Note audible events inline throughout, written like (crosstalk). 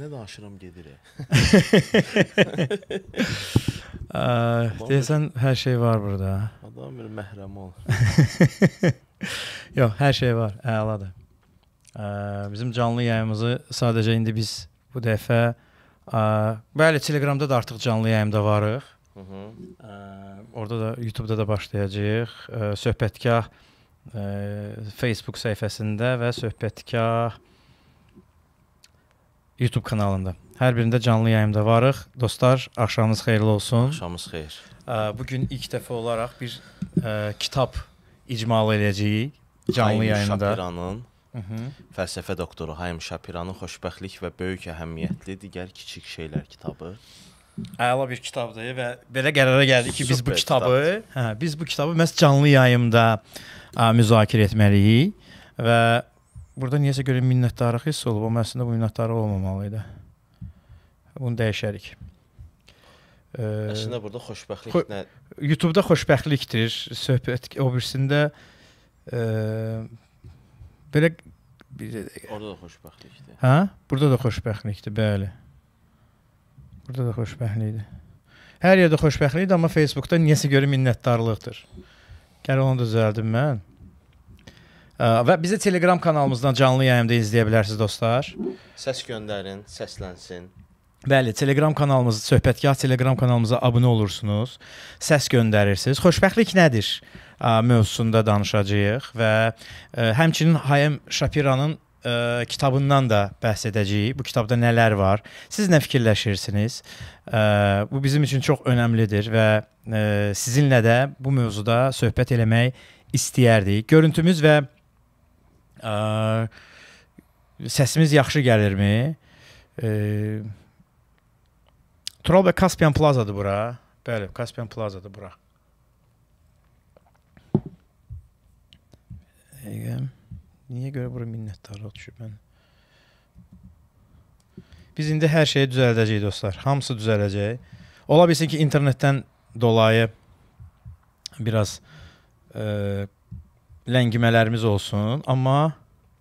Nə danışıram gedirəm. (laughs) Deyəsən hər şey var burada. Adam bir məhrəm ol. (laughs) Yox, hər şey var. Əladır. Ə, bizim canlı yayımımızı sadəcə indi biz bu dəfə ə, bəli, Telegramda da artıq canlı yayımda varıq. Hı -hı. Ə, orada da YouTube-da da başlayacağıq. Ə, söhbətkar ə, e, Facebook səhifəsində və söhbətkar YouTube kanalında. Hər birində canlı yayımda varıq. Dostlar, axşamınız xeyirli olsun. Axşamınız xeyir. Bu gün ilk dəfə olaraq bir ə, kitab icmalı eləyəcəyik canlı Haym yayında. Şapiranın Hı mhm. -hı. Fəlsəfə doktoru Haym Şapiranın Xoşbəxtlik və böyük əhəmiyyətli digər kiçik şeylər kitabı. Əla bir kitabdır və belə qərara gəldik ki, biz Super bu kitabı, kitab. hə, biz bu kitabı məhz canlı yayımda ə, müzakirə etməliyik və burada niyəsə görə minnətdarlıq hiss olub, amma əslində bu minnətdarlıq olmamalı idi. Bunu dəyişərik. Ə, əslində burada xoşbəxtlik xo nə? YouTube-da xoşbəxtlikdir, söhbət o birisində ə, belə bir orada da xoşbəxtlikdir. Hə? Burada da xoşbəxtlikdir, bəli. Burada da xoşbəxtlikdir. Hər yerdə xoşbəxtlikdir, amma Facebookda niyəsə görə minnətdarlıqdır. Gəl onu da düzəldim mən. Və bizi Telegram kanalımızdan canlı yayımda izləyə bilərsiniz dostlar. Səs göndərin, səslənsin. Bəli, Telegram kanalımız, söhbətgah Telegram kanalımıza abunə olursunuz, səs göndərirsiniz. Xoşbəxtlik nədir? mövzusunda danışacağıq və ə, həmçinin Hayem Şapiranın ə, kitabından da bəhs edəcəyik. Bu kitabda nələr var? Siz nə fikirləşirsiniz? Ə, bu bizim üçün çox əhəmilidir və ə, sizinlə də bu mövzuda söhbət eləmək istəyərdik. Görüntümüz və Ə, səsimiz yaxşı gəlirmi? Ə, Troll və Caspian Plaza-dır bura. Bəli, Caspian Plaza-dır bura. Deyəm. Niyə görə bura minnətdarlıq düşüb mən? Biz indi hər şeyi düzəldəcəyik dostlar. Hamısı düzələcək. Ola bilsin ki, internetdən dolayı biraz e, ləngimələrimiz olsun, amma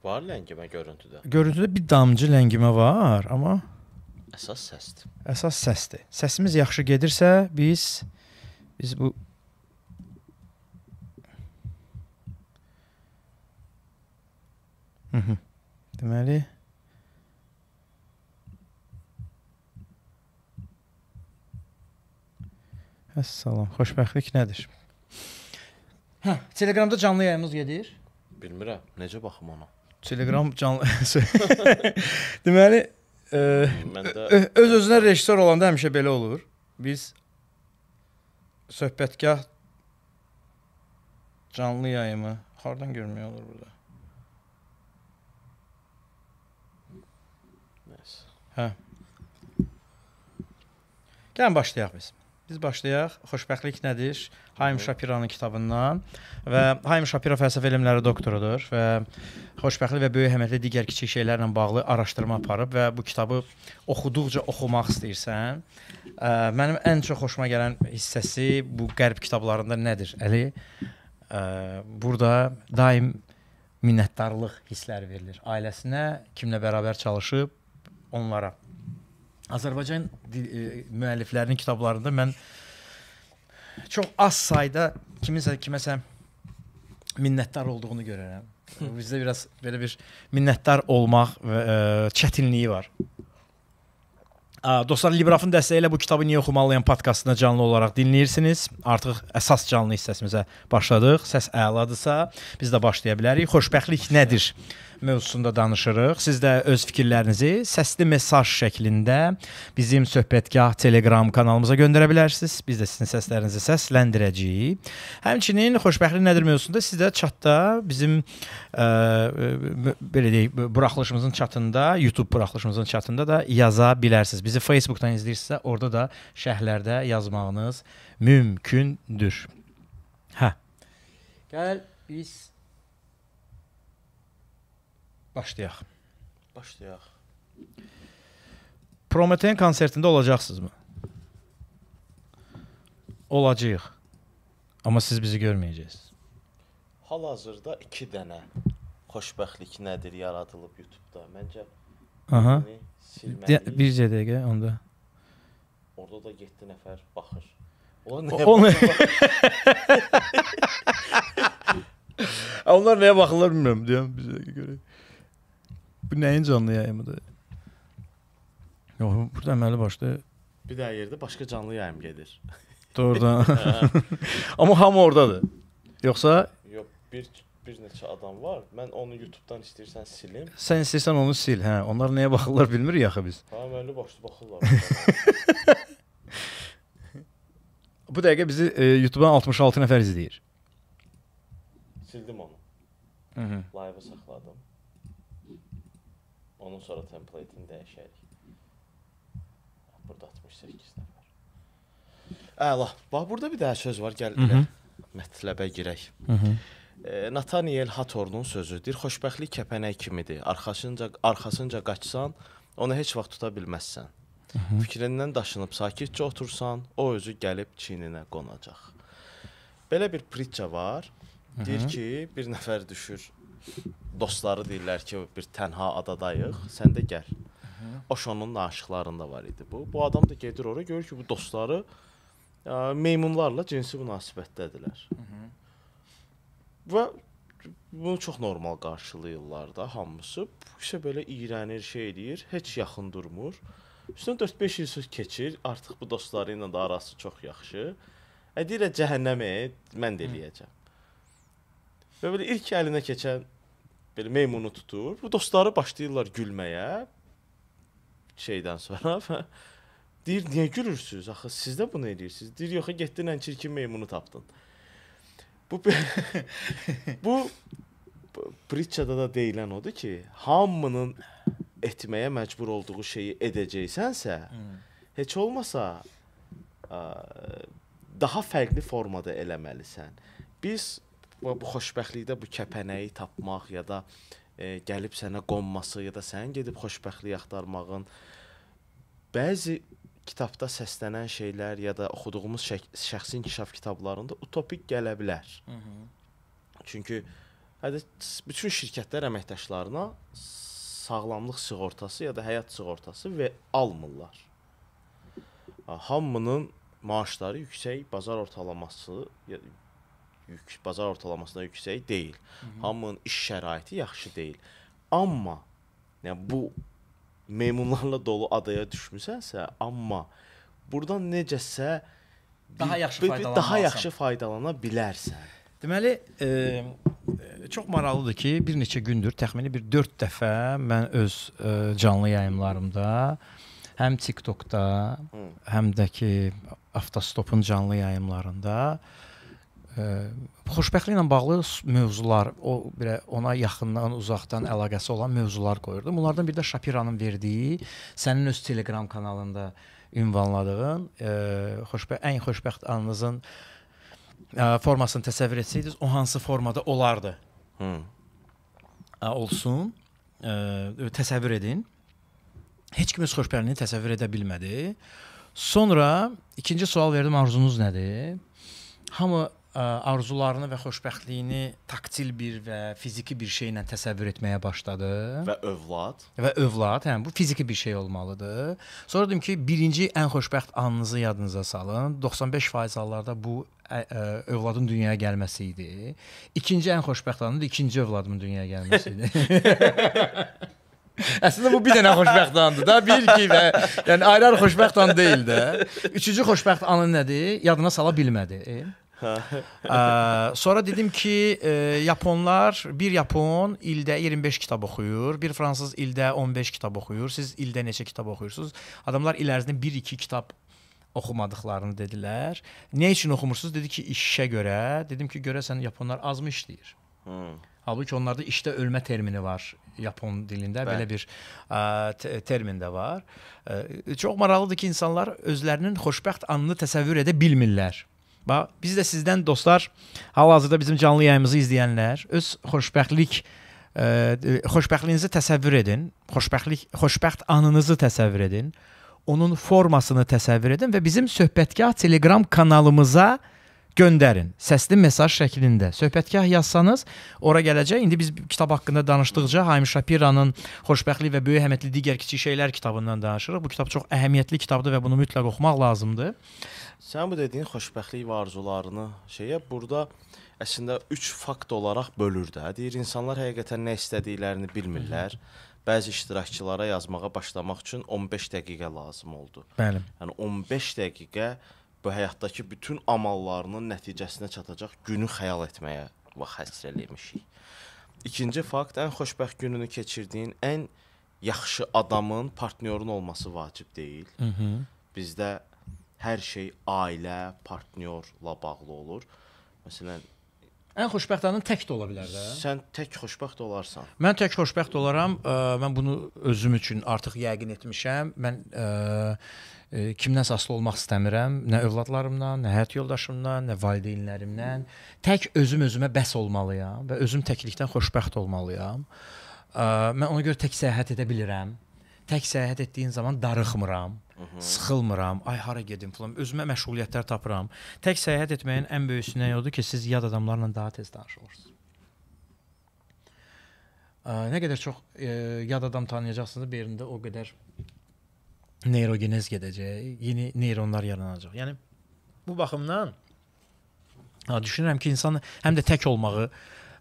var ləngimə görüntüdə. Görüntüdə bir damcı ləngimə var, amma əsas səsdir. Əsas səsdir. Səsimiz yaxşı gedirsə, biz biz bu Mhm. Deməli Əssalam. Xoşbəxtlik nədir? Hə, Telegramda canlı yayımımız gedir. Bilmirəm, necə baxım ona? Telegram canlı. (laughs) Deməli, ə, e, Məndə öz özünə rejissor olanda həmişə belə olur. Biz söhbətgah canlı yayımı hardan görmək olur burada? Nəysə. Hə. Gəlin başlayaq biz. Biz başlayaq. Xoşbəxtlik nədir? Haim Şapiranın kitabından və Haim Şapira fəlsəfə elmləri doktorudur və xoşbəxtlik və böyük həmətli digər kiçik şeylərlə bağlı araşdırma aparıb və bu kitabı oxuduqca oxumaq istəyirsən. Ə, mənim ən çox xoşuma gələn hissəsi bu qərb kitablarında nədir? Əli, ə, burada daim minnətdarlıq hissləri verilir ailəsinə, kimlə bərabər çalışıb onlara. Azərbaycan dil, ə, e, müəlliflərinin kitablarında mən ə, çox az sayda kiminsə kiməsə minnətdar olduğunu görürəm. Bizdə biraz belə bir minnətdar olmaq və ə, e, çətinliyi var. A, dostlar Librafın dəstəyi ilə bu kitabı niyə oxumalıyam podkastına canlı olaraq dinləyirsiniz. Artıq əsas canlı hissəmizə başladıq. Səs əladırsa, biz də başlaya bilərik. Xoşbəxtlik nədir? mövzusunda danışırıq. Siz də öz fikirlərinizi səsli mesaj şəklində bizim söhbətgah Telegram kanalımıza göndərə bilərsiniz. Biz də sizin səslərinizi səsləndirəcəyik. Həmçinin xoşbəxtlik nədir mövzusunda siz də çatda bizim ə, e, belə deyək, buraxılışımızın çatında, YouTube buraxılışımızın çatında da yaza bilərsiniz. Bizi Facebookdan izləyirsinizsə, orada da şərhlərdə yazmağınız mümkündür. Hə. Gəl biz Başlayaq. Başlayaq. Prometein konsertində olacaqsınızmı? Olacağıq. Amma siz bizi görməyəcəksiniz. Hal-hazırda 2 dənə xoşbəxtlik nədir yaradılıb YouTube-da. Məncə Aha. Bir dəqiqə onda. Orada da 7 nəfər baxır. Onlar nəyə Onu... Onlar nəyə baxırlar bilmirəm deyəm bizə görə. Bu nəyin canlı yayımıdır? Yox, bu əməli başda bir də yerdə başqa canlı yayım gedir. Doğrudan. (laughs) Amma hamı ordadır. Yoxsa yox, bir bir neçə adam var. Mən onu YouTube-dan istəyirsən silim. Sən istəyirsən onu sil, hə. Onlar nəyə baxırlar bilmirik axı biz. Ha, əməlli başlı baxırlar. (laughs) Bu dəqiqə bizi e, YouTube-dan 66 nəfər izləyir. Sildim onu. Mhm. Live-ı Onun sonra template-ini dəyişərik. Burada 68 nəfər. Əla. Bax burada bir də söz var, gəl elə mətləbə girək. Hı-hı. E, Nathaniel Hatornun sözüdür. Xoşbəxtlik kəpənək kimidir. Arxasınca arxasınca qaçsan, onu heç vaxt tuta bilməzsən. Hı -hı. Fikrindən daşınıb sakitcə otursan, o özü gəlib çiyninə qonacaq. Belə bir pritça var. Deyir ki, bir nəfər düşür dostları deyirlər ki, bir tənha adadayıq, sən də gəl. Oşonun aşıqlarında var idi bu. Bu adam da gedir ora, görür ki, bu dostları ə, e, meymunlarla cinsi münasibətdədirlər. Hı -hı. Və bunu çox normal qarşılayırlar da hamısı.Sə belə iyrənir, şey eləyir, heç yaxın durmur. Üstün 4-5 il keçir, artıq bu dostları ilə də arası çox yaxşı. Ədirə e, cəhənnəmə mən də eləyəcəm. Və belə ilk əlinə keçən belə meymunu tutur. Bu dostları başlayırlar gülməyə. Şeydən sonra (laughs) deyir, niyə gülürsüz? Axı siz də bunu edirsiniz. Deyir, yox, getdin ən çirkin meymunu tapdın. Bu (laughs) bu Pritchada da deyilən odur ki, hamının etməyə məcbur olduğu şeyi edəcəksənsə, hmm. heç olmasa ə, daha fərqli formada eləməlisən. Biz bu, bu xoşbəxtlikdə bu kəpənəyi tapmaq ya da e, gəlib sənə qonması ya da sənin gedib xoşbəxtlik axtarmağın bəzi kitabda səslənən şeylər ya da oxuduğumuz şəxsi inkişaf kitablarında utopik gələ bilər. Hı -hı. Çünki hətta bütün şirkətlər əməkdaşlarına sağlamlıq sığortası ya da həyat sığortası və almırlar. Hamının maaşları yüksək bazar ortalaması yük, bazar ortalamasına yüksək deyil. Hı -hı. Hamının iş şəraiti yaxşı deyil. Amma yəni bu meymunlarla dolu adaya düşmüsənsə, amma burdan necəsə daha yaxşı faydalanırsan. Daha yaxşı faydalana bilərsən. Deməli, e, e, çox maraqlıdır ki, bir neçə gündür, təxmini bir 4 dəfə mən öz e, canlı yayımlarımda həm TikTokda, həm də ki, avtostopun canlı yayımlarında e, xoşbəxtliklə bağlı mövzular, o belə ona yaxından, uzaqdan əlaqəsi olan mövzular qoyurdum. Bunlardan biri də Şapiranın verdiyi, sənin öz Telegram kanalında ünvanladığın, ə, xoşbəxt ən xoşbəxt anınızın ə, formasını təsəvvür etsəydiniz, o hansı formada olardı? Hı. Hmm. Ə, olsun. Ə, təsəvvür edin. Heç kim öz xoşbəxtliyini təsəvvür edə bilmədi. Sonra ikinci sual verdim, arzunuz nədir? Hamı arzularını və xoşbəxtliyini taktil bir və fiziki bir şeylə təsəvvür etməyə başladı. Və övlad. Və övlad, hə, bu fiziki bir şey olmalıdır. Sonra dedim ki, birinci ən xoşbəxt anınızı yadınıza salın. 95% hallarda bu ə, ə, övladın dünyaya gəlməsi idi. İkinci ən xoşbəxt anı da ikinci övladımın dünyaya gəlməsi idi. (laughs) Əslində bu bir dənə xoşbəxt andır da, bir ki və yəni ayrı-ayrı xoşbəxt an deyil də. Üçüncü xoşbəxt anı nədir? Yadına sala bilmədi. E? ə, sonra dedim ki, ə, e, yaponlar bir yapon ildə 25 kitab oxuyur, bir fransız ildə 15 kitab oxuyur. Siz ildə neçə kitab oxuyursunuz? Adamlar il ərzində 1-2 kitab oxumadıqlarını dedilər. Nə üçün oxumursunuz? Dedi ki, işə görə. Dedim ki, görəsən yaponlar azmı işləyir? Hmm. Halbuki onlarda işdə ölmə termini var Yapon dilində Bəli. belə bir ə, e, termin də var. Ə, e, çox maraqlıdır ki, insanlar özlərinin xoşbəxt anını təsəvvür edə bilmirlər. Bax, biz də sizdən dostlar, hal-hazırda bizim canlı yayımımızı izləyənlər öz xoşbəxtlik ə, e, xoşbəxtliyinizi təsəvvür edin. Xoşbəxtlik, xoşbəxt anınızı təsəvvür edin. Onun formasını təsəvvür edin və bizim söhbətgah Telegram kanalımıza göndərin. Səsli mesaj şəklində. Söhbətgah yazsanız, ora gələcək. İndi biz kitab haqqında danışdıqca Haim Şapiranın Xoşbəxtlik və Böyük Həmətli digər kiçik şeylər kitabından danışırıq. Bu kitab çox əhəmiyyətli kitabdır və bunu mütləq oxumaq lazımdır. Sən bu dediyin xoşbəxtlik və arzularını şeyə burada əslində 3 fakt olaraq bölür də. Deyir insanlar həqiqətən nə istədiklərini bilmirlər. Hı -hı bəzi iştirakçılara yazmağa başlamaq üçün 15 dəqiqə lazım oldu. Bəli. Yəni 15 dəqiqə bu həyatdakı bütün amallarının nəticəsinə çatacaq günü xəyal etməyə vaxt həsr eləmişik. İkinci fakt ən xoşbəxt gününü keçirdiyin ən yaxşı adamın partnyorun olması vacib deyil. Hı -hı. Bizdə hər şey ailə, partnyorla bağlı olur. Məsələn, Ən xoşbəxt adın tək də ola bilər də. Sən tək xoşbəxt olarsan. Mən tək xoşbəxt olaram. Ə, mən bunu özüm üçün artıq yəqin etmişəm. Mən ə, e, kimdənsə asılı olmaq istəmirəm. Nə övladlarımdan, nə həyat yoldaşımdan, nə valideynlərimdən. Tək özüm özümə bəs olmalıyam və özüm təklikdən xoşbəxt olmalıyam. E, mən ona görə tək səyahət edə bilirəm. Tək səyahət etdiyim zaman darıxmıram, Hı mhm. -hı. sıxılmıram. Ay hara gedim filan. Özümə məşğuliyyətlər tapıram. Tək səyahət etməyin ən böyüsü nə odur ki, siz yad adamlarla daha tez danışılırsınız. Ə, nə qədər çox ə, e, yad adam tanıyacaqsınız, beynində o qədər neyrogenez gedəcək, yeni neyronlar yaranacaq. Yəni bu baxımdan ha, düşünürəm ki, insan həm də tək olmağı ə,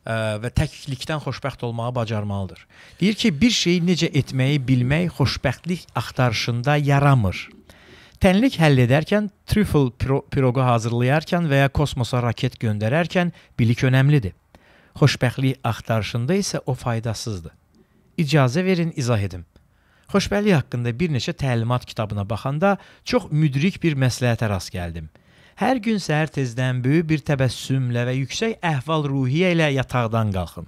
e, və təklikdən xoşbəxt olmağı bacarmalıdır. Deyir ki, bir şeyi necə etməyi bilmək xoşbəxtlik axtarışında yaramır. Tənlik həll edərkən, trüfl piroqu hazırlayarkən və ya kosmosa raket göndərərkən bilik önəmlidir. Xoşbəxtlik axtarışında isə o faydasızdır. İcazə verin izah edim. Xoşbəlik haqqında bir neçə təlimat kitabına baxanda çox müdrik bir məsləhətə rast gəldim. Hər gün səhər tezdən böyük bir təbəssümlə və yüksək əhval-ruhiyyə ilə yataqdan qalxın.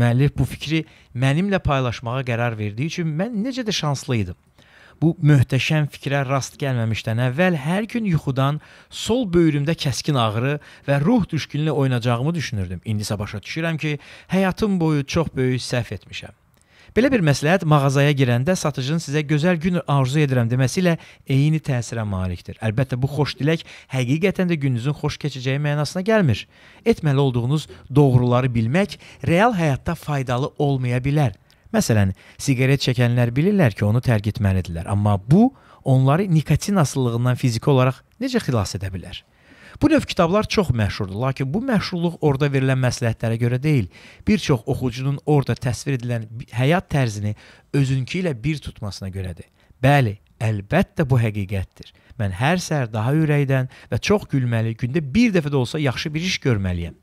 Müəllif bu fikri mənimlə paylaşmağa qərar verdiyi üçün mən necə də şanslı idim. Bu möhtəşəm fikrə rast gəlməmişdən əvvəl hər gün yuxudan sol böyrümdə kəskin ağrı və ruh düşkünlüyü oynacağımı düşünürdüm. İndi isə başa düşürəm ki, həyatım boyu çox böyük səhv etmişəm. Belə bir məsləhət mağazaya girəndə satıcının sizə gözəl gün arzu edirəm deməsi ilə eyni təsirə malikdir. Əlbəttə bu xoş dilək həqiqətən də gününüzün xoş keçəcəyi mənasına gəlmir. Etməli olduğunuz doğruları bilmək real həyatda faydalı olmaya bilər. Məsələn, siqaret çəkənlər bilirlər ki, onu tərk etməlidirlər, amma bu onları nikotin asılılığından fiziki olaraq necə xilas edə bilər? Bu növ kitablar çox məşhurdur, lakin bu məşhurluq orada verilən məsləhətlərə görə deyil, bir çox oxucunun orada təsvir edilən həyat tərzini özünkü ilə bir tutmasına görədir. Bəli, əlbəttə bu həqiqətdir. Mən hər səhər daha ürəkdən və çox gülməli, gündə bir dəfə də olsa yaxşı bir iş görməliyəm.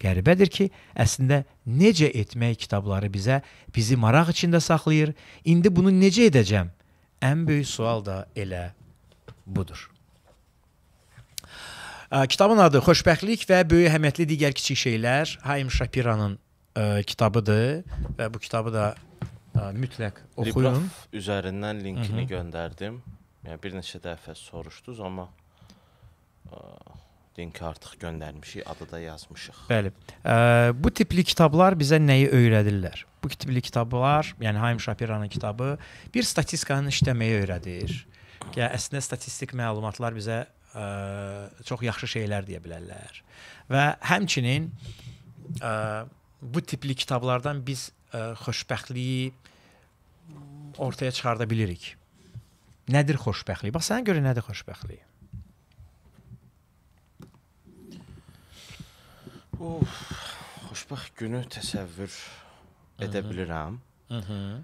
Qəribədir ki, əslində necə etmək kitabları bizə bizi maraq içində saxlayır. İndi bunu necə edəcəm? Ən böyük sual da elə budur. Kitabın adı Xoşbəxtlik və Böyük Həmiyyətli digər kiçik şeylər Haim Shapiranın ə, kitabıdır və bu kitabı da ə, mütləq oxuyun. Libraf üzərindən linkini Hı -hı. göndərdim. Yəni bir neçə dəfə soruşdunuz, amma ə, linki artıq göndərmişik, adı da yazmışıq. Bəli. Ə, bu tipli kitablar bizə nəyi öyrədirlər? Bu tipli kitablar, yəni Haim Shapiranın kitabı bir statistikanın işləməyi öyrədir. Yəni əslində statistik məlumatlar bizə ə, çox yaxşı şeylər deyə bilərlər. Və həmçinin ə, bu tipli kitablardan biz ə, xoşbəxtliyi ortaya çıxarda bilirik. Nədir xoşbəxtlik? Bax sənə görə nədir xoşbəxtlik? Uf, xoşbəxt günü təsəvvür edə bilirəm. Mhm.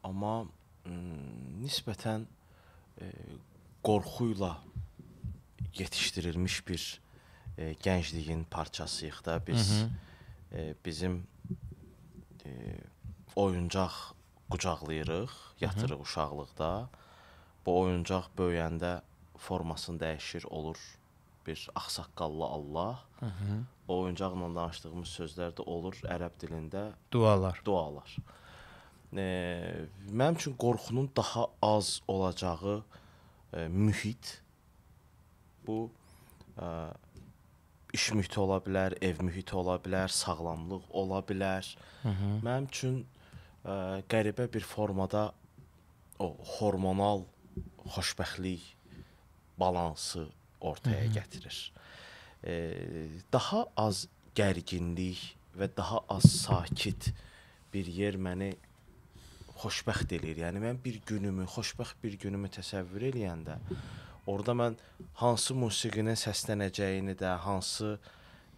Amma nisbətən e, qorxu ilə yetişdirilmiş bir e, gəncliyin parçasıyıq da biz. Hı -hı. E, bizim e, oyuncaq qucaqlayırıq, yatırıq Hı -hı. uşaqlıqda. Bu oyuncaq böyüyəndə formasını dəyişir, olur bir ağsaqqallı Allah. Hı -hı. O oyuncaqla danışdığımız sözlər də olur ərəb dilində. Dualar. Dualar. E, mənim üçün qorxunun daha az olacağı e, mühit Bu ə, e, iş mühiti ola bilər, ev mühiti ola bilər, sağlamlıq ola bilər. Hı -hı. Mənim üçün ə, e, qəribə bir formada o hormonal xoşbəxtlik balansı ortaya Hı -hı. gətirir. E, daha az gərginlik və daha az sakit bir yer məni xoşbəxt eləyir. Yəni mən bir günümü, xoşbəxt bir günümü təsəvvür eləyəndə Orda mən hansı musiqinin səslənəcəyini də, hansı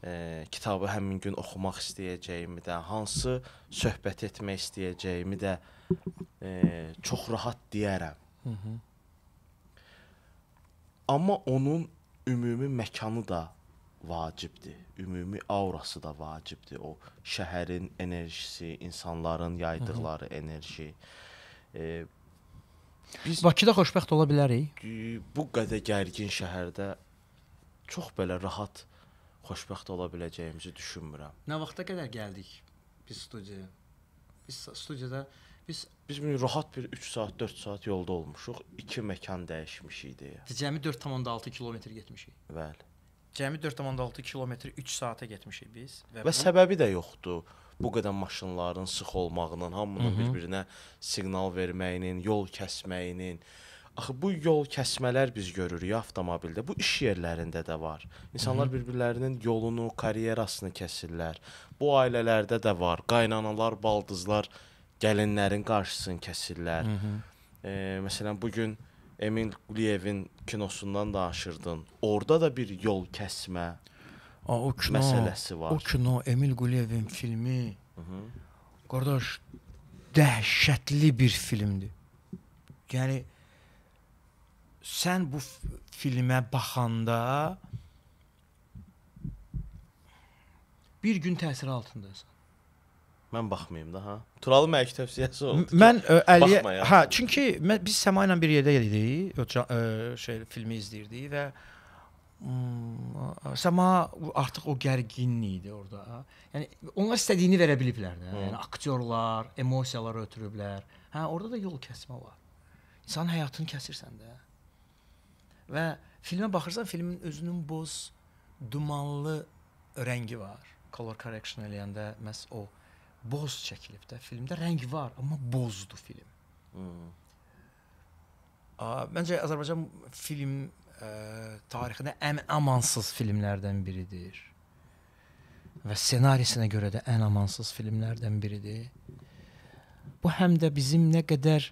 e, kitabı həmin gün oxumaq istəyəcəyimi də, hansı söhbət etmək istəyəcəyimi də e, çox rahat deyərəm. Hı -hı. Amma onun ümumi məkanı da vacibdir. Ümumi aurası da vacibdir. O şəhərin enerjisi, insanların yaydıqları Hı -hı. enerji. E, Biz Bakıda xoşbəxt ola bilərik. Bu qədər gərgin şəhərdə çox belə rahat xoşbəxt ola biləcəyimizi düşünmürəm. Nə vaxta qədər gəldik biz studiyaya? Biz studiyada biz biz bunu rahat bir 3 saat, 4 saat yolda olmuşuq. 2 məkan dəyişmişik deyə. Cəmi 4.6 kilometr getmişik. Bəli. Cəmi 4.6 kilometr 3 saata getmişik biz və, və bu... səbəbi də yoxdur bu qədər maşınların sıx olmağının, hamının bir-birinə siqnal verməyinin, yol kəsməyinin. Axı bu yol kəsmələr biz görürük avtomobildə. Bu iş yerlərində də var. İnsanlar bir-birlərinin yolunu, karyerasını kəsirlər. Bu ailələrdə də var. Qaynanalar, baldızlar gəlinlərin qarşısını kəsirlər. Hı -hı. E, məsələn bu gün Emin Quliyevin kinosundan danışırdın. Orda da bir yol kəsmə A, o kino, məsələsi var. O kino Emil Quliyevin filmi. Hı uh-huh. -hı. Qardaş, dəhşətli bir filmdir. Yəni sən bu filmə baxanda bir gün təsir altındasan. Mən baxmayım da ha. Turalı məlik tövsiyəsi oldu. Mən ə, Əliyə hə, çünki mən, biz Səma ilə bir yerdə idik, o şey filmi izləyirdik və Səma artıq o gərginlik idi orada. Yəni onlar istədiyini verə biliblər də. Yəni aktyorlar emosiyaları ötürüblər. Hə, orada da yol kəsmə var. İnsan həyatını kəsirsən də. Və filmə baxırsan, filmin özünün boz, dumanlı rəngi var. Color correction eləyəndə məs o boz çəkilib də. Filmdə rəng var, amma bozdur film. Hmm. Aa, məncə Azərbaycan film tarixdə ən amansız filmlərdən biridir. Və ssenarisinə görə də ən amansız filmlərdən biridir. Bu həm də bizim nə qədər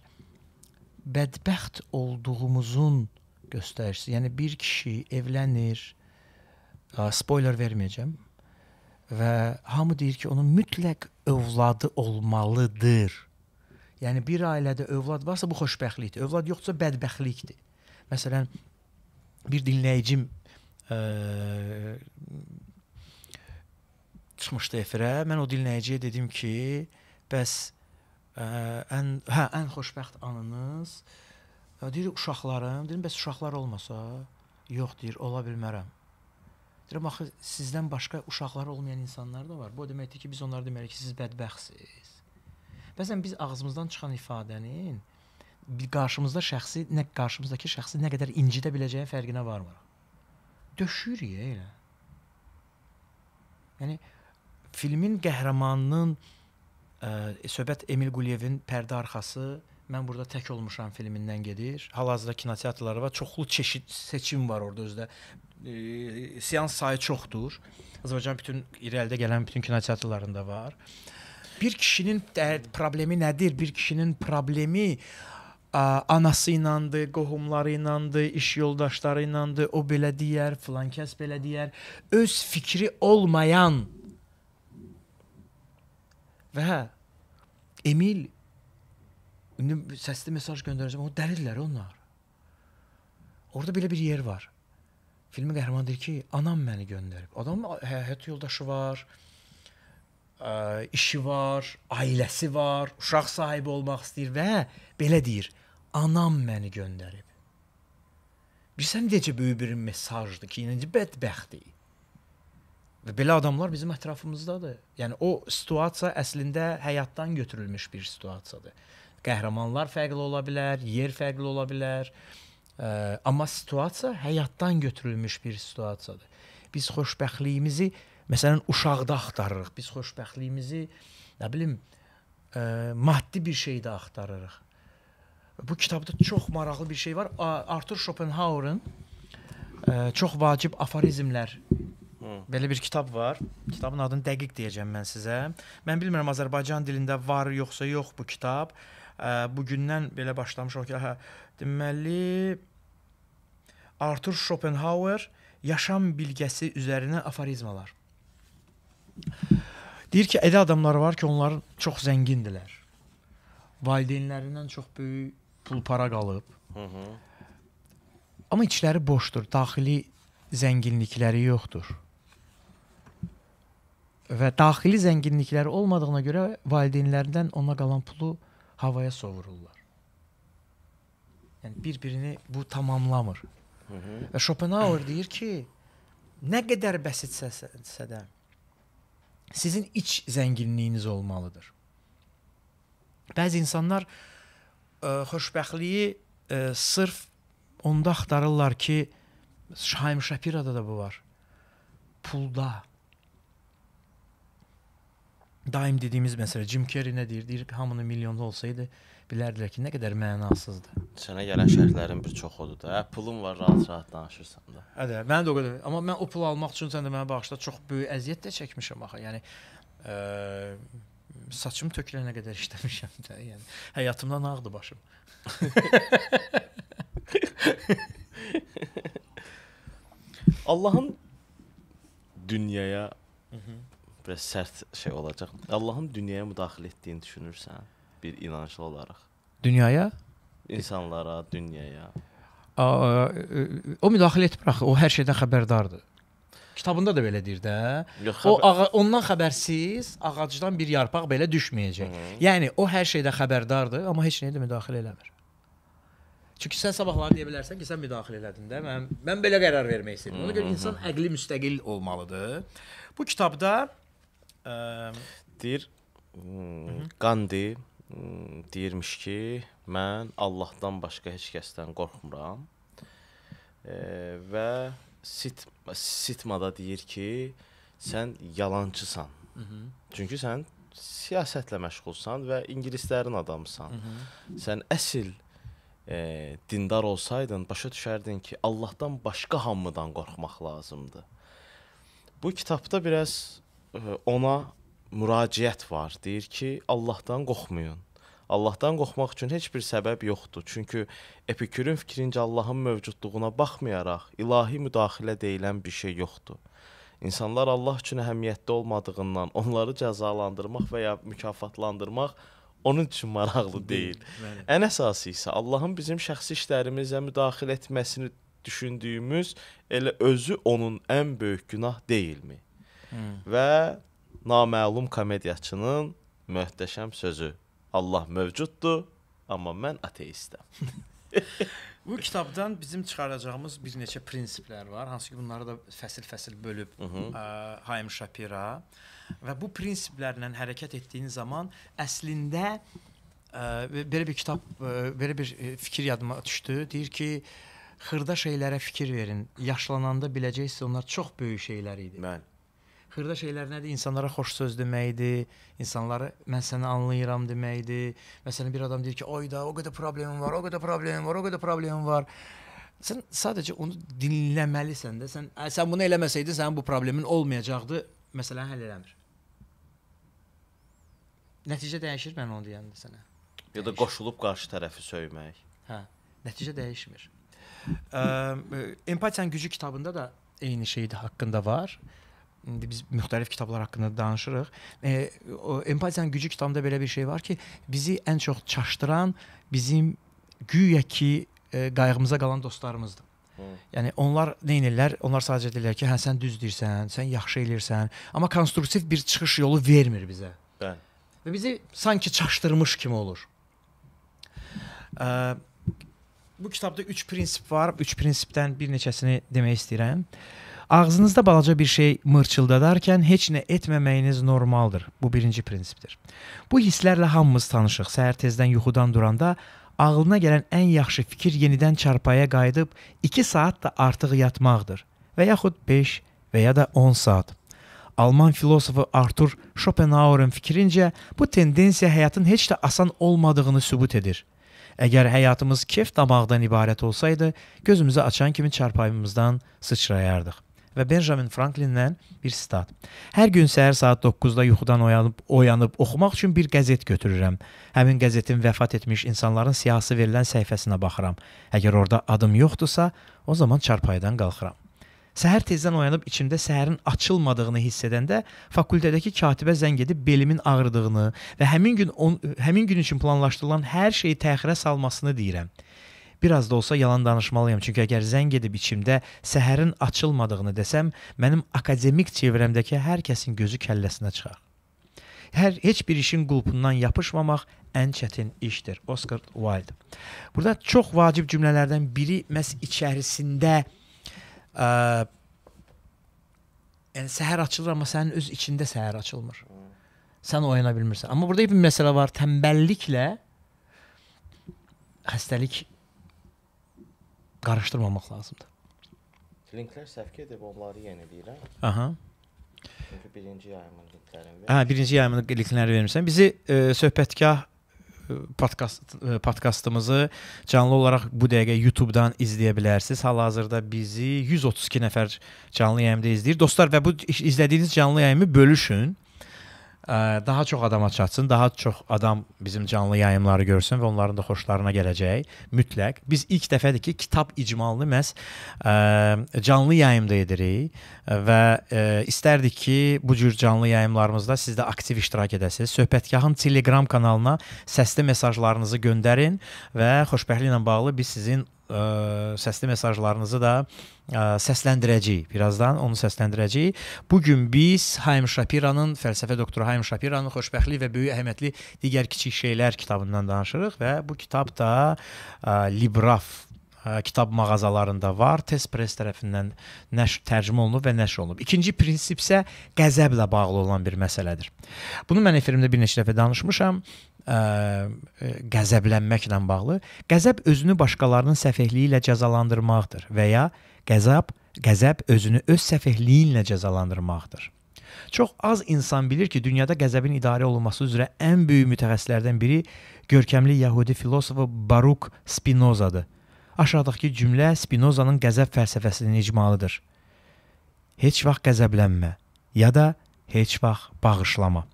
bədbəxt olduğumuzun göstəricisi. Yəni bir kişi evlənir. Spoiler verməyəcəm. Və hamı deyir ki, onun mütləq övladı olmalıdır. Yəni bir ailədə övlad varsa bu xoşbəxtlikdir. Övlad yoxsa bədbəxtlikdir. Məsələn, bir dinleyicim e, çıxmışdı efirə. Mən o dinləyiciyə dedim ki, bəs ə, e, ən hə, ən xoşbəxt anınız e, deyir uşaqlarım. Dedim, bəs uşaqlar olmasa? Yox deyir, ola bilmərəm. Deyirəm, axı sizdən başqa uşaqları olmayan insanlar da var. Bu deməkdir ki, biz onlara deməliyik ki, siz bədbəxtsiniz. Bəzən biz ağzımızdan çıxan ifadənin qarşımızda şəxsi, nə qarşımızdakı şəxsi nə qədər incidə biləcəyi fərqinə varmırıq. Döşürük elə. Yəni filmin qəhrəmanının ə, söhbət Emil Quliyevin pərdə arxası Mən burada tək olmuşam filmindən gedir. Hal-hazırda kinoteatrları var. Çoxlu çeşid seçim var orada özdə. E, seans sayı çoxdur. Azərbaycan bütün irəlidə gələn bütün kinoteatrlarında var. Bir kişinin problemi nədir? Bir kişinin problemi ə, anası ilandı, qohumları ilandı, iş yoldaşları ilandı, o belə deyər, filan kəs belə deyər. Öz fikri olmayan və hə, Emil indi səsli mesaj göndərəcəm. O dəlillər onlar. Orda belə bir yer var. Filmin qəhrəmanı deyir ki, anam məni göndərib. Adam hə-, həyat hə, hə, yoldaşı var ə, işi var, ailəsi var, uşaq sahibi olmaq istəyir və belə deyir: "Anam məni göndərib." Bilirsən necə böyük bir mesajdır ki, necə yəni bədbəxtlik. Və belə adamlar bizim ətrafımızdadır. Yəni o situasiya əslində həyatdan götürülmüş bir situasiyadır. Qəhrəmanlar fərqli ola bilər, yer fərqli ola bilər. Ə, e, amma situasiya həyatdan götürülmüş bir situasiyadır. Biz xoşbəxtliyimizi Məsələn, uşaqda axtarırıq. Biz xoşbəxtliyimizi, nə bilim, ə, e, maddi bir şeydə axtarırıq. Bu kitabda çox maraqlı bir şey var. Arthur Schopenhauer'ın e, çox vacib aforizmlər Belə bir kitab var. Kitabın adını dəqiq deyəcəm mən sizə. Mən bilmirəm Azərbaycan dilində var yoxsa yox bu kitab. E, bu gündən belə başlamışıq ki, hə, deməli Arthur Schopenhauer yaşam bilgəsi üzərinə aforizmalar. Deyir ki, elə adamlar var ki, onlar çox zəngindirlər. Valideynlərindən çox böyük pul para qalıb. Hı -hı. Amma içləri boşdur, daxili zənginlikləri yoxdur. Və daxili zənginlikləri olmadığına görə valideynlərindən ona qalan pulu havaya sovururlar. Yəni bir-birini bu tamamlamır. Hı -hı. Və Schopenhauer deyir ki, nə qədər bəsitsəsə də, sizin iç zənginliyiniz olmalıdır. Bəzi insanlar ə, e, xoşbəxtliyi ə, e, sırf onda axtarırlar ki, Şaim Şapirada da bu var. Pulda. Daim dediyimiz məsələ Jim Carrey nə deyir? Deyir ki, hamının milyonlu olsaydı bilərdilər ki, nə qədər mənasızdır. Sənə gələn şərtlərin bir çoxudur da. Hə, pulun var, rahat-rahat danışırsan da. Hə də, mən də o qədər. Amma mən o pulu almaq üçün sən də mənə bağışla çox böyük əziyyət də çəkmişəm axı. Yəni ə, e, saçım tökülənə qədər işləmişəm də. Yəni həyatımdan ağdı başım. (laughs) Allahın dünyaya Hı -hı. Biraz sərt şey olacaq. Allahın dünyaya müdaxilə etdiyini düşünürsən? bir inanclı olaraq. Dünyaya? İnsanlara, dünyaya. A, o müdaxilə etmir axı, o hər şeydən xəbərdardır. Kitabında da belə deyir də. Yox, xəbər... O ağa ondan xəbərsiz ağacdan bir yarpaq belə düşməyəcək. Hı -hı. Yəni o hər şeydə xəbərdardır, amma heç nəyə də müdaxilə eləmir. Çünki sən sabahları deyə bilərsən ki, sən müdaxilə elədin də. Mən mən belə qərar vermək istəyirəm. Ona görə insan əqli müstəqil olmalıdır. Bu kitabda ə... deyir hmm, Gandhi Hmm, deyirmiş ki, mən Allahdan başqa heç kəsdən qorxmuram. E, və sit sitmada deyir ki, sən yalançısan. Hı mhm. -hı. Çünki sən siyasətlə məşğulsan və ingilislərin adamısan. Hı mhm. -hı. Sən əsl e, dindar olsaydın, başa düşərdin ki, Allahdan başqa hamıdan qorxmaq lazımdır. Bu kitabda biraz e, ona müraciət var. Deyir ki, Allahdan qorxmayın. Allahdan qorxmaq üçün heç bir səbəb yoxdur. Çünki Epikürün fikrincə Allahın mövcudluğuna baxmayaraq ilahi müdaxilə deyilən bir şey yoxdur. İnsanlar Allah üçün əhəmiyyətli olmadığından onları cəzalandırmaq və ya mükafatlandırmaq onun üçün maraqlı deyil. Bəli. Ən əsası isə Allahın bizim şəxsi işlərimizə müdaxilə etməsini düşündüyümüz elə özü onun ən böyük günah deyilmi? Hı. Hmm. Və naməlum komediyaçının möhtəşəm sözü. Allah mövcuddur, amma mən ateistəm. (laughs) Bu kitabdan bizim çıxaracağımız bir neçə prinsiplər var, hansı ki bunları da fəsil-fəsil bölüb Hı -hı. Ə, Haim Shapira və bu prinsiplərlə hərəkət etdiyiniz zaman əslində ə, belə bir kitab, ə, belə bir fikir yadıma düşdü. Deyir ki, xırda şeylərə fikir verin. Yaşlananda biləcəksiniz onlar çox böyük şeylər idi. Mən Xırda şeylər nədir? İnsanlara xoş söz deməkdir, insanları mən səni anlayıram deməkdir. Məsələn bir adam deyir ki, "Ay da, o qədər problemim var, o qədər problemim var, o qədər problemim var." Sən sadəcə onu dinləməlisən də. Sən sən bunu eləməsəydin, sənin bu problemin olmayacaqdı. Məsələni həll eləmir. Nəticə dəyişir mən onu deyəndə sənə. Ya da qoşulub qarşı tərəfi söymək. Hə, nəticə dəyişmir. Ə, empatiyanın gücü kitabında da eyni şeydir haqqında var indi biz müxtəlif kitablar haqqında danışırıq. E, o empatiyanın gücü kitabında belə bir şey var ki, bizi ən çox çaşdıran bizim güya ki e, qayğımıza qalan dostlarımızdır. Hı. Yəni onlar nə edirlər? Onlar sadəcə deyirlər ki, hə sən düz deyirsən, sən yaxşı elirsən, amma konstruktiv bir çıxış yolu vermir bizə. Bəli. Və bizi sanki çaşdırmış kimi olur. E, bu kitabda 3 prinsip var. 3 prinsipdən bir neçəsini demək istəyirəm. E, Ağzınızda balaca bir şey mırçıldadarkən heç nə etməməyiniz normaldır. Bu birinci prinsipdir. Bu hisslərlə hamımız tanışıq. Səhər tezdən yuxudan duranda ağlına gələn ən yaxşı fikir yenidən çarpaya qayıdıb 2 saat da artıq yatmaqdır və yaxud 5 və ya da 10 saat. Alman filosofu Arthur Schopenhauer'ın fikrincə bu tendensiya həyatın heç də asan olmadığını sübut edir. Əgər həyatımız kef damaqdan ibarət olsaydı, gözümüzü açan kimi çarpayımızdan sıçrayardıq və Benjamin Franklindən bir sitat. Hər gün səhər saat 9-da yuxudan oyanıb oyanıb oxumaq üçün bir qəzet götürürəm. Həmin qəzetin vəfat etmiş insanların siyahısı verilən səhifəsinə baxıram. Əgər orada adım yoxdursa, o zaman çarpayıdan qalxıram. Səhər tezdən oyanıb içimdə səhərin açılmadığını hiss edəndə fakültədəki katibə zəng edib belimin ağrıdığını və həmin gün on, həmin gün üçün planlaşdırılan hər şeyi təxirə salmasını deyirəm. Biraz da olsa yalan danışmalıyam, çünki əgər zəng edib içimdə səhərin açılmadığını desəm, mənim akademik çevrəmdəki hər kəsin gözü kəlləsinə çıxar. Hər heç bir işin qulpundan yapışmamaq ən çətin işdir. Oscar Wilde. Burada çox vacib cümlələrdən biri məs içərisində ə, yəni səhər açılır amma sənin öz içində səhər açılmır. Sən oyana bilmirsən. Amma burada bir məsələ var. Tənbəlliklə xəstəlik qarışdırmamaq lazımdır. Linklər səhv edib onları yeniləyirəm. Aha. Çünki birinci yayımın linklərini. Hə, birinci yayımın linklərini vermisən. Bizi e, söhbətgah e, podkast e, podkastımızı canlı olaraq bu dəqiqə YouTube-dan izləyə bilərsiniz. Hal-hazırda bizi 132 nəfər canlı yayımda izləyir. Dostlar və bu izlədiyiniz canlı yayımı bölüşün daha çox adama çatsın, daha çox adam bizim canlı yayımları görsün və onların da xoşlarına gələcək mütləq. Biz ilk dəfədir ki, kitab icmalını məhz ə, canlı yayımda edirik və ə, istərdik ki, bu cür canlı yayımlarımızda siz də aktiv iştirak edəsiniz. Söhbətgahın Telegram kanalına səsli mesajlarınızı göndərin və xoşbəxtliklə bağlı biz sizin ə, səsli mesajlarınızı da ə, səsləndirəcəyik. Birazdan onu səsləndirəcəyik. Bu gün biz Haim Şapiranın fəlsəfə doktoru Haim Şapiranın xoşbəxtlik və böyük əhəmiyyətli digər kiçik şeylər kitabından danışırıq və bu kitab da ə, Libraf ə, kitab mağazalarında var. Tespress tərəfindən nəşr tərcümə olunub və nəşr olunub. İkinci prinsip isə qəzəblə bağlı olan bir məsələdir. Bunu mən efirimdə bir neçə dəfə danışmışam ə, e, qəzəblənməklə bağlı. Qəzəb özünü başqalarının səfehliyi ilə cəzalandırmaqdır və ya qəzəb qəzəb özünü öz səfehliyi ilə cəzalandırmaqdır. Çox az insan bilir ki, dünyada qəzəbin idarə olunması üzrə ən böyük mütəxəssislərdən biri görkəmli yəhudi filosofu Baruk Spinozadır. Aşağıdakı cümlə Spinozanın qəzəb fəlsəfəsinin icmalıdır. Heç vaxt qəzəblənmə ya da heç vaxt bağışlama.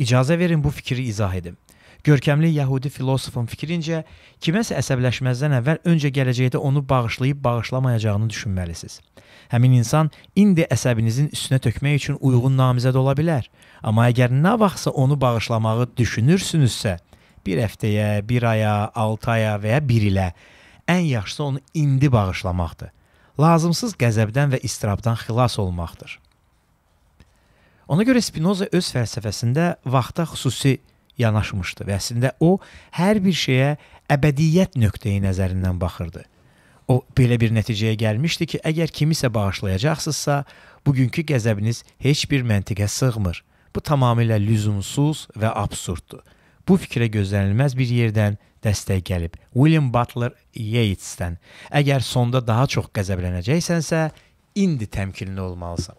İcazə verin bu fikri izah edim. Görkəmli yəhudi filosofun fikrincə, kiməsə əsəbləşməzdən əvvəl öncə gələcəkdə onu bağışlayıb bağışlamayacağını düşünməlisiniz. Həmin insan indi əsəbinizin üstünə tökmək üçün uyğun namizəd ola bilər, amma əgər nə vaxtsa onu bağışlamağı düşünürsünüzsə, bir həftəyə, bir aya, 6 aya və ya 1 ilə ən yaxşısı onu indi bağışlamaqdır. Lazımsız qəzəbdən və istirabdan xilas olmaqdır. Ona görə Spinoza öz fəlsəfəsində vaxta xüsusi yanaşmışdı və əslində o hər bir şeyə əbədiyyət nöqteyi nəzərindən baxırdı. O belə bir nəticəyə gəlmişdi ki, əgər kimisə bağışlayacaqsınızsa, bugünkü qəzəbiniz heç bir məntiqə sığmır. Bu tamamilə lüzumsuz və absurddur. Bu fikrə gözlənilməz bir yerdən dəstək gəlib. William Butler Yeatsdən. Əgər sonda daha çox qəzəblənəcəksənsə, indi təmkinli olmalısan.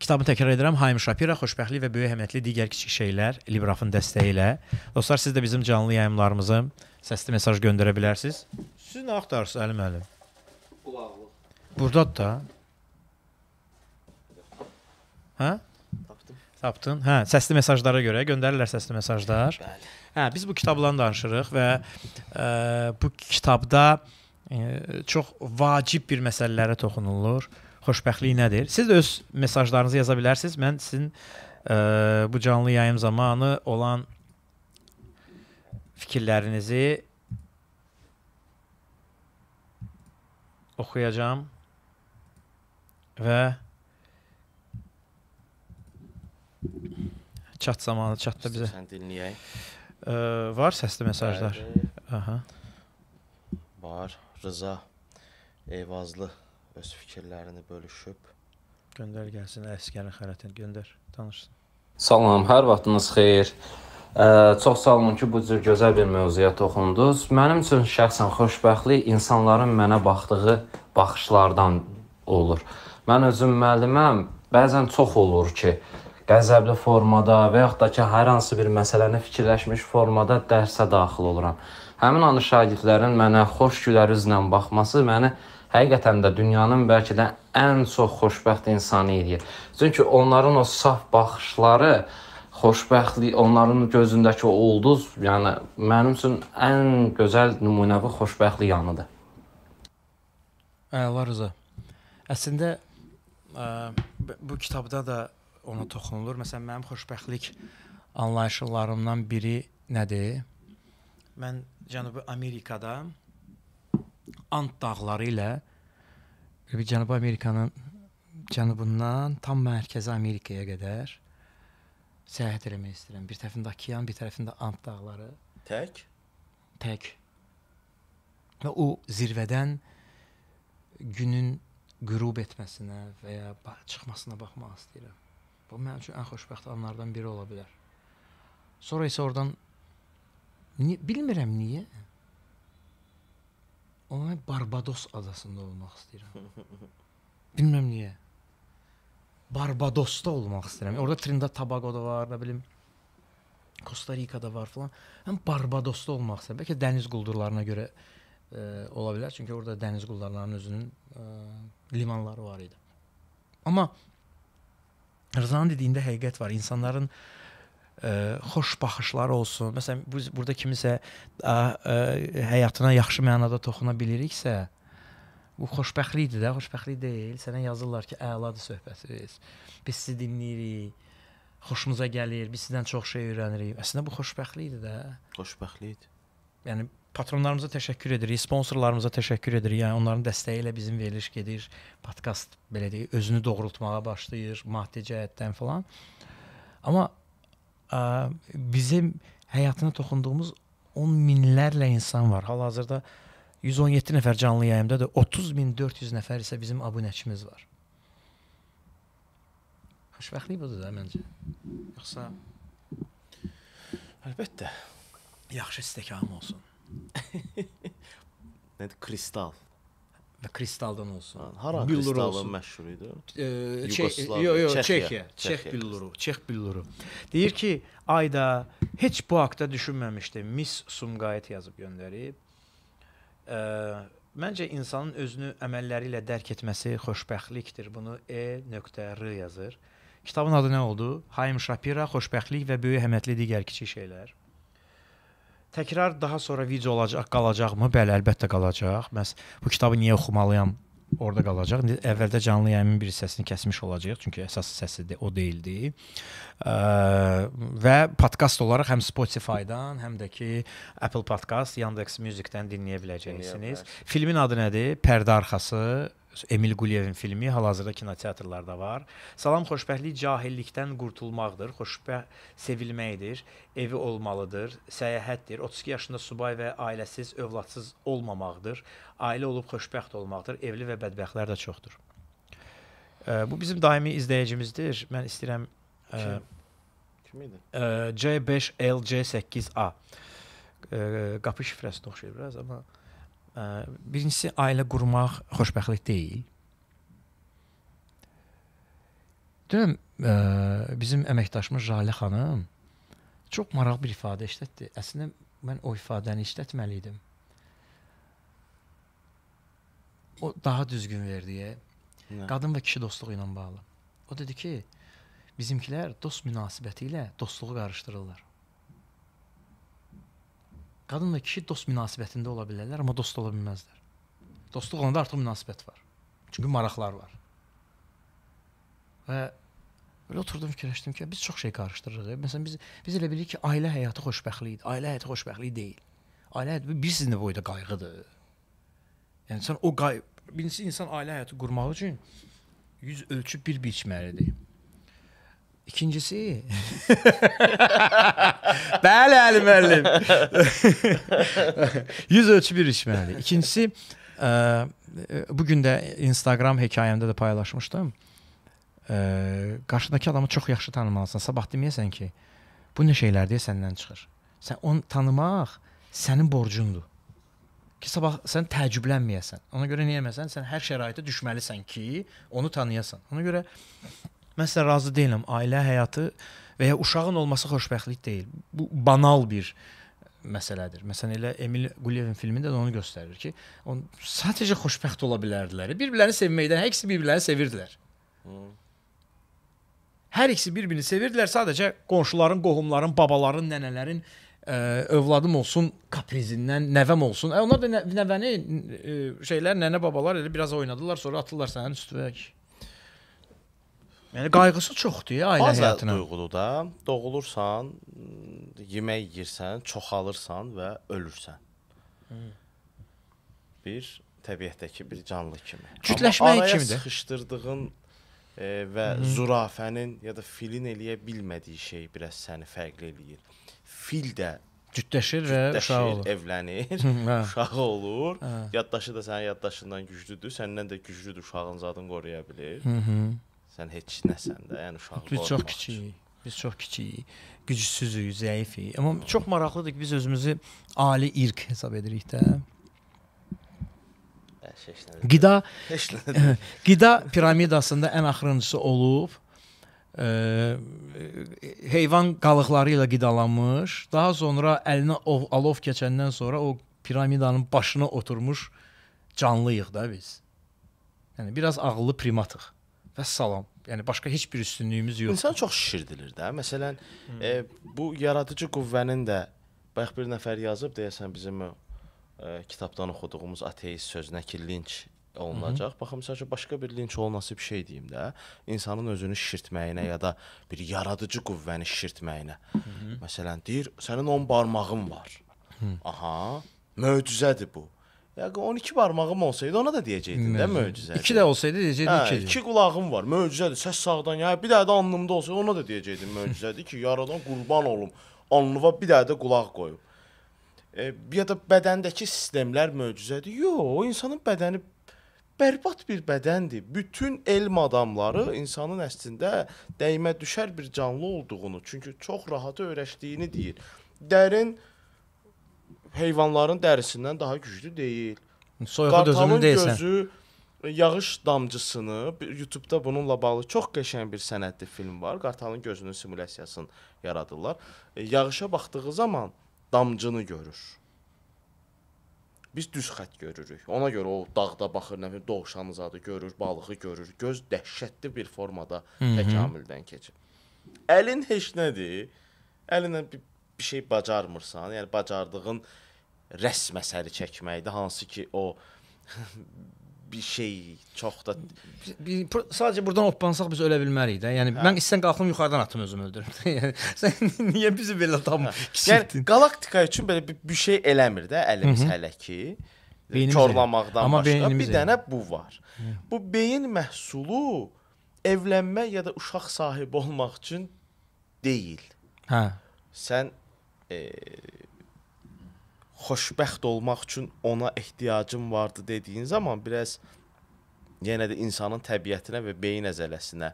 Kitabı təkrar edirəm. Haim Şapira, Xoşbəxtlik və Böyük Əhəmiyyətli digər kiçik şeylər Librafın dəstəyi ilə. Dostlar, siz də bizim canlı yayımlarımızı səsli mesaj göndərə bilərsiniz. Siz nə axtarırsınız Əli müəllim? Qulaqlıq. Burda da. Hə? Tapdım. Tapdın. Hə, səsli mesajlara görə göndərirlər səsli mesajlar. Bəli. Hə, biz bu kitabdan danışırıq və ə, e, bu kitabda ə, e, çox vacib bir məsələlərə toxunulur. Ə, xoşbəxtlik nədir? Siz də öz mesajlarınızı yaza bilərsiniz. Mən sizin ə, e, bu canlı yayım zamanı olan fikirlərinizi oxuyacağam və çat zamanı çatdı bizə. Sən dinləyək. Ə, e, var səsli mesajlar. Bəli. Aha. Var. Rıza Eyvazlı öz fikirlərini bölüşüb. Göndər gəlsin, əsgərin xəritini göndər, danışsın. Salam, hər vaxtınız xeyir. Ə, çox sağ olun ki, bu cür gözəl bir mövzuya toxundunuz. Mənim üçün şəxsən xoşbəxtlik insanların mənə baxdığı baxışlardan olur. Mən özüm müəlliməm, bəzən çox olur ki, qəzəbli formada və yaxud da ki, hər hansı bir məsələni fikirləşmiş formada dərsə daxil oluram. Həmin anı şagirdlərin mənə xoş gülər üzlə baxması məni həqiqətən də dünyanın bəlkə də ən çox xoşbəxt insanı edir. Çünki onların o saf baxışları, xoşbəxtlik, onların gözündəki o ulduz, yəni mənim üçün ən gözəl nümunəvi xoşbəxtlik yanıdır. Əla Rıza. Əslində ə, bu kitabda da ona toxunulur. Məsələn, mənim xoşbəxtlik anlayışlarımdan biri nədir? Mən Cənubi Amerikada And dağları ilə Cənubi Amerikanın cənubundan tam mərkəzi Amerikaya qədər səyahət eləmək istəyirəm. Bir tərəfində okean, bir tərəfində And dağları. Tək? Tək. Və o zirvədən günün qürub etməsinə və ya çıxmasına baxmaq istəyirəm. Bu mənim üçün ən xoşbəxt anlardan biri ola bilər. Sonra isə oradan ni bilmirəm niyə Ona Barbados adasında olmaq istəyirəm. Bilmirəm niyə. Barbadosda olmaq istəyirəm. Orda Trinidad Tobago'da var, nə bilim. Costa Rica'da var filan. Həm Barbadosda olmaq istəyirəm. Bəlkə dəniz quldurlarına görə ə, e, ola bilər, çünki orada dəniz quldurlarının özünün ə, e, limanları var idi. Amma Rzan dediyində həqiqət var. İnsanların ə, ə, e, xoş baxışları olsun. Məsələn, biz burada kimisə ə, ə, e, həyatına yaxşı mənada toxuna biliriksə, bu xoşbəxtlikdir də, xoşbəxtlik deyil. Sənə yazırlar ki, əladır söhbətiniz. Biz sizi dinləyirik. Xoşumuza gəlir. Biz sizdən çox şey öyrənirik. Əslində bu xoşbəxtlikdir də. Xoşbəxtlikdir. Yəni patronlarımıza təşəkkür edirik, sponsorlarımıza təşəkkür edirik. Yəni onların dəstəyi ilə bizim veriliş gedir. Podkast belə deyək, özünü doğrultmağa başlayır maddi cəhətdən falan. Amma ə, bizim həyatına toxunduğumuz 10 minlərlə insan var. Hal-hazırda 117 nəfər canlı yayımdadır. 30400 nəfər isə bizim abunəçimiz var. Xoşbəxtlik budur da məncə. Yoxsa Əlbəttə. Yaxşı istəkanım olsun. (laughs) Nədir kristal? Kristaldan olsun. Hara kristalın məşhur idi? E, Çex, yo, yo, Çexiya, Çex billuru, Çex billuru. Deyir ki, ayda heç bu haqqda düşünməmişdim. Miss Sumqayıt yazıb göndərib. E, məncə insanın özünü əməlləri ilə dərk etməsi xoşbəxtlikdir. Bunu E.R yazır. Kitabın adı nə oldu? Haim Shapira, Xoşbəxtlik və Böyük Həmətli digər kiçik şeylər təkrar daha sonra video olacaq, qalacaqmı? Bəli, əlbəttə qalacaq. Məs bu kitabı niyə oxumalıyam? Orda qalacaq. İndi əvvəldə canlı yayımın bir hissəsini kəsmiş olacağıq, çünki əsas səsi də o deyildi. Ə, və podkast olaraq həm Spotify-dan, həm də ki Apple Podkast, Yandex Music-dən dinləyə biləcəksiniz. Filmin adı nədir? Pərdə arxası Emil Quliyevin filmi hal-hazırda kinoteatrlarda var. Salam xoşbəxtlik cahillikdən qurtulmaqdır, xoşbəxt sevilməkdir, evi olmalıdır, səyahətdir, 32 yaşında subay və ailəsiz, övladsız olmamaqdır, ailə olub xoşbəxt olmaqdır, evli və bədbəxtlər də çoxdur. E, bu bizim daimi izləyicimizdir. Mən istəyirəm e, kim idi? E, C5LC8A. E, qapı şifrəsinə oxşayır biraz, amma Birincisi, ailə qurmaq xoşbəxtlik deyil. Dünən e, bizim əməkdaşımız Jalə xanım çox maraqlı bir ifadə işlətdi. Əslində mən o ifadəni işlətməli idim. O daha düzgün verdiyə. Qadın və kişi dostluğu ilə bağlı. O dedi ki, bizimkilər dost münasibəti ilə dostluğu qarışdırırlar. Qadınla kişi dost münasibətində ola bilərlər, amma dost ola bilməzlər. Dostluq onda artıq münasibət var. Çünki maraqlar var. Və Belə oturdum fikirləşdim ki, biz çox şey qarışdırırıq. Məsələn biz biz elə bilirik ki, ailə həyatı xoşbəxtlikdir. Ailə həyatı xoşbəxtlik deyil. Ailə həyatı bir sizin boyda qayğıdır. Yəni sən o qay birincisi insan ailə həyatı qurmaq üçün 100 ölçüb bir biçməlidir. İkincisi (laughs) Bəli, Əli müəllim. (laughs) Yüz ölçü birləşməli. İkincisi ə, e, e, bu gün də Instagram hekayəmdə də paylaşmışdım. Ə, e, qarşındakı adamı çox yaxşı tanımalısan. Sabah deməyəsən ki, bu nə şeylərdir səndən çıxır. Sən onu tanımaq sənin borcundur. Ki sabah sən təəccüblənməyəsən. Ona görə nə etməsən, sən hər şəraitə düşməlisən ki, onu tanıyasan. Ona görə Mən sizə razı deyiləm. Ailə həyatı və ya uşağın olması xoşbəxtlik deyil. Bu banal bir məsələdir. Məsələn elə Emil Gulyevin filmində də onu göstərir ki, on sadəcə xoşbəxt ola bilərdilər. Bir-birlərini sevməkdən hər ikisi bir-birlərini sevirdilər. Hmm. Hər ikisi bir-birini sevirdilər. Sadəcə qonşuların, qohumların, babaların, nənələrin ə, e, övladım olsun kaprizindən, nəvəm olsun. Ə, e, onlar da nə, nəvəni ə, e, şeylər, nənə babalar elə biraz oynadılar, sonra atdılar sənin üstünə. Yəni qayğısı çoxdur ya ailə Baza həyatına. duyğudur da. Doğulursan, yemək yeyirsən, çoxalırsan və ölürsən. Hmm. Bir təbiətdəki bir canlı kimi. Kütləşmək kimidir. Sıxışdırdığın e, və hmm. zürafənin ya da filin eləyə bilmədiyi şey biraz səni fərqli eləyir. Fil də cütləşir və uşaq olur. Evlənir, (laughs) uşaq hə. olur. Hə. Yaddaşı da sənin yaddaşından güclüdür, səndən də güclüdür, uşağın zadını qoruya bilir. Hı -hı. Sən heç nəsən də, yəni uşaqlıq. Biz çox kiçiyik. Biz çox kiçiyik, gücsüzük, zəifik. Amma çox maraqlıdır ki, biz özümüzü ali irq hesab edirik də. Qida (laughs) qida piramidasında ən axırıncısı olub. Ə, heyvan qalıqları ilə qidalanmış. Daha sonra əlinə ov, alov keçəndən sonra o piramidanın başına oturmuş canlıyıq da biz. Yəni biraz ağıllı primatıq və salam. Yəni başqa heç bir üstünlüyümüz yoxdur. İnsan çox şişirdilir də. Məsələn, hmm. e, bu yaradıcı qüvvənin də bayaq bir nəfər yazıb deyəsən bizim e, kitabdan oxuduğumuz ateist sözünə ki, linç olunacaq. Hı -hı. Baxın məsəl üçün başqa bir linç olması bir şey deyim də, insanın özünü şişirtməyinə ya da bir yaradıcı qüvvəni şişirtməyinə. Hı -hı. Məsələn, deyir, sənin 10 barmağın var. Hı. Aha, möcüzədir bu. Yəqin 12 barmağım olsaydı ona da deyəcəydin də möcüzə. 2 də olsaydı deyəcəydin 2. 2 qulağım var, möcüzədir. Səs sağdan gəlir. Bir dənə də alnımda olsaydı ona da deyəcəydin möcüzədir ki, yaradan qurban olum. Alnıva bir dənə də qulaq qoyub. E, ya da bədəndəki sistemlər möcüzədir. Yox, o insanın bədəni bərbad bir bədəndir. Bütün elm adamları insanın əslində dəymə düşər bir canlı olduğunu, çünki çox rahat öyrəşdiyini deyir. Dərin heyvanların dərisindən daha güclü deyil. Soyuğa dözümlü deyilsən. Gözü e, yağış damcısını YouTube-da bununla bağlı çox qəşəng bir sənədli film var. Qartalın gözünün simulyasiyasını yaradırlar. E, yağışa baxdığı zaman damcını görür. Biz düz xətt görürük. Ona görə o dağda baxır, nə bilim, dovşanı zadı görür, balığı görür. Göz dəhşətli bir formada təkamüldən keçir. Əlin heç nədir? Əlinlə bir, bir şey bacarmırsan, yəni bacardığın rəsm əsəri çəkməkdir, hansı ki o (laughs) bir şey çox da bir, bir, sadəcə burdan oppansaq biz ölə bilmərik də. Yəni hə. mən istəsən qalxım yuxarıdan atım özümü öldürüm. (laughs) yəni sən (laughs) niyə bizi belə tam hə. kiçiltdin? Yəni galaktika üçün belə bir, bir şey eləmir də əlimiz Hı -hı. hələ ki. Beynimiz korlamaqdan Amma başqa bir elə. dənə bu var. Hı. Bu beyin məhsulu evlənmə ya da uşaq sahibi olmaq üçün deyil. Hə. Sən e, xoşbəxt olmaq üçün ona ehtiyacım vardı dediyin zaman biraz yenə də insanın təbiətinə və beyin əzələsinə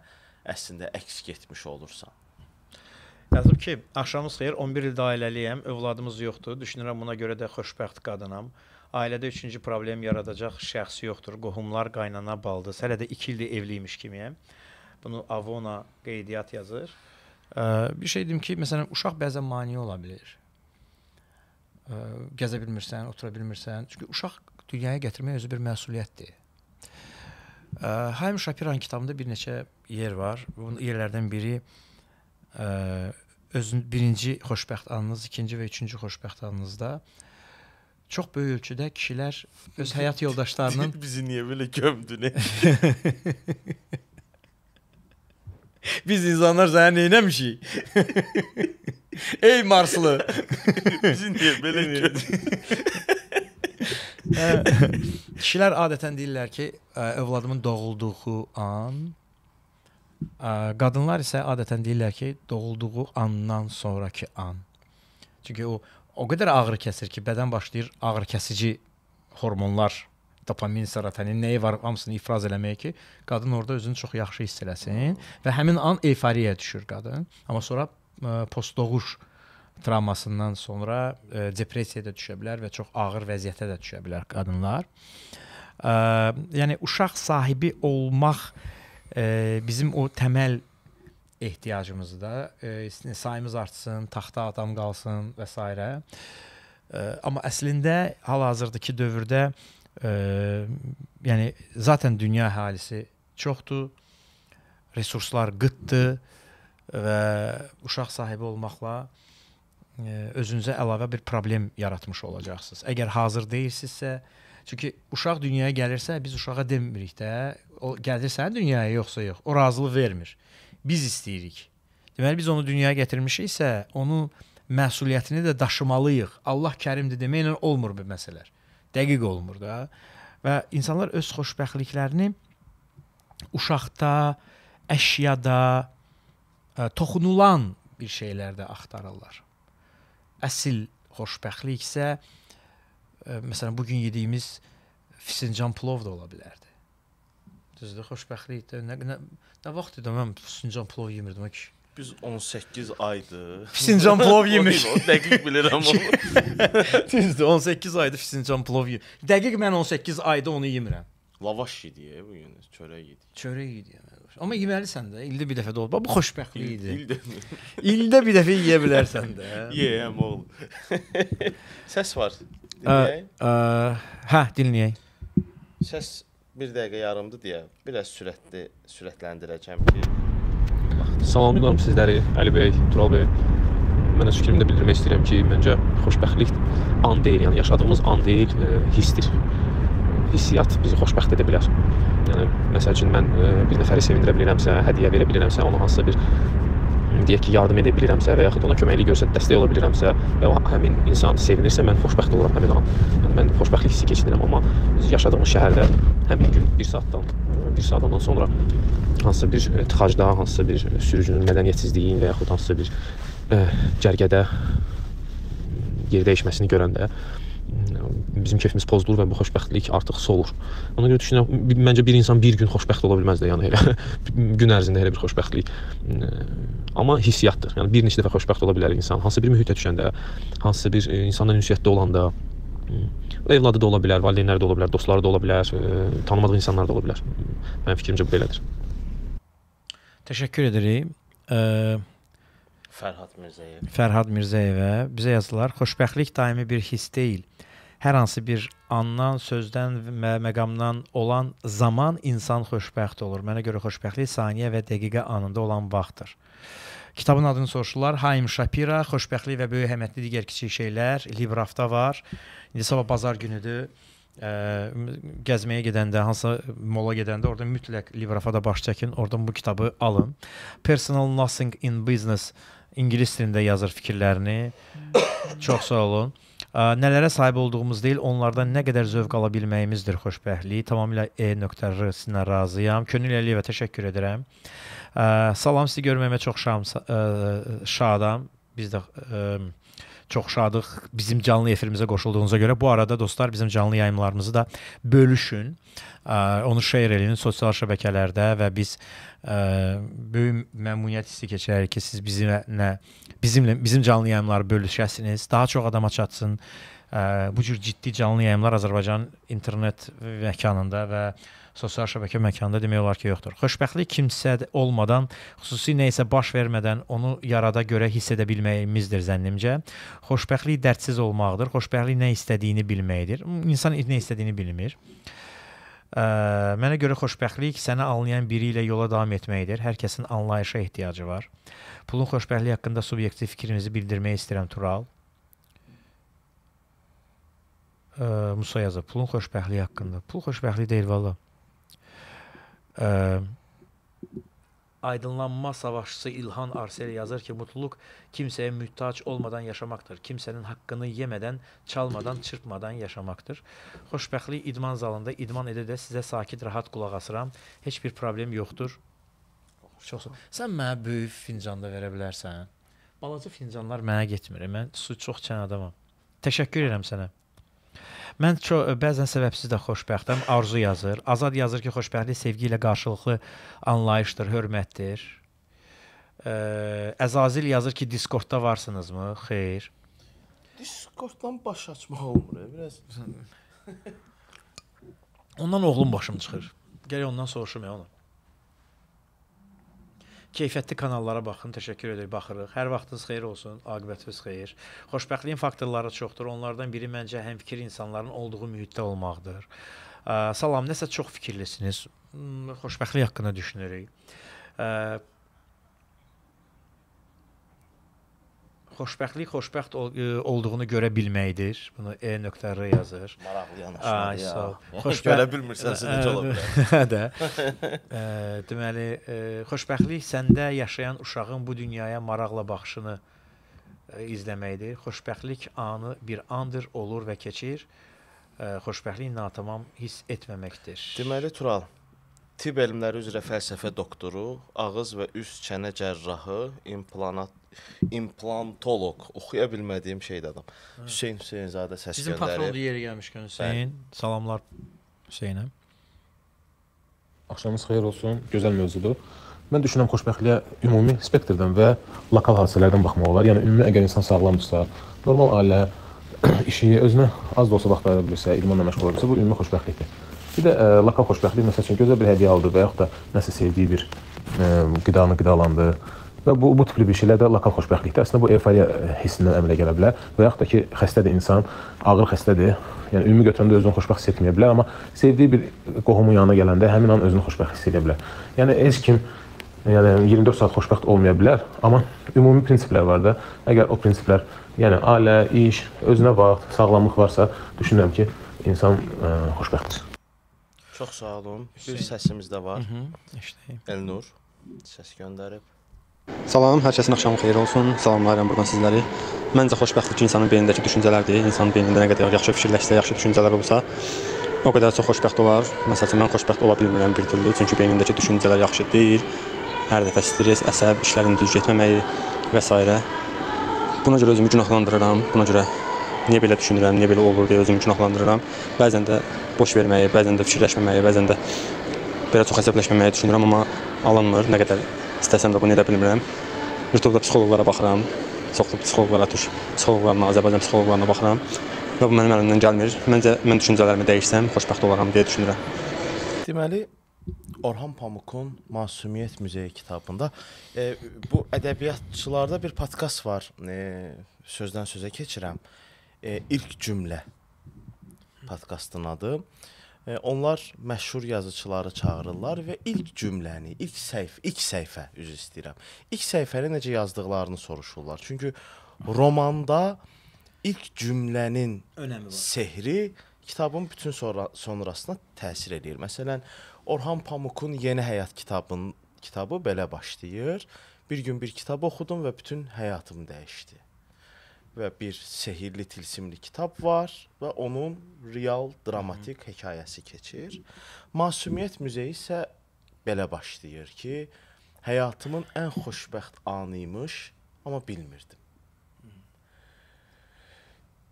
əslində əks getmiş olursan. Yazıb ki, axşamınız xeyir. 11 ildir ailəliyəm, övladımız yoxdur. Düşünürəm buna görə də xoşbəxt qadınam. Ailədə üçüncü problem yaradacaq şəxs yoxdur. Qohumlar, qaynana, baldız. Hələ də 2 ildir evliymiş kimiyəm. Bunu Avona qeydiyyat yazır. Ə, bir şey dedim ki, məsələn, uşaq bəzən mane ola bilər ə, e, gəzə bilmirsən, otura bilmirsən. Çünki uşaq dünyaya gətirmək özü bir məsuliyyətdir. Ə, e, Haim Şapiran kitabında bir neçə yer var. Bu yerlərdən biri ə, e, özün birinci xoşbəxt anınız, ikinci və üçüncü xoşbəxt anınızda çox böyük ölçüdə kişilər öz həyat yoldaşlarının (laughs) bizi niyə belə gömdün? (laughs) Biz insanlar sənə nə etmişik? (laughs) Ey Marslı. (laughs) Bizi niyə belə Kişilər adətən deyirlər ki, ə, övladımın doğulduğu an ə, qadınlar isə adətən deyirlər ki, doğulduğu andan sonrakı an. Çünki o o qədər ağrı kəsir ki, bədən başlayır ağrı kəsici hormonlar, dopamin, serotonin nəyi var hamısını ifraz eləməyə ki, qadın orada özünü çox yaxşı hiss eləsin və həmin an eyforiyaya düşür qadın. Amma sonra postdoğuş э, travmasından sonra e, depressiyaya da düşə bilər və çox ağır vəziyyətə də düşə bilər qadınlar. E, yəni uşaq sahibi olmaq e, bizim o təməl ehtiyacımızı da e, sayımız artsın, taxta adam qalsın və s. E, amma əslində hal-hazırdakı dövrdə e, yəni zaten dünya əhalisi çoxdur. Resurslar qıtdır. E, və uşaq sahibi olmaqla e, özünüzə əlavə bir problem yaratmış olacaqsınız. Əgər hazır deyilsinizsə, çünki uşaq dünyaya gəlirsə, biz uşağa demirik də, o gəlirsən dünyaya yoxsa yox. O razılıq vermir. Biz istəyirik. Deməli biz onu dünyaya gətirmişiksə, onu məsuliyyətini də daşımalıyıq. Allah Kərimdir deməklə olmur bu məsələlər. Dəqiq olmur da. Və insanlar öz xoşbəxtliklərini uşaqda, əşyada, E, toxunulan bir şeylərdə axtarırlar. Əsl xoşbəxtlik isə e, məsələn bu gün yediyimiz fisincan plov da ola bilərdi. Düzdür, xoşbəxtlikdə nə, nə, nə vaxt idi mən fisincan plov yemirdim ki. Biz 18 aydır. Fisincan plov (laughs) yemiş. Dəqiq bilirəm onu. (laughs) Düzdür, 18 aydır fisincan plov yeyir. Dəqiq mən 18 ayda onu yemirəm. Lavaş yediyə bu gün, çörək yedik. Çörək yedik. Amma yeməlisən də, ildə bir dəfə də olub. Bu xoşbəxtlik idi. İldə. ildə (laughs) bir dəfə yeyə bilərsən də. Yeyəm oğlum. Səs (laughs) var. Dinləyək. Hə, dinləyək. Səs 1 dəqiqə yarımdır deyə biraz sürətli sürətləndirəcəm ki. Salamlayıram sizləri, Əli bəy, Tural bəy. Mən öz fikrimi də bildirmək istəyirəm ki, məncə xoşbəxtlik an deyil, yəni yaşadığımız an deyil, e, hissdir. E, hissiyat bizi xoşbəxt edə bilər. Yəni məsəl üçün mən bir nəfəri sevindirə bilirəmsə, hədiyyə verə bilirəmsə, ona hansısa bir deyək ki, yardım edə bilirəmsə və yaxud ona köməklik göstərib dəstək ola bilirəmsə və həmin insan sevinirsə, mən xoşbəxt oluram həmin an. Yəni mən xoşbəxtlik hissi keçinirəm, amma biz yaşadığımız şəhərdə həmin gün 1 saatdan 1 saat ondan sonra hansısa bir tıxacda, hansısa bir sürücünün mədəniyyətsizliyi və yaxud hansısa bir ə, cərgədə yer dəyişməsini görəndə Yəni, bizim kefimiz pozulur və bu xoşbəxtlik artıq solur. Ona görə düşünürəm, məncə bir insan bir gün xoşbəxt ola bilməz də, yəni elə (laughs) gün ərzində elə bir xoşbəxtlik. Amma hissiyyatdır. Yəni bir neçə dəfə xoşbəxt ola bilər insan. Hansı bir mühitə düşəndə, hansısa bir e, insanla ünsiyyətdə olanda, hmm, evladı da ola bilər, valideynləri də ola bilər, dostları da ola bilər, e, tanımadığı insanlar da ola bilər. Mənim fikrimcə bu belədir. Təşəkkür edirik. Ə Fərhad Mirzəyev. Fərhad Mirzəyevə bizə yazdılar. Xoşbəxtlik daimi bir hiss deyil, hər hansı bir andan, sözdən və məqamdan olan zaman insan xoşbəxt olur. Mənə görə xoşbəxtlik saniyə və dəqiqə anında olan vaxtdır. Kitabın adını soruşdular. Haim Shapira, Xoşbəxtlik və böyük əhəmiyyətli digər kiçik şeylər Librafda var. İndi sabah bazar günüdür. Ə, gəzməyə gedəndə, hansısa mola gedəndə orada mütləq Librafa da baş çəkin, oradan bu kitabı alın. Personal Nothing in Business ingilis dilində yazır fikirlərini. Çox sağ olun. Nələrə sahib olduğumuz deyil, onlardan nə qədər zövq ala bilməyimizdir xoşbəxtlik. Tamamilə E.R sinə razıyam. Könül Əliyevə təşəkkür edirəm. Ə, salam sizi görməyimə çox şam, ə, şadam. Biz də ə, çox şadıq bizim canlı efirimizə qoşulduğunuza görə. Bu arada dostlar bizim canlı yayımlarımızı da bölüşün. Ə, onu şeir eləyin sosial şəbəkələrdə və biz ə, böyük məmnuniyyət hissi keçirik ki, siz bizimlə bizimlə bizim canlı yayımları bölüşəsiniz, daha çox adama çatsın. Ə, bu cür ciddi canlı yayımlar Azərbaycan internet məkanında və sosial şəbəkə məkanında demək olar ki, yoxdur. Xoşbəxtlik kimsə olmadan, xüsusi nə isə baş vermədən onu yarada görə hiss edə bilməyimizdir zənnimcə. Xoşbəxtlik dərtsiz olmaqdır. Xoşbəxtlik nə istədiyini bilməkdir. İnsan nə istədiyini bilmir. Ə, mənə görə xoşbəxtlik səni anlayan biri ilə yola davam etməkdir. Hər kəsin anlayışa ehtiyacı var. Pulun xoşbəxtliyi haqqında subyektiv fikrimizi bildirmək istəyirəm Tural. Ə, Musa yazıb, pulun xoşbəxtliyi haqqında. Pul xoşbəxtlik deyil valla. Ə, Aydınlanma savaşçısı İlhan Arseli yazır ki, mutluluk kimseye mühtaç olmadan yaşamaktır. Kimsenin haqqını yemədən, çalmadan, çırpmadan yaşamaqdır. Xoşbəxtlik idman zalında idman edə də sizə sakit, rahat qulaq asıram. Heç bir problem yoxdur. Çox sağ ol. Sən mənə böyük fincanda verə bilərsən. Balaca fincanlar mənə getmir. Mən su çox içən adamam. Təşəkkür edirəm sənə. Mən çox e, bəzən səbəbsiz də xoşbəxtəm. Arzu yazır. Azad yazır ki, xoşbəxtlik sevgi ilə qarşılıqlı anlayışdır, hörmətdir. Ə, e, Əzazil yazır ki, Discordda varsınızmı? Xeyr. Discorddan baş açmaq olmur, e, biraz. ondan oğlum başım çıxır. Gəl ondan soruşum ya onu. Keyfiyyətli kanallara baxın, təşəkkür edirik, baxırıq. Hər vaxtınız xeyir olsun, aqibətiniz xeyir. Xoşbəxtliyin faktorları çoxdur. Onlardan biri məncə həmfikir insanların olduğu mühitdə olmaqdır. Salam, nəsə çox fikirlisiniz. Hmm, xoşbəxtlik haqqında düşünürük. xoşbəxtlik xoşbəxt ol, ə, e, olduğunu görə bilməkdir. Bunu E nöqtəri yazır. Maraqlı yanaşmadır ya. (laughs) Xoş görə bilmirsənsə necə ola bilər? (laughs) Hə, də. Ə, deməli, ə, e, xoşbəxtlik səndə yaşayan uşağın bu dünyaya maraqla baxışını ə, e, izləməkdir. Xoşbəxtlik anı bir andır, olur və keçir. Ə, xoşbəxtlik natamam hiss etməməkdir. Deməli, Tural, Tibb elmləri üzrə fəlsəfə doktoru, ağız və üst çənə cərrahı, implantat implantoloq. Oxuya bilmədiyim şeydir adam. Hə. Hüseyn Hüseynzadə səs göndərir. Bizim patronun yeri gəlmişkən Hüseyn. Salamlar Hüseynə. Axşamınız xeyir olsun. Gözəl mövzudur. Mən düşünürəm xoşbəxtliyə ümumi spektrdən və lokal hadisələrdən baxmaq olar. Yəni ümumi əgər insan sağlamdırsa, normal ailə (clears throat) işi özünə az da olsa vaxt ayıra bilirsə, idmanla məşğul olursa, bu ümumi xoşbəxtlikdir. Bir də ə, e, lokal xoşbəxtlik məsəl üçün gözəl bir hədiyyə aldı və yaxud da nəsə sevdiyi bir ə, e, qidanı qidalandı. Və bu bu tipli bir şeylər də lokal xoşbəxtlikdə əslində bu eyforiya e, hissindən əmələ gələ bilər və yaxud da ki, xəstədir insan, ağır xəstədir. Yəni ümumi götürəndə özünü xoşbəxt hiss etməyə bilər, amma sevdiyi bir qohumun yanına gələndə həmin an özünü xoşbəxt hiss edə bilər. Yəni heç kim yəni 24 saat xoşbəxt olmaya bilər, amma ümumi prinsiplər var da. Əgər o prinsiplər, yəni ailə, iş, özünə vaxt, sağlamlıq varsa, düşünürəm ki, insan ə, xoşbəxtdir. Çox sağ olun. Bir səsimiz də var. Eşidəyim. Elnur səs göndərib. Salam, hər kəsin axşamı xeyir olsun. Salamlayıram buradan sizləri. Məncə xoşbəxtlik insanın beynindəki düşüncələrdir. İnsanın beynində nə qədər yaxşı fikirləşsə, yaxşı düşüncələr olsa, o qədər çox xoşbəxt olar. Məsələn, mən xoşbəxt ola bilmirəm bir türlü, çünki beynimdəki düşüncələr yaxşı deyil. Hər dəfə stress, əsəb, işlərin düz getməməyi və s. Buna görə özümü günahlandırıram. Buna görə Niyə belə düşünürəm, niyə belə olur deyə özümü günahlandırıram. Bəzən də boş verməyi, bəzən də fikirləşməməyi, bəzən də belə çox əsəbləşməməyi düşünürəm, amma alınmır. Nə qədər istəsəm də bunu edə bilmirəm. YouTube'da psixoloqlara baxıram. Çoxlu psixoloqlara, Türk psixoloqlarına, Azərbaycan psixoloqlarına baxıram və bu mənim əlimdən gəlmir. Məncə mən düşüncələrimi dəyişsəm xoşbəxt olaram deyə düşünürəm. Deməli Orhan Pamukun Masumiyyət Muzeyi kitabında e, bu ədəbiyyatçılarda bir podkast var. E, sözdən sözə keçirəm e, ilk cümlə podkastın adı. E, onlar məşhur yazıçıları çağırırlar və ilk cümləni, ilk səhif, ilk səhifə üzr istəyirəm. İlk səhifəni necə yazdıqlarını soruşurlar. Çünki romanda ilk cümlənin önəmi var. Sehri kitabın bütün sonra, sonrasına təsir eləyir. Məsələn, Orhan Pamukun Yeni Həyat kitabının kitabı belə başlayır. Bir gün bir kitab oxudum və bütün həyatım dəyişdi və bir Sehirli Tilsimli kitab var və onun real dramatik Hı -hı. hekayəsi keçir. Masumiyyət muzeyi isə belə başlayır ki, həyatımın ən xoşbəxt anı imiş, amma bilmirdim.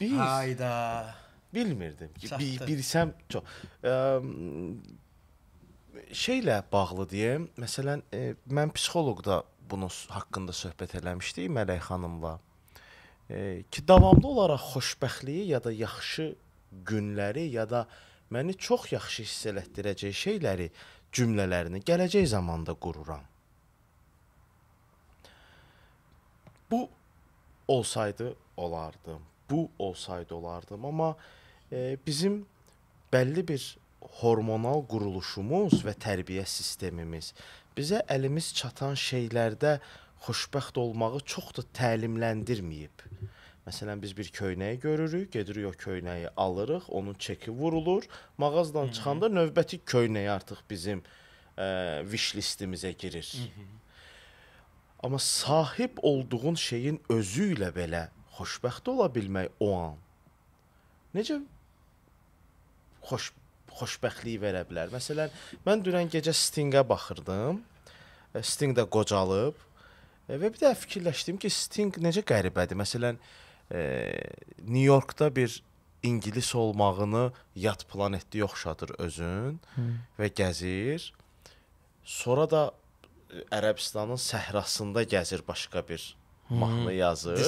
Biz Hayda. Bilmirdim ki, bi, bilsəm çox. Əm, ehm, şeylə bağlı deyim. Məsələn, e, mən psixoloqda bunu haqqında söhbət eləmişdik Mələk xanımla e, ki davamlı olaraq xoşbəxtliyi ya da yaxşı günləri ya da məni çox yaxşı hiss elətdirəcək şeyləri cümlələrini gələcək zamanda qururam. Bu olsaydı olardım. Bu olsaydı olardım, amma e, bizim bəlli bir hormonal quruluşumuz və tərbiyə sistemimiz bizə əlimiz çatan şeylərdə xoşbəxt olmağı çox da təlimləndirməyib. Məsələn biz bir köynəyi görürük, gedirik o köynəyi alırıq, onun çeki vurulur. Mağazdan Hı -hı. çıxanda növbəti köynək artıq bizim ə, e, wish listimizə girir. Hı -hı. Amma sahib olduğun şeyin özü ilə belə xoşbəxt ola bilmək o an. Necə xoş xoşbəxtliyi verə bilər. Məsələn, mən dünən gecə Stingə baxırdım. E, Sting də qocalıb. E, və bir də fikirləşdim ki, Sting necə qəribədir. Məsələn, e, Nyu-Yorkda bir ingilis olmağını yad planetdə yoxşadır özün hmm. və gəzir. Sonra da e, Ərəbistanın səhrasında gəzir başqa bir hmm. mahnı yazır.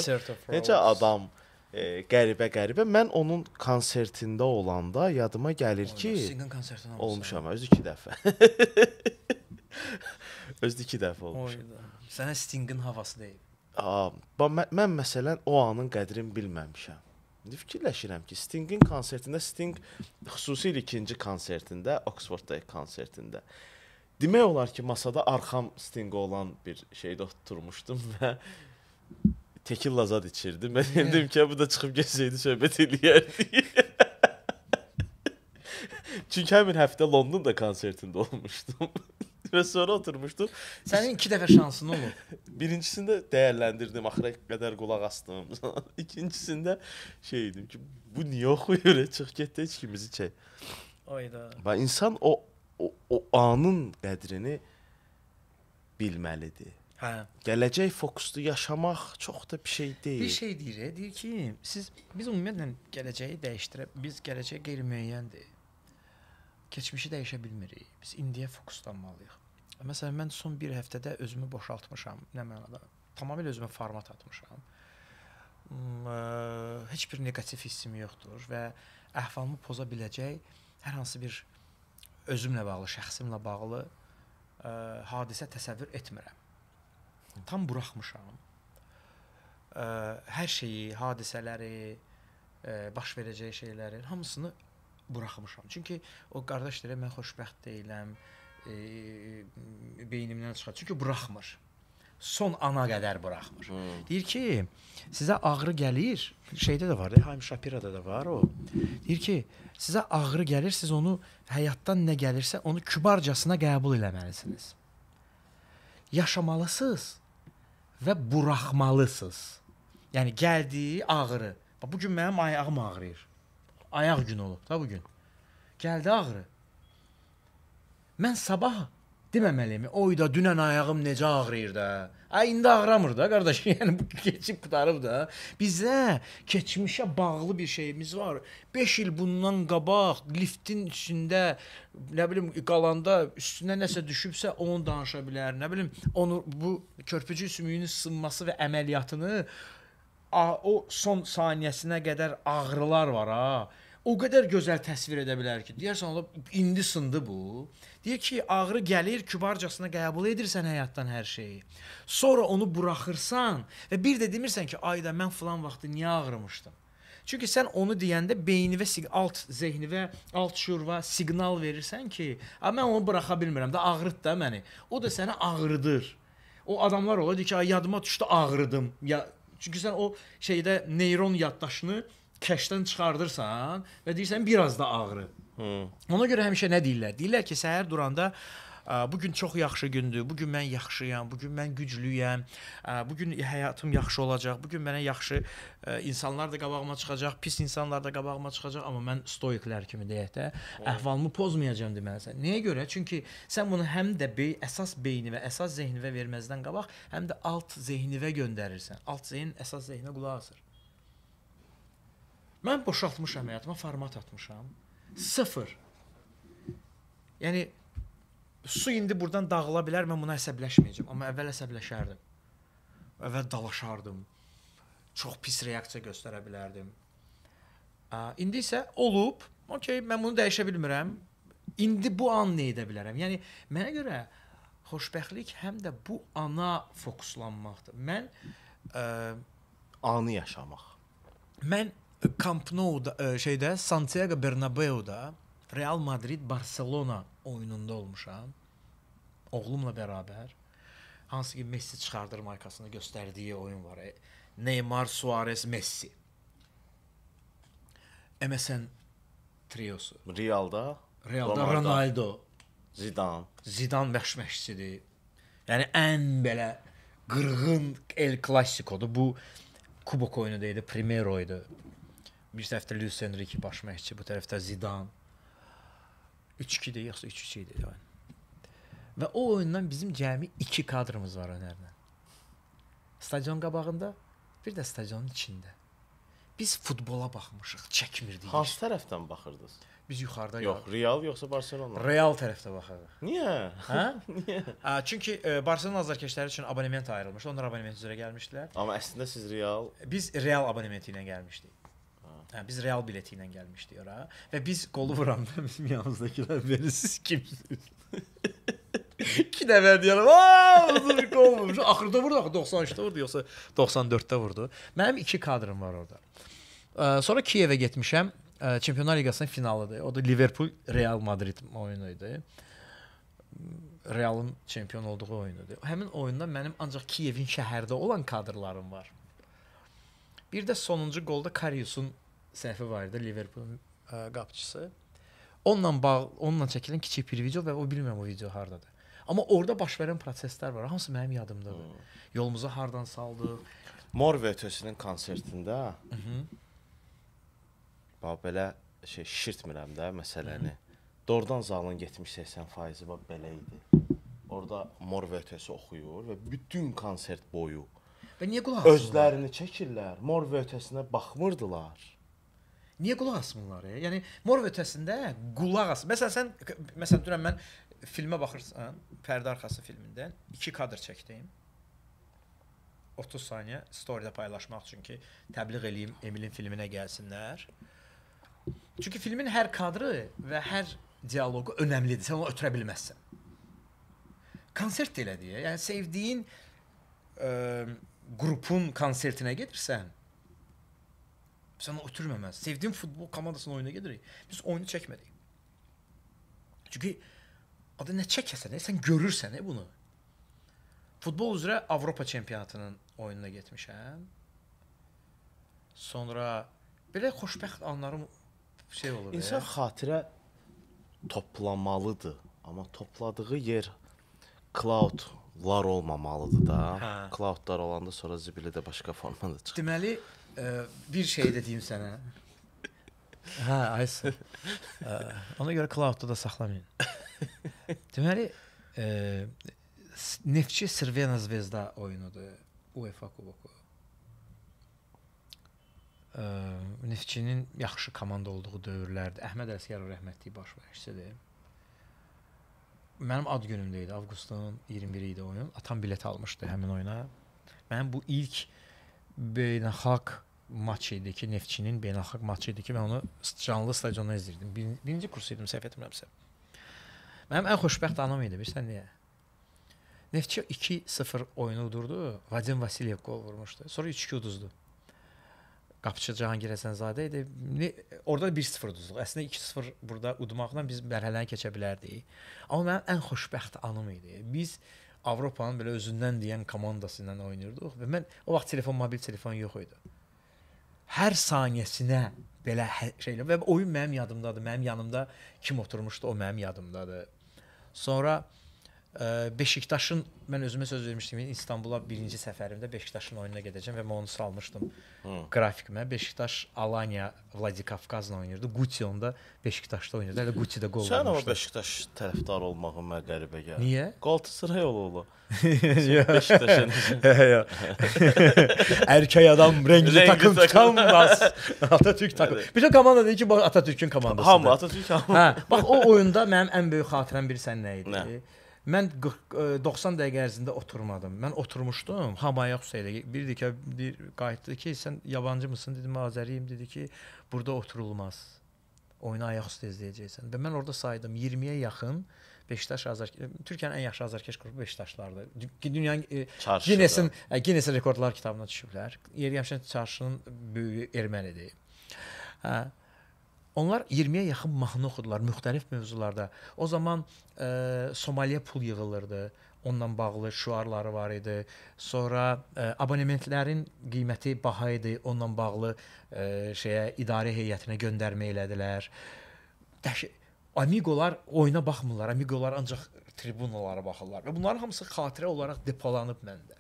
Necə adam e, qəribə-qəribə. Mən onun konsertində olanda yadıma gəlir ki, Stingin konsertinə olmuşam özü 2 dəfə. (laughs) özü 2 dəfə olmuşam. Sənə Stingin havası deyil. A, mən, mən məsələn o anın qədrini bilməmişəm. İndi fikirləşirəm ki, Stingin konsertində Sting xüsusilə ikinci konsertində, Oxforddakı konsertində demək olar ki, masada arxam Stingə olan bir şeydə oturmuşdum və tekil lazad içirdim. Mən dedim ki, bu da çıxıb gəlsəydi söhbət eləyərdi. (laughs) Çünki həmin həftə Londonda konsertində olmuşdum. (laughs) (laughs) Restorana oturmuşduq. Sənin iki dəfə şansın olub. (laughs) Birincisində dəyərləndirdim, axıra qədər qulaq asdım. (laughs) İkincisində şey idim ki, bu niyə oxuyur? Çıx get heç kimizi çək. Ayda. Və insan o, o o anın qədrini bilməlidir. Hə. Gələcək fokuslu yaşamaq çox da bir şey deyil. Bir şey deyir, e, deyir ki, siz biz ümumiyyətlə gələcəyi dəyişdirə, biz gələcək qeyri-müəyyəndir. Keçmişi dəyişə bilmirik. Biz indiyə fokuslanmalıyıq. Məsələn, mən son bir həftədə özümü boşaltmışam, nə mənada? Tamamilə özümə format atmışam. Mm, e, heç bir neqativ hissim yoxdur və əhvalımı poza biləcək hər hansı bir özümlə bağlı, şəxsimlə bağlı ə, e, hadisə təsəvvür etmirəm. Tam buraxmışam. Ə, e, hər şeyi, hadisələri, ə, baş verəcək şeylərin hamısını buraxmışam. Çünki o qardaş deyir, mən xoşbəxt deyiləm. Ə, e, beynimdən çıxar. Çünki buraxmır. Son ana qədər buraxmır. Hmm. Deyir ki, sizə ağrı gəlir. Şeydə də var, Haim Şapirada da var o. Deyir ki, sizə ağrı gəlir, siz onu həyatdan nə gəlirsə onu kübarcasına qəbul etməlisiniz. Yaşamalısınız və buraxmalısınız. Yəni gəldiyi ağrı. Bax bu gün mənim ayağım ağrıyır. Ayaq günü olub da bu gün. Gəldi ağrı. Mən sabah deməməliyəm. Oy da dünən ayağım necə ağrıyır da. Ay indi ağramır da qardaş. (laughs) Yəni bu keçib qutarıb da. Bizdə keçmişə bağlı bir şeyimiz var. 5 il bundan qabaq liftin üstündə nə bilim qalanda üstünə nəsə düşübsə onu danışa bilər. Nə bilim onu bu körpücük sümüyünün sınması və əməliyyatını a, o son saniyəsinə qədər ağrılar var ha. O qədər gözəl təsvir edə bilər ki, deyərsən indi sındı bu. Deyir ki, ağrı gəlir, kübarcasına qəbul edirsən həyatdan hər şeyi. Sonra onu buraxırsan və bir də demirsən ki, ayda mən falan vaxtı niyə ağrımışdım? Çünki sən onu deyəndə beynivə alt zehnivə, alt şuurva siqnal verirsən ki, mən onu buraxa bilmirəm də ağrıt da məni. O da səni ağrıdır. O adamlar olur deyir ki, yadıma düşdü ağrıdım. Ya çünki sən o şeydə neyron yaddaşını kəşdən çıxardırsan və deyirsən biraz da ağrı. Hmm. Ona görə həmişə nə deyirlər? Deyirlər ki, səhər duranda bu gün çox yaxşı gündür. Bu gün mən yaxşıyam, bu gün mən güclüyəm. Bu gün həyatım yaxşı olacaq. Bu gün mənə yaxşı insanlar da qabağıma çıxacaq, pis insanlar da qabağıma çıxacaq, amma mən stoiklər kimi deyək də, əhvalımı pozmayacağam deməlisən. Niyə görə? Çünki sən bunu həm də bey, əsas beyni və əsas zehnivə verməzdən qabaq, həm də alt zehnivə göndərirsən. Alt zehn əsas zehnə qulaq asır. Mən boşaltmışam həyatıma format atmışam. Sıfır. Yəni su indi buradan dağıla bilər, mən buna əsəbləşməyəcəm, amma əvvəl əsəbləşərdim. Əvvəl dalaşardım. Çox pis reaksiya göstərə bilərdim. İndi isə olub, okey, mən bunu dəyişə bilmirəm. İndi bu an nə edə bilərəm? Yəni mənə görə xoşbəxtlik həm də bu ana fokuslanmaqdır. Mən ə, anı yaşamaq. Mən Camp Nou'da e, şeydə Santiago Bernabeu-da Real Madrid Barcelona oyununda olmuşam. Oğlumla bərabər. Hansı ki Messi çıxardır markasını göstərdiyi oyun var. E, Neymar, Suarez, Messi. MSN triosu. Realda Realda Ronaldo, Ronaldo Zidane. Zidane məşməşçidir. Yəni ən belə qırğın El Clasico-dur. Bu kubok oyunu deyildi, Primero idi. Bir tərəfdə Luis Enrique baş məşqçi, bu tərəfdə Zidane. 3-2-də yoxsa 3-3 idi yəni. Və o oyundan bizim cəmi 2 kadrımız var önərlə. Stadion qabağında, bir də stadionun içində. Biz futbola baxmışıq, çəkmirdik. Hansı tərəfdən baxırdınız? Biz yuxarıdan. Yox, yardım. Real yoxsa Barselona? Real tərəfdə baxırdıq. Niyə? Hə? (laughs) Niyə? Ə, çünki ə, e, Barselona azarkeşləri üçün abonement ayrılmışdı. Onlar abonement üzrə gəlmişdilər. Amma əslində siz Real Biz Real abonementi ilə gəlmişdik. Hə, biz Real bileti ilə gəlmişdik ora və biz qolu vuranda bizim yanımızdakılər belə siz kimsiniz? 2 nəfər deyirəm. Uzun qol vurmuş. Axırda vurdu, axı 93-də vurdu yoxsa 94-də vurdu. Mənim 2 kadrım var orada. Sonra Kiyevə getmişəm. Çempionlar Liqasının finalıdır. O da Liverpool Real Madrid oyunu idi. Realın çempion olduğu oyunudur. Həmin oyunda mənim ancaq Kiyevin şəhərdə olan kadrlarım var. Bir də sonuncu qolda Kariusun səhvi var idi Liverpoolun e, qapıçısı. Onunla bağlı, onunla çəkilən kiçik bir video və o bilmirəm o video hardadır. Amma orada baş verən proseslər var, hamısı mənim yadımdadır. Hmm. Yolumuzu hardan saldıq? Mor və ötəsinin konsertində. Mhm. Bax belə şey şişirtmirəm də məsələni. Dordan zalın 70-80%-i bax belə idi. Orda Mor və ötəsi oxuyur və bütün konsert boyu. Və niyə qulaq asmırlar? Özlərini çəkirlər, Mor və ötəsinə baxmırdılar. Niyə qulaq asmırlar? Ya? Yəni mor ötəsində qulaq as. Məsələn sən məsələn dünən mən filmə baxırsan, pərdə arxası filmindən 2 kadr çəkdim. 30 saniyə storydə paylaşmaq üçün ki, təbliğ eləyim Emilin filminə gəlsinlər. Çünki filmin hər kadrı və hər dialoqu önəmlidir. Sən onu ötürə bilməzsən. Konsert elədir. Yəni sevdiyin ə, qrupun konsertinə gedirsən, Sən oturma mən. Sevdiyim futbol komandasının oyuna gedirik. Biz oyunu çəkmədik. Çünki adı nə çəkəsən, sən görürsən e, bunu. Futbol üzrə Avropa çempionatının oyununa getmişəm. Sonra belə xoşbəxt anlarım şey olur. İnsan ya. xatirə toplamalıdır, amma topladığı yer cloud lar olmamalıdır da. Hə. Cloudlar olanda sonra zibili də başqa formada çıxır. Deməli, Ee, bir şey de diyeyim sənə. Hə, Aysun. Ə, Ona görə cloud-da da saxlamayın. Deməli, e, s- Neftçi Sirvena Zvezda oyunudur UEFA Kuboku. Ə, Neftçinin yaxşı komanda olduğu dövrlərdə Əhməd Əsgərov rəhmətliyi baş vericisidir. Mənim ad günümdə idi, avqustun 21-i idi oyun. Atam bilet almışdı həmin oyuna. Mənim bu ilk beynəlxalq maç idi ki, Neftçinin beynəlxalq maçı idi ki, mən onu canlı stadionda izləyirdim. Bir, birinci kurs idim, səhv etmirəmsə. Mənim ən xoşbəxt anım idi, bilirsən niyə? Neftçi 2-0 oyunu udurdu. Vadim Vasilyev gol vurmuşdu. Sonra 3-2 uduzdu. Qapıçı Cahangir Həsənzadə idi. Orada 1-0 uduzduq. Əslində 2-0 burada udmaqla biz mərhələni keçə bilərdik. Amma mənim ən xoşbəxt anım idi. Biz Avropanın belə özündən deyən komandası ilə oynayırdıq və mən o vaxt telefon, mobil telefon yox idi. Her saniyəsinə belə şeylə və oyun mənim yadımdadır. Mənim yanımda kim oturmuştu o mem yadımdadır. Sonra Beşiktaşın mən özümə söz vermişdim İstanbula birinci səfərimdə Beşiktaşın oyununa gedəcəm və mən onu salmışdım Hı. qrafikimə. Beşiktaş Alanya Vladikavkazla oynayırdı. Guti onda Beşiktaşda oynayırdı. Hələ Guti də gol vurmuşdu. Sən olmuşdu. o Beşiktaş tərəfdarı olmağın mənə qəribə gəlir. Niyə? Qalatasaray ol ola. (laughs) Beşiktaşın. (laughs) (laughs) Erkək adam rəngli takım tutanmaz. Atatürk takım. Bütün komanda deyir ki, bu Atatürkün komandasıdır. Hamı Atatürk hamı. Hə, bax o oyunda mənim ən böyük xatirəm biri sənin nə idi? Nə? Mən 40 90 e, dəqiqə ərzində oturmadım. Mən oturmuşdum. Havaya Hüseylə bir dikə bir qayıtdı ki, sən yabancımısan dedim, Azəriyəm dedi ki, burada oturulmaz. Oyunu ayaq üstə izləyəcəksən. Və mən orada saydım 20-yə yaxın Beşiktaş Azər e, Türkiyənin ən yaxşı azərkeş qrupu Beşiktaşlardır. Dünyanın e, Ginnesin Ginnesin rekordlar kitabına düşüblər. Yeriyəmşən çarşının böyüyü ermənidir. Hə, Onlar 20-yə yaxın mahnı oxudular müxtəlif mövzularda. O zaman e, Somaliyə pul yığılırdı. Onunla bağlı şüarları var idi. Sonra e, abonementlərin qiyməti baha idi. Onunla bağlı e, şeyə idarə heyətinə göndərmə elədilər. Dəş Amigolar oyuna baxmırlar. Amigolar ancaq tribunalara baxırlar və bunların hamısı xatirə olaraq depolanıb məndə.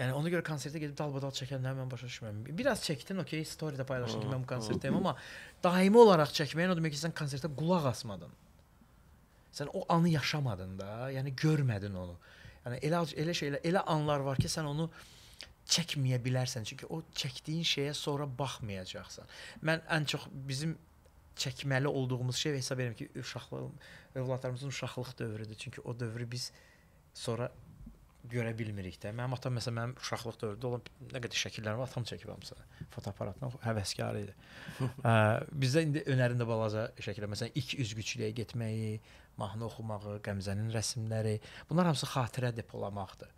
Yəni ona görə konsertə gedib dalbadal çəkənləri mən başa düşmürəm. Biraz çəkdin, okey, storydə paylaşdın ki, mən bu konsertdəyəm, amma daimi olaraq çəkməyin o demək ki, sən konsertə qulaq asmadın. Sən o anı yaşamadın da, yəni görmədin onu. Yəni elə elə şeylə, elə anlar var ki, sən onu çəkməyə bilərsən, çünki o çəkdiyin şeyə sonra baxmayacaqsan. Mən ən çox bizim çəkməli olduğumuz şey hesab edirəm ki, uşaqlıq övladlarımızın uşaqlıq dövrüdür. Çünki o dövrü biz sonra görə bilmirik də. Mənim atam məsələn mənim uşaqlıq dövrdə olan nə qədər şəkillərimi atam çəkib hamısı fotoaparatla həvəskar idi. (laughs) ə, bizdə indi önərində balaca şəkillər, məsələn ilk üzgüçülüyə getməyi, mahnı oxumağı, Qəmzənin rəsmləri, bunlar hamısı xatirə depolamaqdır.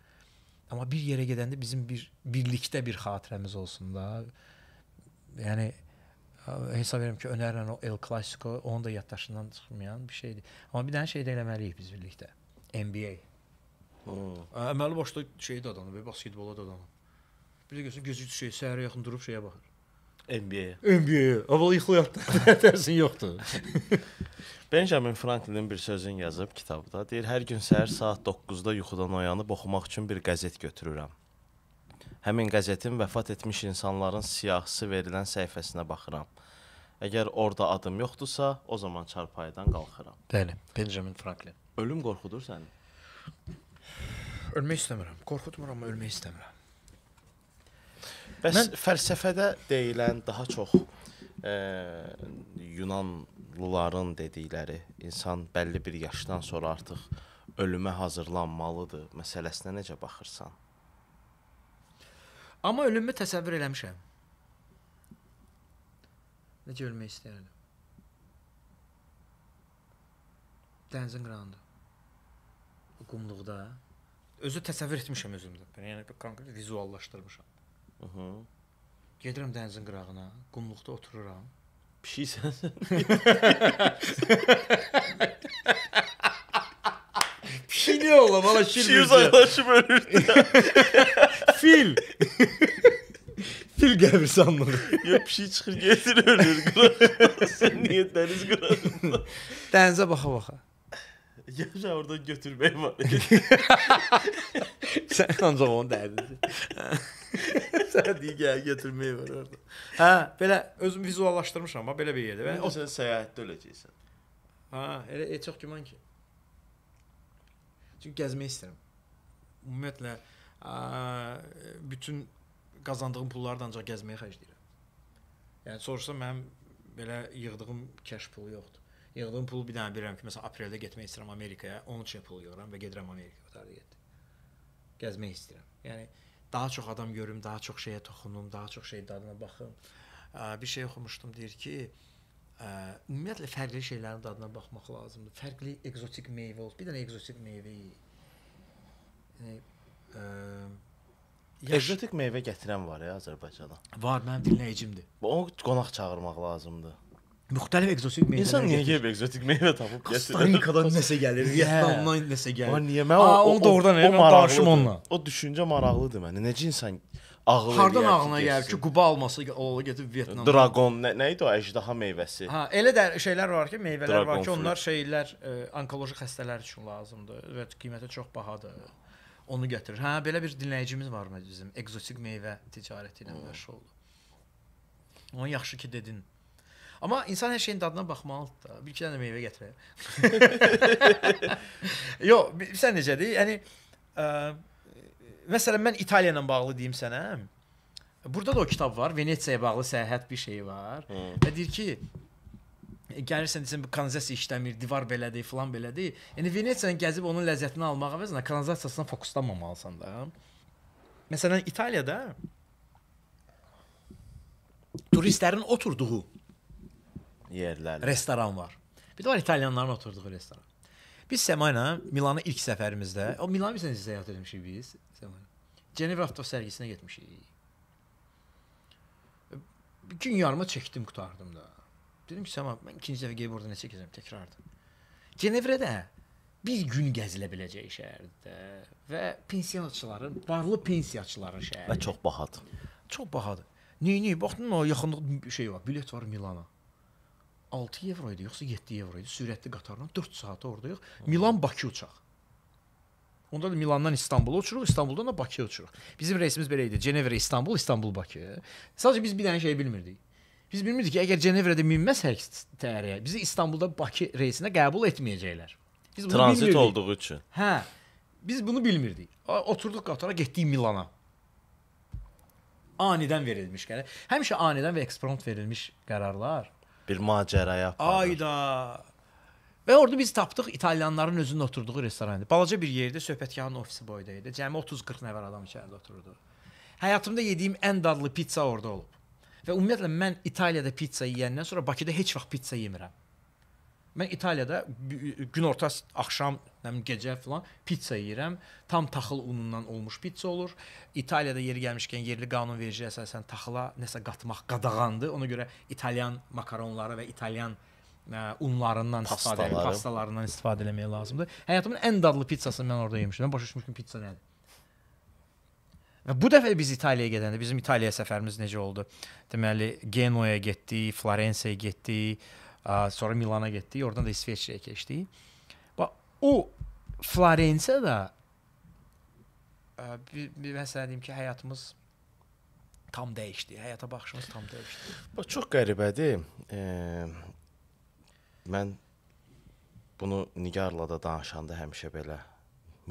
Amma bir yerə gedəndə bizim bir birlikdə bir xatirəmiz olsun da. Yəni hesab edirəm ki, önərilən o El Clasico onun da yaddaşından çıxmayan bir şeydir. Amma bir dənə şey də eləməliyik biz birlikdə. NBA Əməli hə, başda şeydə adamı, basketbola da adamı. Bir də görsən gözü şey səhərə yaxın durub şeyə baxır. NBA. NBA. Avval hə, yıxlayat (laughs) dərsin yoxdur. (laughs) Benjamin Franklin bir sözün yazıb kitabda. Deyir, hər gün səhər saat 9-da yuxudan oyanıb oxumaq üçün bir qəzet götürürəm. Həmin qəzetin vəfat etmiş insanların siyahısı verilən səhifəsinə baxıram. Əgər orada adım yoxdursa, o zaman çarpayıdan qalxıram. Bəli, Benjamin Franklin. Ölüm qorxudur səni? Ölmək istəmirəm. Qorxutmur amma ölmək istəmirəm. Bəs Mən... fəlsəfədə deyilən daha çox ə, e, Yunanlıların dedikləri insan bəlli bir yaşdan sonra artıq ölümə hazırlanmalıdır məsələsinə necə baxırsan? Amma ölümü təsəvvür eləmişəm. Necə ölmək istəyirdim? Dənizin qırağında. O qumluqda özü təsəvvür etmişəm özümdə. Yəni konkret vizuallaşdırmışam. Aha. Gedirəm dənizin qırağına, qumluqda otururam. Pişiksən. (laughs) Pişikliyə ola, valla şir. Şir uzaqlaşıb ölürdü. (laughs) Fil. Fil qəbirsanlığı. Yox, pişik çıxır, gedir ölür. (laughs) Sən niyə dəniz qırağında? Dənizə baxa-baxa. (laughs) Yaşa orada götürmeye var. (laughs) Sen ancaq onu dərdin. Sənə (laughs) deyir gəl götürməyə var orada. Hə, belə özümü vizuallaşdırmışam, bax belə bir yerdə. Və o sən səyahətdə öləcəksən. Hə, elə e, çox güman ki. Çünki gəzmək istəyirəm. Ümumiyyətlə ə, bütün qazandığım pulları da ancaq gəzməyə xərcləyirəm. Yəni soruşsa mənim belə yığdığım keş pulu yoxdur yığdığım pulu bir dənə bilirəm ki, məsələn apreldə getmək istəyirəm Amerikaya, onun üçün pul yığıram və gedirəm Amerikaya o tarixdə. Gəzmək istəyirəm. Yəni daha çox adam görüm, daha çox şeyə toxunum, daha çox şey dadına baxım. Bir şey oxumuşdum deyir ki, ümumiyyətlə fərqli şeylərin dadına baxmaq lazımdır. Fərqli ekzotik meyvə olsun. Bir dənə ekzotik meyvə yeyin. Yəni e, Yaş... Ekzotik meyvə gətirən var ya Azərbaycana. Var, mənim dinləyicimdir. O qonaq çağırmaq lazımdır müxtəlif egzotik meyvələr. İnsan niyə yeyib egzotik meyvə tapıb gətirir? Kostanikadan (laughs) nəsə gəlir, Vyetnamdan nəsə gəlir. Mən niyə mən o, o, o doğrudan elə qarşım onunla. O düşüncə maraqlıdır mənə. Necə insan ağıl Hardan ağlına gəlir ki, Quba alması oğlu gedib Vyetnamda. Dragon nə, nə idi o əjdaha meyvəsi? Ha, elə də şeylər var ki, meyvələr Dragon var ki, onlar şeylər ə, e, onkoloji xəstələr üçün lazımdır və qiyməti çox bahadır. Onu gətirir. Hə, belə bir dinləyicimiz var bizim. Ekzotik meyvə ticarəti ilə hmm. məşğul. Onun yaxşı ki dedin. Amma insan hər şeyin dadına baxmalıdır da. Bir iki dənə meyvə gətirək. Yox, sən necədir? Yəni ə, məsələn mən İtaliya ilə bağlı deyim sənə. Burada da o kitab var. Venesiyaya bağlı səyahət bir şey var. Hmm. Və deyir ki, e, gəlirsən desən bu kanalizasiya işləmir, divar belədir, filan belədir. Yəni Venesiyanı gəzib onun ləzzətini almaq əvəzinə kanalizasiyasına fokuslanmamalısan da. Məsələn İtaliyada turistlərin oturduğu yerlər. Restoran var. Bir də var italyanların oturduğu restoran. Biz Səma ilə Milana ilk səfərimizdə, o Milanı biz necə səyahət etmişik biz? Səma. Cenevra avto sərgisinə getmişik. Bir gün yarıma çəkdim, qutardım da. Dedim ki, Səma, mən ikinci dəfə gəlib orada nə çəkəcəm təkrardır. Cenevrədə bir gün gəzilə biləcək şəhərdir və pensiyaçıların, varlı pensiyaçıların şəhəri. Və çox bahadır. Çox bahadır. Neyini? Baxdın mı? Yaxınlıqda şey var. Bilet var Milana. 6 evro idi, yoxsa 7 evro idi. Sürətli qatarla 4 saat ordayıq. Milan-Bakı uçaq. Onda da Milandan İstanbula uçuruq, İstanbuldan da Bakıya uçuruq. Bizim reysimiz belə idi. Cenevrə İstanbul, İstanbul Bakı. Sadəcə biz bir dənə şey bilmirdik. Biz bilmirdik ki, əgər Cenevrədə minməsək təyyarəyə, bizi İstanbulda Bakı reysinə qəbul etməyəcəklər. Biz bunu tranzit bilmirdik. olduğu üçün. Hə. Biz bunu bilmirdik. Oturduq qatara, getdik Milana. Anidən verilmiş qərar. Həmişə anidən və eksprompt verilmiş qərarlar bir maceraya aparır. Ayda. Və orada biz tapdıq italyanların özünün oturduğu restoranda. Balaca bir yerdə söhbətkarın ofisi boyda idi. Cəmi 30-40 nəfər adam içəridə otururdu. Həyatımda yediyim ən dadlı pizza orada olub. Və ümumiyyətlə mən İtaliyada pizza yeyəndən sonra Bakıda heç vaxt pizza yemirəm. Mən İtaliyada günorta, axşam, nə yəni bilim gecə filan pizza yeyirəm. Tam taxıl unundan olmuş pizza olur. İtaliyada yeri gəlmişkən yerli qanunvericiyə əsasən taxıla nəsə qatmaq qadağandır. Ona görə İtalyan makaronları və İtalyan ə, e, unlarından Pastaları. istifadə, pastalarından istifadə etmək lazımdır. Həyatımın ən dadlı pizzasını mən orada yemişdim. Mən başa düşmüşdüm pizza nədir. Və bu dəfə biz İtaliyaya gedəndə bizim İtaliyaya səfərimiz necə oldu? Deməli, Genoya getdik, Florensiyaya getdik, sonra Milana getdik, oradan da İsveçrəyə keçdik. Bax o Florensiya e, da ə, bir, bir məsələ deyim ki, həyatımız tam dəyişdi. Həyata baxışımız tam dəyişdi. Bax çox qəribədir. E, mən bunu Nigarla da danışanda həmişə belə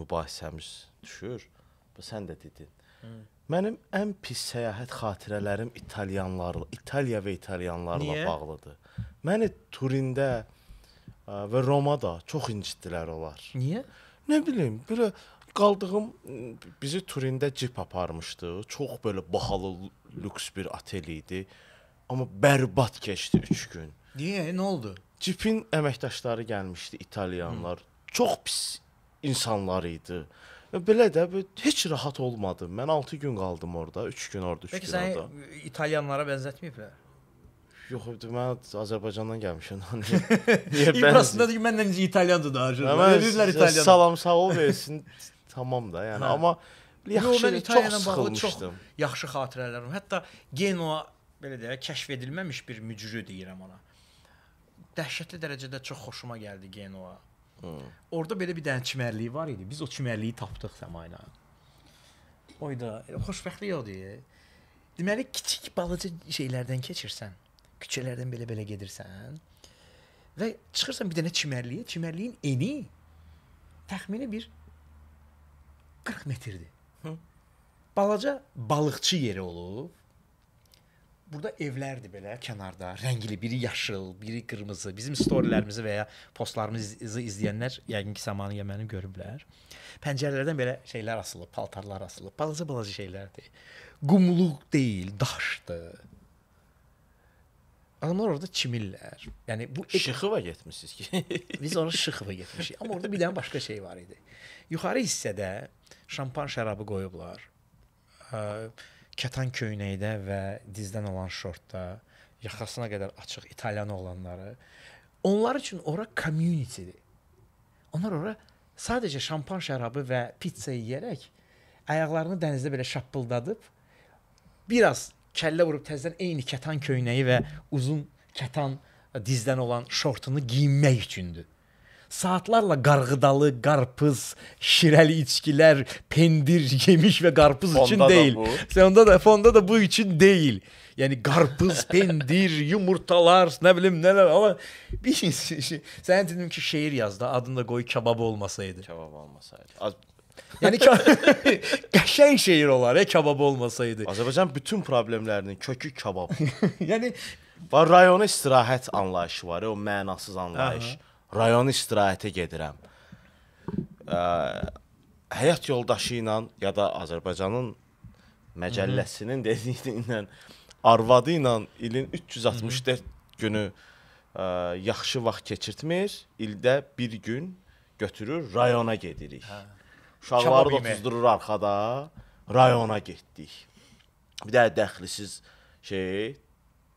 mübahisəmiz düşür. Bu sən də dedin. Hı. Mənim ən pis səyahət xatirələrim italyanlarla, İtaliya və italyanlarla Niyə? bağlıdır. Məni Turində e, və Romada çox incitdilər onlar. Niyə? Nə bilim, belə qaldığım bizi Turində cip aparmışdı. Çox belə bahalı lüks bir otel idi. Amma bərbad keçdi 3 gün. Niyə? E, nə oldu? Cipin əməkdaşları gəlmişdi, italyanlar. Hı. Çox pis insanlar idi. Və belə də heç rahat olmadım. Mən 6 gün qaldım orada, 3 gün orada, 3 gün orada. Bəki səni italyanlara bənzətməyiblər? Yox, mən Azərbaycandan gəlmişəm. Niyə, niyə ben... İbrasında deyir, məndən necə İtalyandır danışır. Verirlər İtalyan. Salam, sağ ol (laughs) versin. tamam da, yəni hə. amma yaxşı, Yo, mən İtaliyana çox bağlı çox yaxşı xatirələrim. Hətta Genoa belə deyək, kəşf edilməmiş bir mücrü deyirəm ona. Dəhşətli dərəcədə çox xoşuma gəldi Genoa. Hı. Orda belə bir dənə çimərliyi var idi. Biz o çimərliyi tapdıq Səmayla. Oyda xoşbəxtlik odur. Deməli kiçik balaca şeylərdən keçirsən küçələrdən belə-belə gedirsən və çıxırsan bir dənə çimərliyə, çimərliyin eni təxmini bir 40 metrdir. Hı. Balaca balıqçı yeri olub. Burada evlərdir belə kənarda, rəngli, biri yaşıl, biri qırmızı. Bizim storylərimizi və ya postlarımızı izləyənlər yəqin ki, Samaniya məni görüblər. Pəncərələrdən belə şeylər asılıb, paltarlar asılıb. Balaca-balaca şeylərdir. Qumluq deyil, daşdır Adamlar orada çimirlər. Yəni bu Şıxıva getmisiniz ki. (laughs) biz ora Şıxıva getmişik. Amma orada bir dənə başqa şey var idi. Yuxarı hissədə şampan şərabı qoyublar. Kətan köynəkdə və dizdən olan şortda, yaxasına qədər açıq İtalyan oğlanları. Onlar üçün ora community-dir. Onlar ora sadəcə şampan şərabı və pitsa yeyərək ayaqlarını dənizdə belə şappıldadıb biraz kəllə vurub təzədən eyni kətan köynəyi və uzun kətan dizdən olan şortunu geyinmək üçündür. Saatlarla qarğıdalı, qarpız, şirəli içkilər, pendir (laughs) yemiş və qarpız fonda üçün deyil. Bu. Sonda da fonda da bu üçün deyil. Yəni qarpız, (laughs) pendir, yumurtalar, nə bilim nələr, amma bir şey, şey sənə dedim ki, şeir yaz da, adını da qoy kebab olmasaydı. Kebab olmasaydı. Az Yəni qəşəng (laughs) şeir olar, e, kabab olmasaydı. Azərbaycan bütün problemlərinin kökü kabab. (laughs) yəni var rayona istirahət anlayışı var, e, o mənasız anlayış. Aha. Rayon istirahətə gedirəm. Ə, həyat yoldaşı ilə ya da Azərbaycanın məcəlləsinin dediyi ilə arvadı ilə ilin 364 Hı -hı. günü ə, yaxşı vaxt keçirtmir. İldə bir gün götürür rayona gedirik. Hə. Uşaqları da otuzdurur arxada. Rayona getdik. Bir də dəxlisiz şey,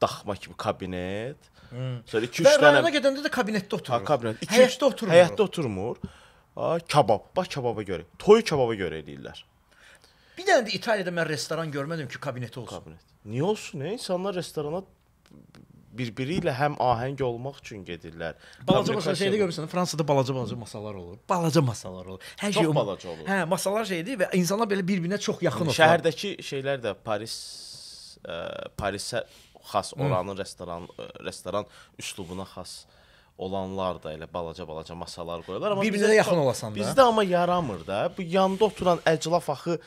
daxma kimi kabinet. Hmm. Sonra 2-3 dənə. Rayona gedəndə də kabinetdə oturur. Ha, kabinet. İki, həyətdə oturmur. Həyətdə oturmur. Ha, kabab. Bax kababa görə. Toy kababa görə eləyirlər. Bir dənə də İtaliyada mən restoran görmədim ki, kabineti olsun. Kabinet. Niyə olsun? Nə insanlar restorana bir-biri ilə həm ahəng olmaq üçün gedirlər. Balaca balaca şeydə görmüsən, Fransada balaca balaca masalar olur. Balaca masalar olur. Hər çox şey um... balaca olur. Hə, masalar şeydir və insanlar belə bir-birinə çox yəni yaxın oturur. Şəhərdəki şeylər də Paris ə, e, Parisə xas oranın Hı. restoran e, restoran üslubuna xas olanlar da elə balaca-balaca masalar qoyurlar amma bir-birinə yaxın olasan da. Bizdə amma yaramır da. Bu yanda oturan əclaf axı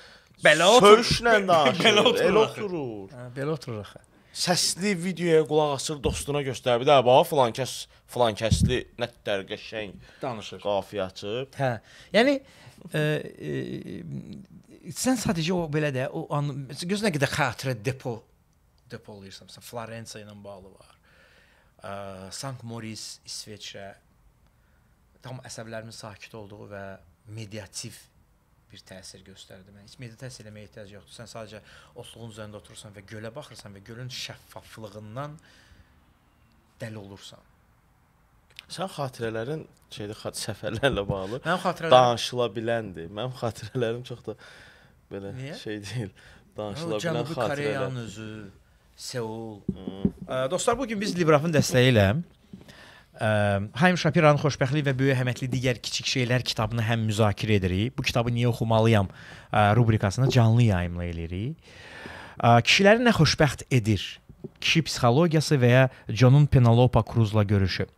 belə oturur. Söyüşlə danışır. (laughs) Belə oturur. Elə oturur. Hə, belə oturur axı səsli videoya qulaq asır, dostuna göstərir. Bir də bax filan kəs filan kəsli nətlər qəşəng danışır. Qafiyə açıb. Hə. Yəni e, e, sən sadəcə o belə də o an göz nə qədər xatirə depo depolayırsan. Məsələn, Florensiya ilə bağlı var. E, Sankt Moris, İsveçrə tam əsəblərimin sakit olduğu və mediativ bir təsir göstərdi mənə. Heç meditasiyaya eləməyə ehtiyac yoxdur. Sən sadəcə otluğun üzərində oturursan və gölə baxırsan və gölün şəffaflığından dəli olursan. Sən xatirələrin şeydə səfərlərlə bağlı mənim xatirələrim danışıla biləndir. Mənim xatirələrim çox da belə Niyə? şey deyil. Danışıla bilən xatirələr. Cənubi Koreyanın özü, Seul. Hmm. Dostlar bu gün biz Librafın dəstəyi ilə Ehm, Haim Şapiranın xoşbəxtlik və böyük həmətli digər kiçik şeylər kitabını həm müzakirə edirik. Bu kitabı niyə oxumalıyam rubrikasını canlı yayımla eləyirik. Kişiləri nə xoşbəxt edir? Kişi psixologiyası və ya Johnun Penelope Cruzla görüşü.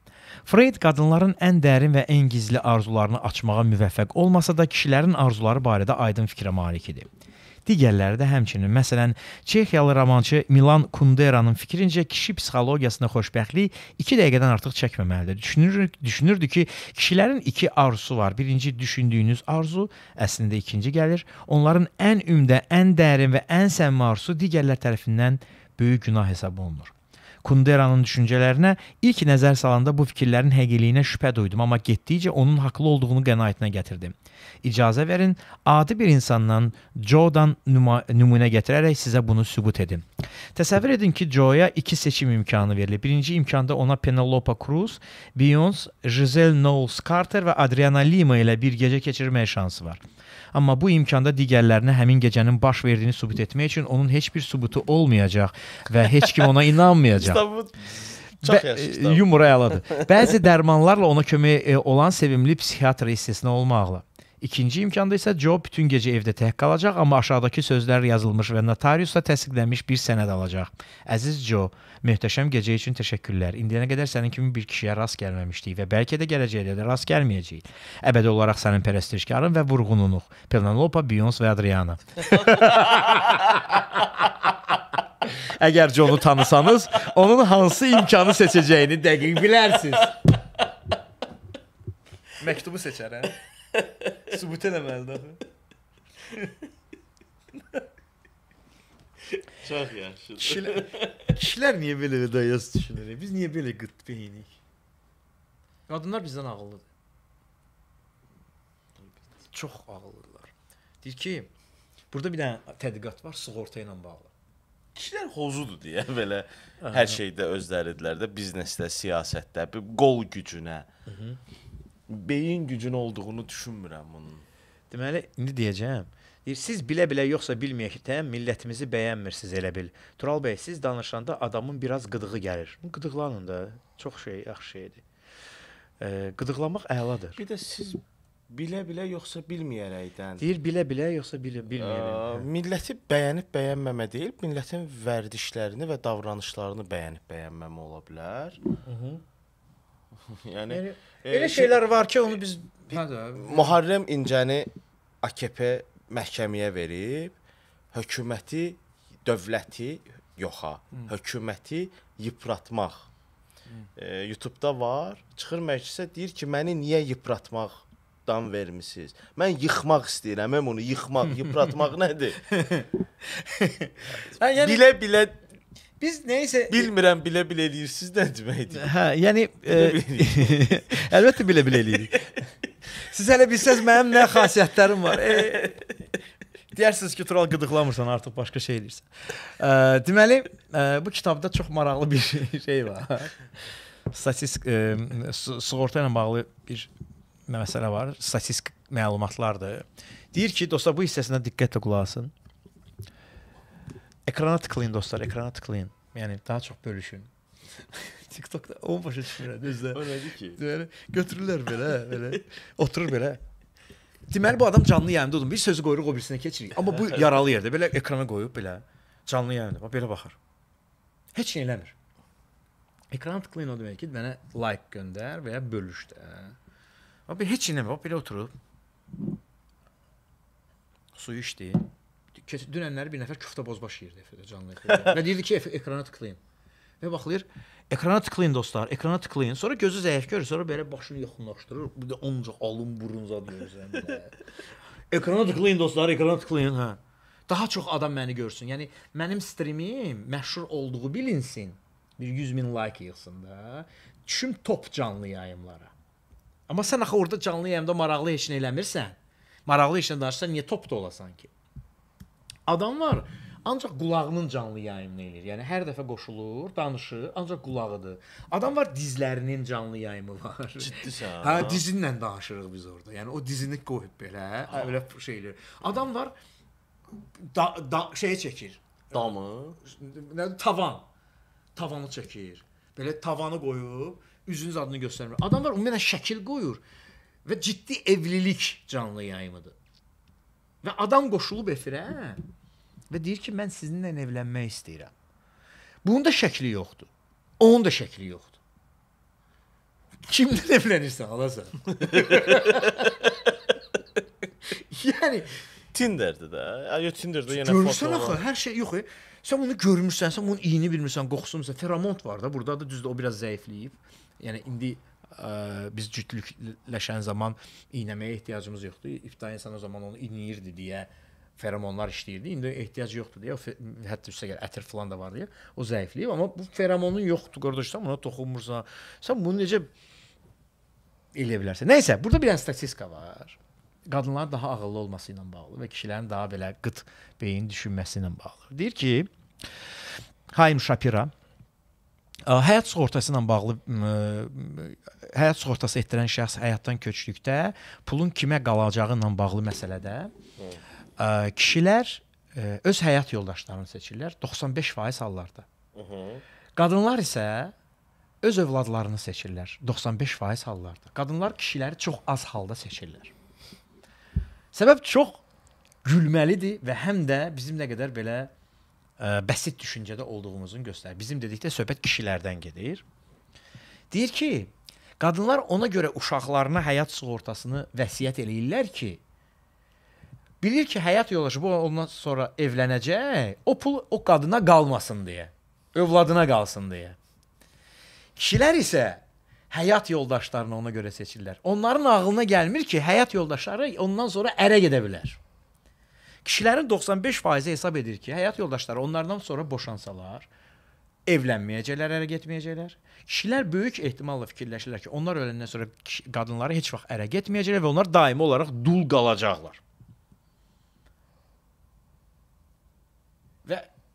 Freyd qadınların ən dərin və ən gizli arzularını açmağa müvəffəq olmasa da kişilərin arzuları barədə aydın fikrə malik idi. Digərləri də həmçinin. Məsələn, Çexiyalı romançı Milan Kundera'nın fikrincə kişi psixologiyasında xoşbəxtlik 2 dəqiqədən artıq çəkməməlidir. Düşünür düşünürdü ki, kişilərin iki arzusu var. Birinci düşündüyünüz arzu, əslində ikinci gəlir. Onların ən ümdə, ən dərin və ən səmimi arzusu digərlər tərəfindən böyük günah hesab olunur. Kunderanın düşüncələrinə ilk nəzər salanda bu fikirlərin həqiqiliyinə şübhə duydum, amma getdikcə onun haqlı olduğunu qənaətinə gətirdim. İcazə verin, adi bir insandan Joe-dan nümunə gətirərək sizə bunu sübut edim. Təsəvvür edin ki, Joe-ya iki seçim imkanı verilir. Birinci imkanda ona Penelope Cruz, Beyoncé, Giselle Knowles Carter və Adriana Lima ilə bir gecə keçirməyə şansı var. Amma bu imkanda digərlərinə həmin gecənin baş verdiyini sübut etmək üçün onun heç bir sübutu olmayacaq və heç kim ona inanmayacaq. Çox yaxşı. Yumor əladır. Bəzi dərmanlarla ona kömək e, olan sevimli psixiatr istisna olmaqla İkinci imkanda isə Joe bütün gecə evdə tək qalacaq, amma aşağıdakı sözlər yazılmış və notariusla təsdiqlənmiş bir sənəd alacaq. Əziz Joe, möhtəşəm gecə üçün təşəkkürlər. İndiyənə qədər sənin kimi bir kişiyə rast gəlməmişdik və bəlkə də gələcəkdə də rast gəlməyəcəyik. Əbədi olaraq sənin pərəstişkarın və vurğununuq. Penelope, Beyoncé və Adriana. (laughs) Əgər Joe-nu tanısanız, onun hansı imkanı seçəcəyini dəqiq bilərsiniz. Məktubu seçər, hə? (laughs) Sübut eləməlidir axı. Çox yaxşı. Kişilər, kişilər niyə belə dayaz düşünür? Biz niyə belə qıt beyinik? Qadınlar bizdən ağıllıdır. Çox ağıllıdırlar. Deyir ki, burada bir dənə tədqiqat var sığorta ilə bağlı. Kişilər xozudur deyə (laughs) belə hər şeydə özləridirlər də, biznesdə, siyasətdə, qol gücünə. Hı -hı beyin gücün olduğunu düşünmürəm bunun. Deməli, indi deyəcəm. Deyir, siz bilə-bilə yoxsa bilməyəkdən millətimizi bəyənmirsiniz elə bil. Tural bəy, siz danışanda adamın biraz qıdığı gəlir. Qıdıqlanın da, çox şey yaxşı şeydir. E, qıdıqlamaq əladır. Bir də siz bilə-bilə yoxsa bilməyərəkdən. Deyir, bilə-bilə yoxsa bil bilməyərəkdən. Milləti bəyənib bəyənməmə deyil, millətin vərdişlərini və davranışlarını bəyənib bəyənməmə ola bilər. Mhm. (laughs) yəni, yəni e, elə şey, şeylər var ki, onu biz Hədə. Muharrem İncəni AKP məhkəməyə verib, hökuməti, dövləti yoxa, Hı. Hmm. hökuməti yıpratmaq. Hı. Hmm. E, YouTube-da var, çıxır məclisə deyir ki, məni niyə yıpratmaq dan vermisiniz. Mən yıxmaq istəyirəm, mən bunu yıxmaq, yıpratmaq (laughs) nədir? Bilə-bilə Biz neyse bilmirəm bilə bilə eləyir. Siz nə deməkdir? (laughs) Hə, yəni e, (laughs) əlbəttə bilə bilə eləyir. (laughs) Siz hələ bilsəz mənim nə xassiyyətlərim var. E, deyərsiniz ki, Tural qıdıqlamırsan, artıq başqa şey edirsən. E, deməli, e, bu kitabda çox maraqlı bir şey, şey var. Statistik e, sığorta ilə bağlı bir məsələ var. Statistik məlumatlardır. Deyir ki, dostlar bu hissəsinə diqqətlə qulaq asın. Ekrana tıklayın dostlar, ekrana tıklayın. Yani daha çok bölüşün. (laughs) TikTok'ta on başa çıkıyor düzle. Öyle ki. Böyle götürürler böyle böyle. Oturur böyle. Deməli bu adam canlı yayımda odur. Bir sözü qoyuruq o birisinə Ama bu (laughs) yaralı yerde böyle ekrana koyup böyle canlı yayımda. Bax belə baxır. Heç nə Ekrana tıklayın o demək ki, bana like gönder veya ya bölüş də. Bax heç nə eləmir. Bax belə oturub. Suyu içdi. Keç dünənləri bir nəfər küftə bozbaş yeyirdi efirdə canlı efirdə. (laughs) Və deyirdi ki, ekrana tıklayın. Və baxılır, ekrana tıklayın dostlar, ekrana tıklayın. Sonra gözü zəif görür, sonra belə başını yaxınlaşdırır. Bu da ancaq alın burun zad görürsən. Yəni. (laughs) ekrana tıklayın dostlar, ekrana tıklayın, hə. Daha çox adam məni görsün. Yəni mənim streamim məşhur olduğu bilinsin. Bir 100 min like yığsın da. Düşüm top canlı yayımlara. Amma sən axı orada canlı yayımda maraqlı heç nə eləmirsən. Maraqlı işlə danışsan niyə topda olasan ki? Adamlar ancaq qulağının canlı yayımını eləyir. Yəni hər dəfə qoşulur, danışır, ancaq qulağıdır. Adam var dizlərinin canlı yayımı var. Ciddisən? Hə, dizinlə danışırıq biz orada. Yəni o dizini qoyub belə, hə, ha. belə şey eləyir. Adam var da, da şey çəkir. Damı, nə tavan. Tavanı çəkir. Belə tavanı qoyub, üzünüz adını göstərmir. Adam var ümumiyyətlə şəkil qoyur və ciddi evlilik canlı yayımıdır. Və adam qoşulub efirə. Hə və deyir ki, mən sizinlə evlənmək istəyirəm. Bunun da şəkli yoxdur. Onun da şəkli yoxdur. Kimdən evlənirsən alasan? (laughs) yəni Tinderdir də. Ya Tinderdə yenə foto. Görürsən axı, hər şey yox. E, sən bunu görmüsən, sən bunun iyini bilmirsən, qoxusunu bilmirsən. Feromont var da, burada da düzdür o biraz zəifləyib. Yəni indi ə, e, biz cütlükləşən zaman iynəməyə ehtiyacımız yoxdur. İbtidai insan o zaman onu iynəyirdi deyə feromonlar işləyirdi. İndi ehtiyac yoxdur deyə, hətta üstə gəl ətir falan da var deyə. O zəifləyib, amma bu feromonun yoxdur qardaşlar, buna toxunmursan. Sən bunu necə eləyə bilərsən? Nəysə, burada bir dənə statistika var. Qadınların daha ağıllı olması ilə bağlı və kişilərin daha belə qıt beyin düşünməsi ilə bağlı. Deyir ki, Haim Shapira e, həyat sığortası ilə bağlı ə, e, həyat sığortası etdirən şəxs həyatdan köçdükdə pulun kimə qalacağı ilə bağlı məsələdə Hı ə, kişilər ə, öz həyat yoldaşlarını seçirlər 95% hallarda. Hı -hı. Qadınlar isə öz övladlarını seçirlər 95% hallarda. Qadınlar kişiləri çox az halda seçirlər. Səbəb çox gülməlidir və həm də bizim nə qədər belə ə, bəsit düşüncədə olduğumuzun göstərir. Bizim dedikdə söhbət kişilərdən gedir. Deyir ki, qadınlar ona görə uşaqlarına həyat sığortasını vəsiyyət eləyirlər ki, bilir ki, həyat yoldaşı bu ondan sonra evlənəcək, o pul o qadına qalmasın deyə, övladına qalsın deyə. Kişilər isə həyat yoldaşlarını ona görə seçirlər. Onların ağlına gəlmir ki, həyat yoldaşları ondan sonra ərə gedə bilər. Kişilərin 95%-i hesab edir ki, həyat yoldaşları onlardan sonra boşansalar, evlənməyəcəklər, ərə getməyəcəklər. Kişilər böyük ehtimalla fikirləşirlər ki, onlar öləndən sonra qadınları heç vaxt ərə getməyəcəklər və onlar daimi olaraq dul qalacaqlar.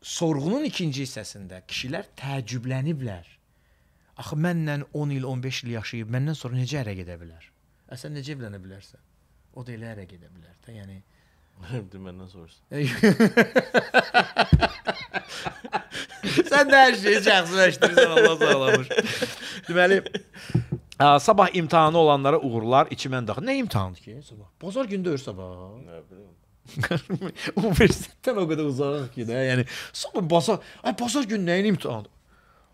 sorğunun ikinci hissəsində kişilər təəccübləniblər. Axı mənlə 10 il, 15 il yaşayıb, məndən sonra necə ərə gedə bilər? Əsən necə evlənə bilərsən? O da elə ərə gedə bilər də, yəni (laughs) Demə məndən soruşsun. (laughs) Sən də hər şeyi şəxsiləşdirirsən, Allah sağlamış. Deməli, ə, sabah imtahanı olanlara uğurlar, içimən daxil. Nə imtahanı ki? Sabah. Bazar günü də sabah. Nə bilim. Universitetdən (laughs) o qədər uzaqıq ki də, yəni sabah bazar, ay bazar günü nəyin imtahanıdır?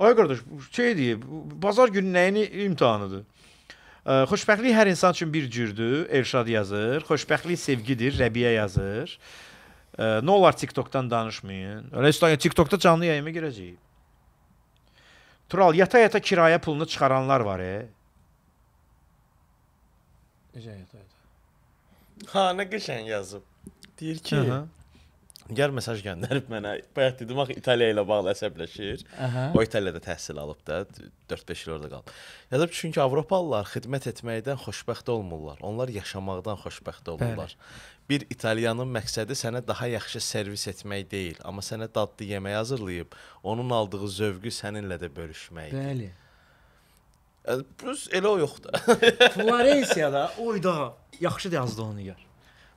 Ay qardaş, şey deyib, bazar günü nəyin imtahanıdır? Ə, xoşbəxtlik hər insan üçün bir cürdür. Elşad yazır. Xoşbəxtlik sevgidir. Rəbiyə yazır. Ə, nə olar TikTokdan danışmayın. Elə istəyən TikTokda canlı yayıma girəcəyik. Tural yata-yata kirayə pulunu çıxaranlar var, e. Necə yata-yata? Ha, nə qəşəng yazıb. Deyir ki, Aha. Gəl mesaj göndərib mənə. Bayaq dedim axı İtaliya ilə bağlı əsəbləşir. Aha. O İtaliyada təhsil alıb da 4-5 il orada qalıb. Yazıb çünki Avropalılar xidmət etməkdən xoşbəxt olmurlar. Onlar yaşamaqdan xoşbəxt olurlar. Bəli. Bir İtaliyanın məqsədi sənə daha yaxşı servis etmək deyil, amma sənə dadlı yemək hazırlayıb onun aldığı zövqü səninlə də bölüşməkdir. Bəli. E, plus elə o yoxdur. Florensiyada oyda yaxşı da yazdı onu gör.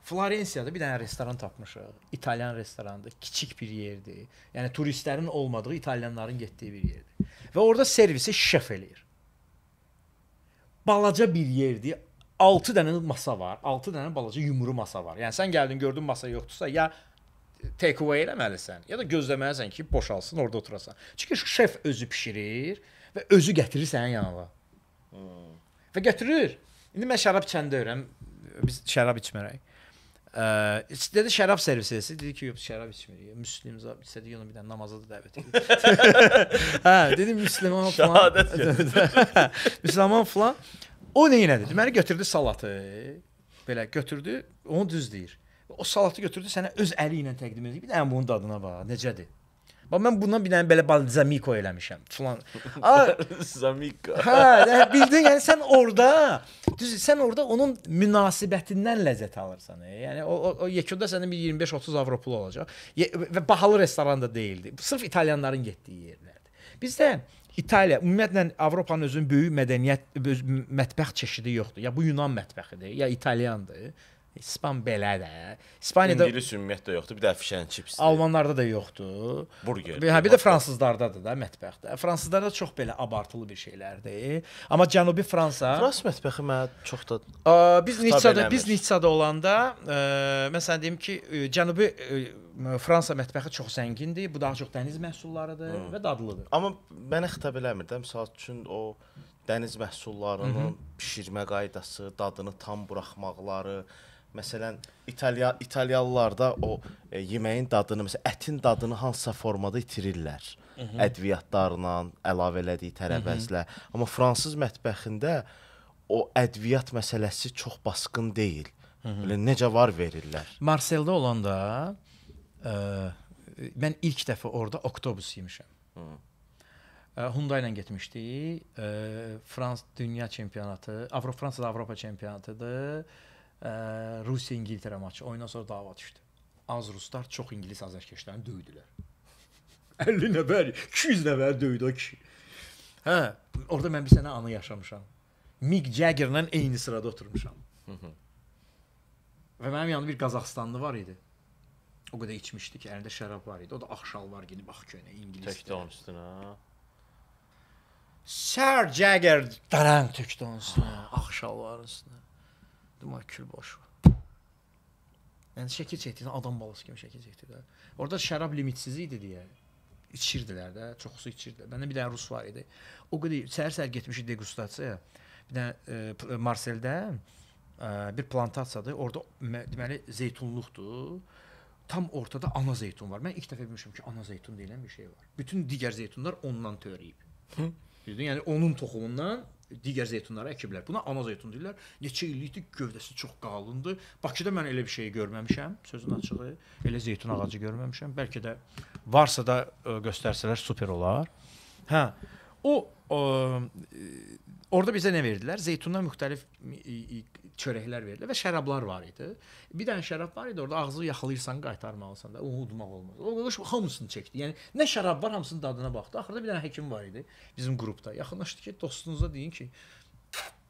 Florensiyada bir dənə restoran tapmışıq. İtalyan restoranıdır. Kiçik bir yerdir. Yəni turistlərin olmadığı, italyanların getdiyi bir yerdir. Və orada servisi şef eləyir. Balaca bir yerdir. 6 dənə masa var. 6 dənə balaca yumru masa var. Yəni sən gəldin, gördün masa yoxdursa, ya take away eləməlisən, ya da gözləməlisən ki, boşalsın, orada oturasan. Çünki şef özü bişirir və özü gətirir sənin yanına. Hmm. Və gətirir. İndi mən şərab içəndə öyrəm, biz şərab içmərək. Ə, dedi şərab servis etsin. Dedi ki, yox, şərab içmirik. Müslim istədi onu bir dənə namaza da dəvət edir. (laughs) hə, dedi müsəlman falan. Hə, hə, hə. müsəlman falan. O nə elədi? Deməli götürdü salatı. Belə götürdü, onu düz deyir. O salatı götürdü, sənə öz əli ilə təqdim edir. Bir dənə bunun dadına bax, necədir? Bax mən bundan bir dənə belə balzamiko eləmişəm. Falan. (laughs) Zamiko. Hə, bildin, yəni sən orada düz sən orada onun münasibətindən ləzzət alırsan. E. Yəni o, o, o yekunda sənin bir 25-30 avro pul olacaq. Ye və bahalı restoran da deyildi. Sırf italyanların getdiyi yerlərdir. Bizdə İtaliya ümumiyyətlə Avropanın özünün böyük mədəniyyət öz, mətbəx çeşidi yoxdur. Ya bu Yunan mətbəxidir, ya İtalyandır. İspan belədir. İspaniyada İngilis ümumiyyətlə yoxdur. Bir də fişən çipsdir. Almanlarda da yoxdur. Burger. Bir, hə, bir də fransızlardadır da mətbəxdə. Fransızlarda çox belə abartılı bir şeylərdir. Amma Cənubi Fransa Frans mətbəxi mənə çox da ə, biz Nitsada biz Nitsada olanda ə, məsələn deyim ki, Cənubi ə, Fransa mətbəxi çox zəngindir. Bu daha çox dəniz məhsullarıdır Hı. və dadlıdır. Amma mənə xitab eləmir də. Məsəl üçün o dəniz məhsullarının Hı -hı. pişirmə qaydası, dadını tam buraxmaqları, Məsələn, İtalya İtalyalılar da o e, yeməyin dadını, məsələn, ətin dadını hansısa formada itirirlər. Hı mhm. -hı. Ədviyyatlarla, əlavə elədiyi tərəvəzlə. Mhm. Hı -hı. Amma fransız mətbəxində o ədviyyat məsələsi çox basqın deyil. Hı mhm. -hı. Belə necə var verirlər. Marseldə olanda ə, e, mən ilk dəfə orada oktobus yemişəm. Hı. Hmm. -hı. E, Hyundai ilə getmişdik. E, Frans dünya çempionatı, Avro Fransada Avropa çempionatıdır. Rusiya-İngiltərə maçı. Oyundan sonra dava düşdü. Az ruslar çox ingilis azərkeşlərini döydülər. 50 (laughs) nəfər, 200 nəfər döydü o kişi. Hə, orada mən bir sənə anı yaşamışam. Mick Jagger-la eyni sırada oturmuşam. Və mənim yanımda bir Qazaxstanlı var idi. O qədər içmişdi ki, əlində şərab var idi. O da axşal var gini bax köynə ingilis. Təkdə onun üstünə. Sir Jagger daran tökdü onun üstünə, axşalların üstünə. Demək kül boş. Yəni şəkil çəkdiyinə adam balası kimi şəkil çəkdi də. Orda şərab limitsiz idi deyə içirdilər də, çoxusu içirdi. Məndə bir dənə rus var idi. O qədər səhər-səhər getmişdi dequstasiya. Bir dənə e, Marseldə e, bir plantasiyadır. Orda deməli zeytunluqdur. Tam ortada ana zeytun var. Mən ilk dəfə bilmişəm ki, ana zeytun deyilən bir şey var. Bütün digər zeytunlar ondan törəyib. Düzdür? Yəni onun toxumundan digər zeytunlara əkiblər. Buna ana zeytun deyirlər. Neçə illikdir gövdəsi çox qalındır. Bakıda mən elə bir şey görməmişəm, sözün açığı. Elə zeytun ağacı görməmişəm. Bəlkə də varsa da e, göstərsələr super olar. Hə. O, o e, orada bizə nə verdilər? Zeytundan müxtəlif çörəklər verdilər və şərablar var idi. Bir dənə şərab var idi, orada ağzı yaxalayırsan, qaytarmalısan da, unutmaq olmaz. O qış hamısını çəkdi. Yəni nə şərab var, hamısının dadına baxdı. Axırda bir dənə həkim var idi bizim qrupda. Yaxınlaşdı ki, dostunuza deyin ki,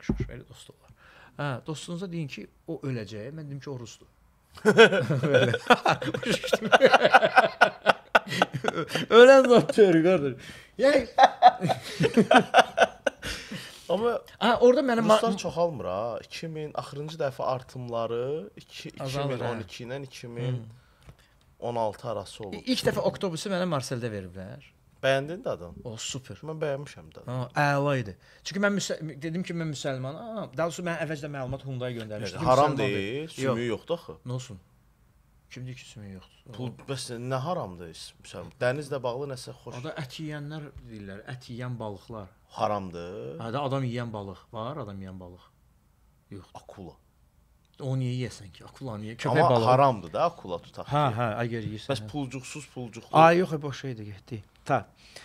şoş, elə dost olar. Hə, dostunuza deyin ki, o öləcək. Mən dedim ki, o rusdur. (laughs) Belə. (laughs) Ölen zat görür qardaş. Yəni Amma ha orada mənim Ruslar çoxalmır ha. 2000 axırıncı dəfə artımları 2 2012 hə. ilə 2016 arası olub. İlk dəfə oktobusu mənə Marseldə veriblər. Bəyəndin dadın? O super. Mən bəyənmişəm dadın. Ha, əla idi. Çünki mən dedim ki, mən müsəlmanam. Daha doğrusu mən əvvəlcədən məlumat Hyundai göndərmişdim. Haram deyil, sümüyü yoxdur axı. Nə olsun? Kimdir ki sümük yoxdur? Pul bəs nə haramdır? Məsələn, dənizlə bağlı nəsə xoş. Ada ət yeyənlər deyirlər, ət yeyən balıqlar haramdır. Hə, də adam yeyən balıq var, adam yeyən balıq. Yox, akula. Onu niyə yeyəsən ki? Akula niyə? Köpək balığı. Amma haramdır da akula tutaq. Hə, hə, əgər yeyirsən. Bəs hə. pulcuqsuz pulcuqlu. Ay, yox, boş şeydir, getdi. Ta. Hə.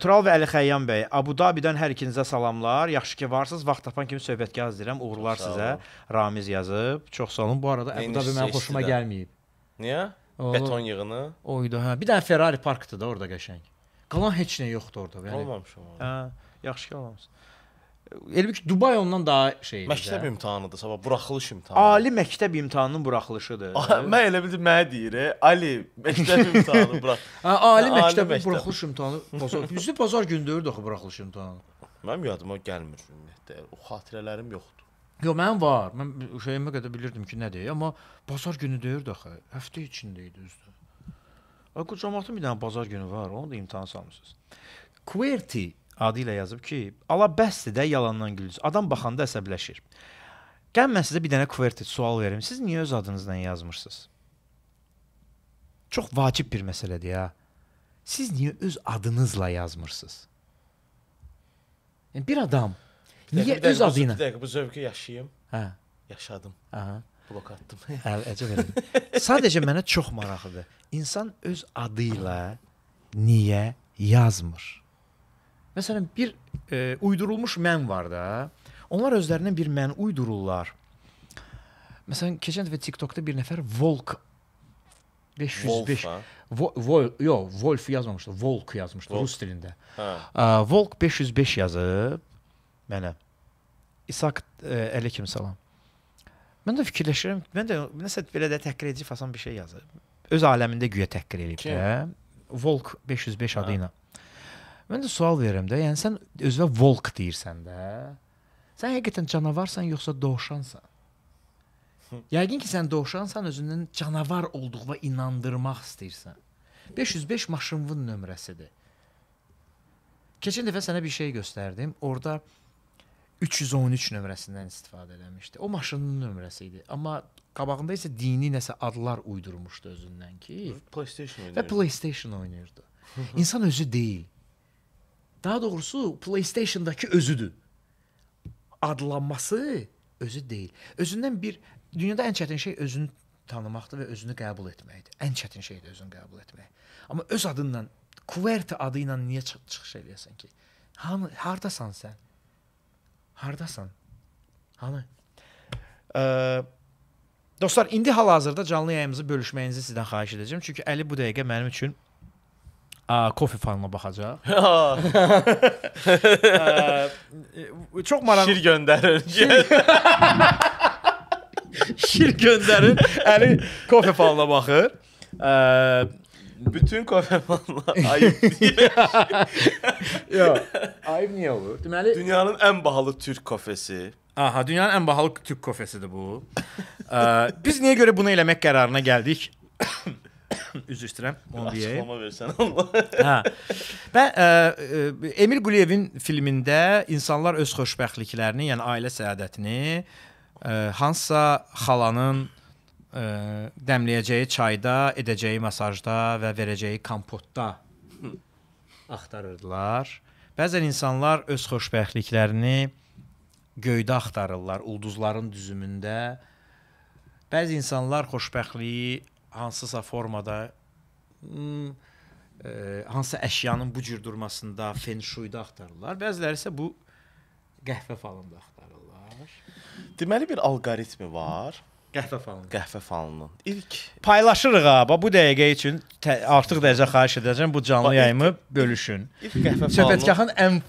Tural və Əli Xəyyam bəy, Abu Dabidən hər ikinizə salamlar. Yaxşı ki, varsınız. Vaxt tapan kimi söhbətgah istəyirəm. Uğurlar sizə. Ramiz yazıb. Çox sağ olun. Bu arada Abu Dabi mənim xoşuma gəlməyib. Niyə? Oğlum, Beton yığını. Oydu hə. Bir dənə Ferrari parkıdır da orada qəşəng. Qalan heç nə yoxdur orada. Yəni olmamışam. Hə, yaxşı ki, olmamısan. Elə bil ki, Dubay ondan daha şey idi. Məktəb imtahanıdır, sabah buraxılış imtahanı. Ali məktəb imtahanının buraxılışıdır. Mən elə bildim mənə deyir, e, Ali məktəb imtahanı burax. (laughs) Hə, ali məktəb buraxılış imtahanı bazar. Bizdə bazar gündür də axı buraxılış imtahanı. Mənim yadıma gəlmir ümumiyyətlə. Yəni o xatirələrim yoxdur. Yox, mənim var. Mən şeyimə qədər bilirdim ki, nədir, amma bazar günü deyir də axı. Həftə içində idi düzdür. Ay qocamatın bir dənə bazar günü var, onu da imtahan salmısınız. QWERTY adı ilə yazıb ki, ala bəsdir də yalandan gülürsüz. Adam baxanda əsəbləşir. Gəlin mən sizə bir dənə kuvertet sual verim. Siz niyə öz adınızdan yazmırsınız? Çox vacib bir məsələdir ya. Siz niyə öz adınızla yazmırsınız? Yəni bir adam niyə dəqiq, öz adı ilə? Bir dəqiqə bu zövqü yaşayım. Hə. Yaşadım. Aha. Blok atdım. (laughs) Əl əcəb elədim. (laughs) Sadəcə mənə çox maraqlıdır. İnsan öz adı ilə niyə yazmır? Məsələn, bir e, uydurulmuş mən var da. Onlar özlərinə bir mən uydururlar. Məsələn, keçən dəfə TikTokda bir nəfər Volk 505 Vo, vo, yo, Wolf yazmamışdı, Volk yazmışdı Volk. rus dilində. Hə. Volk 505 yazıb mənə. İsaq e, əleyküm salam. Mən də fikirləşirəm, mən də nəsə belə də təhqir edici fason bir şey yazıb. Öz aləmində güya təhqir eləyib də. Volk 505 adı ilə. Hə. Mən də sual verirəm də. Yəni sən özünə volk deyirsən də. Sən həqiqətən canavarsan yoxsa dovşansan? (laughs) Yəqin ki, sən dovşansan, özündən canavar olduğuna inandırmaq istəyirsən. 505 maşınvın nömrəsidir. Keçən dəfə sənə bir şey göstərdim. Orda 313 nömrəsindən istifadə eləmişdi. O maşının nömrəsi idi. Amma qabağında isə dini nəsə adlar uydurmuşdu özündən ki, PlayStation oynayırdı. Və PlayStation oynayırdı. (laughs) İnsan özü deyil. Daha doğrusu PlayStation'dakı özüdür. Adlanması özü deyil. Özündən bir dünyada ən çətin şey özünü tanımaqdır və özünü qəbul etməkdir. Ən çətin şeydir özünü qəbul etmək. Amma öz adından, Kuverta adı ilə niyə çı çıxış eləyəsən ki? Hanı, hardasan sən? Hardasan? Hanı? Ə, dostlar, indi hal-hazırda canlı yayımımızı bölüşməyinizi sizdən xahiş edəcəm. Çünki Əli bu dəqiqə mənim üçün kofe fanına baxacaq. ə, çox maraqlı. Şir göndərir. Şir (laughs) göndərir. Əli kofe fanına baxır. Ə, bütün kofe fanına ayıb. (laughs) Yox, ayıb niyə olur? Deməli dünyanın ən bahalı türk kofesi. Aha, dünyanın ən bahalı türk kofesidir bu. ə, biz niyə görə bunu eləmək qərarına gəldik? (coughs) üzr istəyirəm. Onu deyək. Açıqlama versən Allah. (laughs) hə. Və ə, e, ə, e, Emil Quliyevin filmində insanlar öz xoşbəxtliklərini, yəni ailə səadətini ə, e, hansısa xalanın ə, dəmləyəcəyi çayda, edəcəyi masajda və verəcəyi kompotda axtarırdılar. Bəzən insanlar öz xoşbəxtliklərini göydə axtarırlar, ulduzların düzümündə. Bəzi insanlar xoşbəxtliyi hansısa formada hmm, e, hansısa əşyanın bu cür durmasında fen şuyda axtarırlar. Bəziləri isə bu qəhvə falında axtarırlar. Deməli bir alqoritmi var. Qəhvə falının. Qəhvə falının. İlk paylaşırıq ha. Bu dəqiqə üçün artıq dərəcə xahiş edəcəm bu canlı yayımı bölüşün. İlk qəhvə falının. Söhbətgahın ən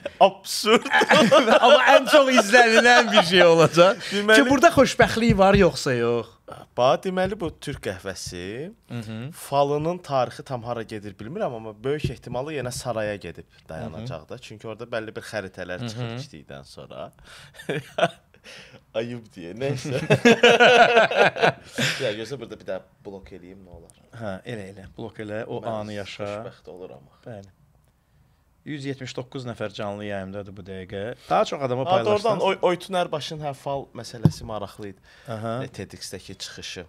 (laughs) absurd. (laughs) Amma ən çox izlənilən bir şey olacaq. Deməli... Ki burada xoşbəxtlik var yoxsa yox. Bax, deməli bu türk qəhvəsi Hı mhm. -hı. falının tarixi tam hara gedir bilmirəm, amma böyük ehtimalla yenə saraya gedib dayanacaq da. Çünki orada bəlli bir xəritələr mhm. çıxır içdikdən sonra. (laughs) Ayıb deyə, nəysə. (laughs) ya görsə burada bir də blok eləyim nə olar? Hə, elə elə. Blok elə, o Mən anı yaşa. Xoşbəxt olur amma. Bəli. 179 nəfər canlı yayımdadır bu dəqiqə. Daha çox adama paylaşdınız. Doğrudan Oy Oytun Ərbaşın həfal məsələsi maraqlı idi. E, TEDx-dəki çıxışı.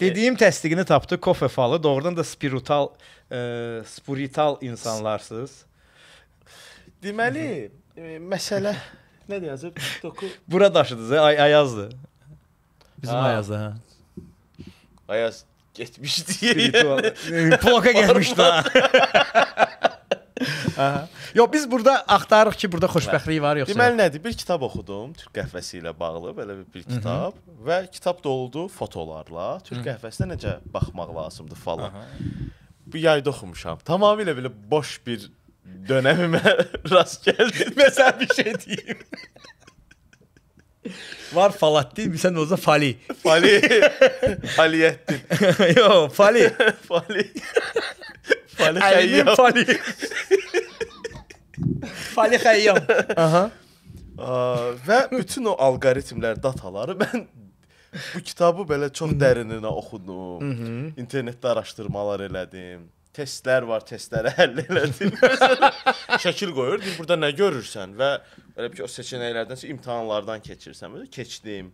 Dediyim e, təsdiqini tapdı. Kofe falı doğrudan da spiritual e, spiritual insanlarsınız. Deməli, e, məsələ (laughs) nə deyəcəm? Doku bura daşıdınız, ay Ayazdı. Bizim ha. Ayazdı hə. Ayaz getmişdi. Spiritual. (laughs) Bloka gəlmişdi. (laughs) Yox, biz burada axtarırıq ki, burada xoşbəxtlik var yoxsa. Deməli nədir? Bir kitab oxudum Türk qəhvəsi ilə bağlı, belə bir kitab və kitab doldu fotolarla. Türk qəhvəsinə necə baxmaq lazımdır falan. Bu yayda oxumuşam. Tamamilə belə boş bir dönəmimə (laughs) rast gəldi. (laughs) Məsəl bir şey deyim. Var Falat değil mi? Sen olsa Fali. Fali. (laughs) Fali ettin. Yo Fali. Fali. Fale Haiyão. Fale... Fale Haiyão. Aha. Və bütün o alqoritmlər, dataları mən bu kitabı belə çox mhm. dərininə oxudum. Mhm. İnternetdə araşdırmalar elədim. Testlər var, testləri (laughs) həll elədim. Şəkil qoyur, deyir burada nə görürsən və elə bir ki o seçənəklərdən imtahanlardan keçirsən. Keçdim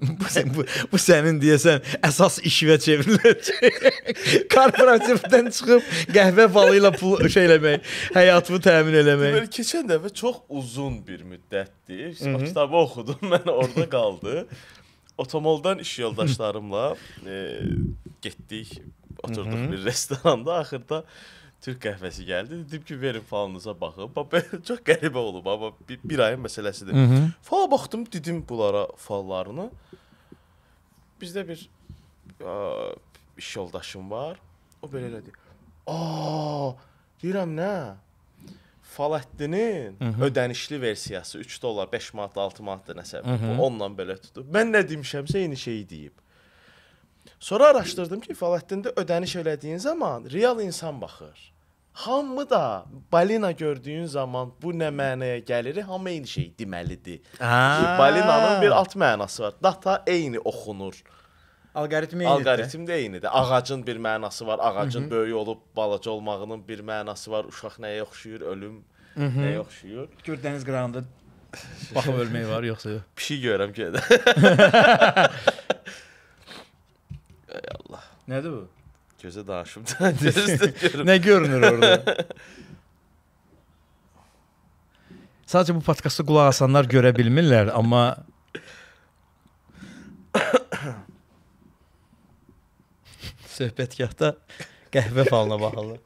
bu, sən, bu, bu sənin deyəsən əsas işvə çevriləcək. (laughs) Korporativdən çıxıb qəhvə falı ilə pul şey eləmək, həyatımı təmin eləmək. Belə keçən dəfə çox uzun bir müddətdir. Kitabı oxudum, (laughs) mən orada qaldı. Otomoldan iş yoldaşlarımla e, getdik, oturduq Hı -hı. bir restoranda. Axırda e, Türk qəhvəsi gəldi. Dedim ki, verin falanınıza baxın. (laughs) Çox qəribə olub, amma bir, bir ayın məsələsidir. Hı -hı. Fala baxdım, dedim bunlara fallarını. Bizdə bir ə, iş yoldaşım var. O belə elədi. A, deyirəm nə? Faləddinin ödənişli versiyası 3 dollar, 5 manat, 6 manatdır nəsə. Onunla belə tutdu. Mən nə demişəmsə eyni şeyi deyib. Sonra araşdırdım ki, Falahdində ödəniş elədiyin zaman real insan baxır. Hamı da balina gördüyün zaman bu nə mənaya gəlir? Hamı eyni şey deməlidir. Ki, balinanın bir alt mənası var. Data eyni oxunur. Alqoritm eynidir. Alqoritm də eynidir. Ağacın bir mənası var. Ağacın Hı -hı. böyük olub balaca olmağının bir mənası var. Uşaq nəyə oxşuyur? Ölüm Hı -hı. nəyə oxşuyur? Gör dəniz qırağında baxıb ölmək var yoxsa yox. Pişik görürəm ki. (laughs) Nədir bu? Gözə daşım. Nə görünür orada? (laughs) Sadəcə bu podkastı qulaq asanlar görə bilmirlər, amma (coughs) söhbətgahda qəhvə falına baxılır.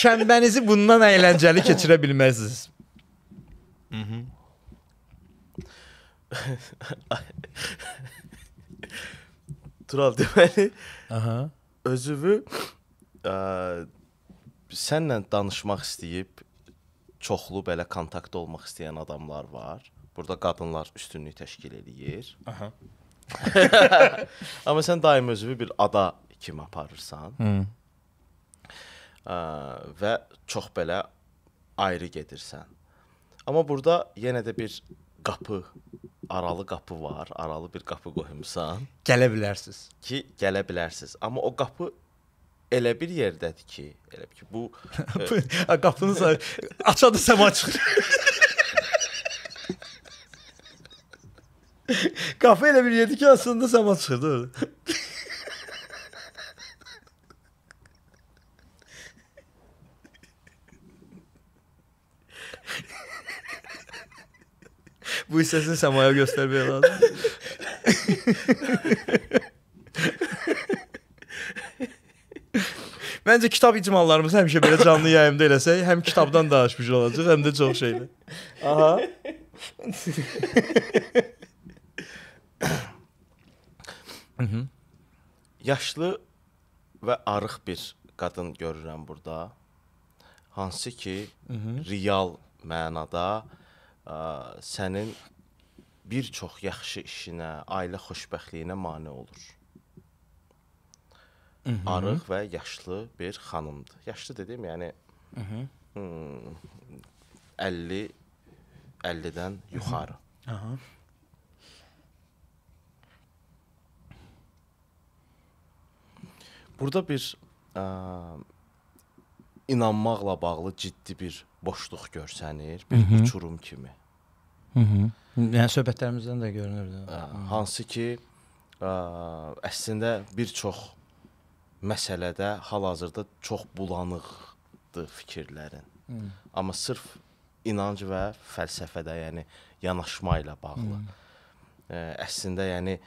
Şənbənizi bundan əyləncəli keçirə (coughs) bilməzsiniz. Mhm. Tural deməli, aha, özünü e, sənlə danışmaq istəyib çoxlu belə kontaktda olmaq istəyən adamlar var. Burada qadınlar üstünlük təşkil eləyir. Aha. Amma sən daim özünü bir ada kimi aparırsan. Hı. Ə, e, və çox belə ayrı gedirsən. Amma burada yenə də bir qapı aralı qapı var, aralı bir qapı qoymusan. Gələ bilərsiz. Ki, gələ bilərsiz. Amma o qapı elə bir yerdədir ki, elə bir ki bu (laughs) e qapınız açadı səma çıxır. (laughs) Qapı elə bir yerdir ki, aslında səma çıxır. (laughs) Bu sesi Səmaya göstərmək lazım. Məncə kitab icmallarımız həmişə belə canlı yayımda eləsək, həm kitabdan danışmış olacağıq, həm də çox şeylə. Aha. Mhm. Yaşlı və arıq bir qadın görürəm burada. Hansı ki, Hı -hı. real mənada ə, sənin bir çox yaxşı işinə, ailə xoşbəxtliyinə mane olur. Hı mhm. -hı. Arıq və yaşlı bir xanımdır. Yaşlı dedim, yəni Hı -hı. 50 50-dən yuxarı. Aha. Burada bir ə, inanmaqla bağlı ciddi bir boşluq görsənir, bir Hı -hı. uçurum kimi. Hı -hı. Yəni söhbətlərimizdən də görünürdü. Ə, hə, hansı ki ə, əslində bir çox məsələdə hal-hazırda çox bulanıqdır fikirlərin. Hı. Amma sırf inanc və fəlsəfədə, yəni yanaşma ilə bağlı. Hı. Ə, əslində yəni ə,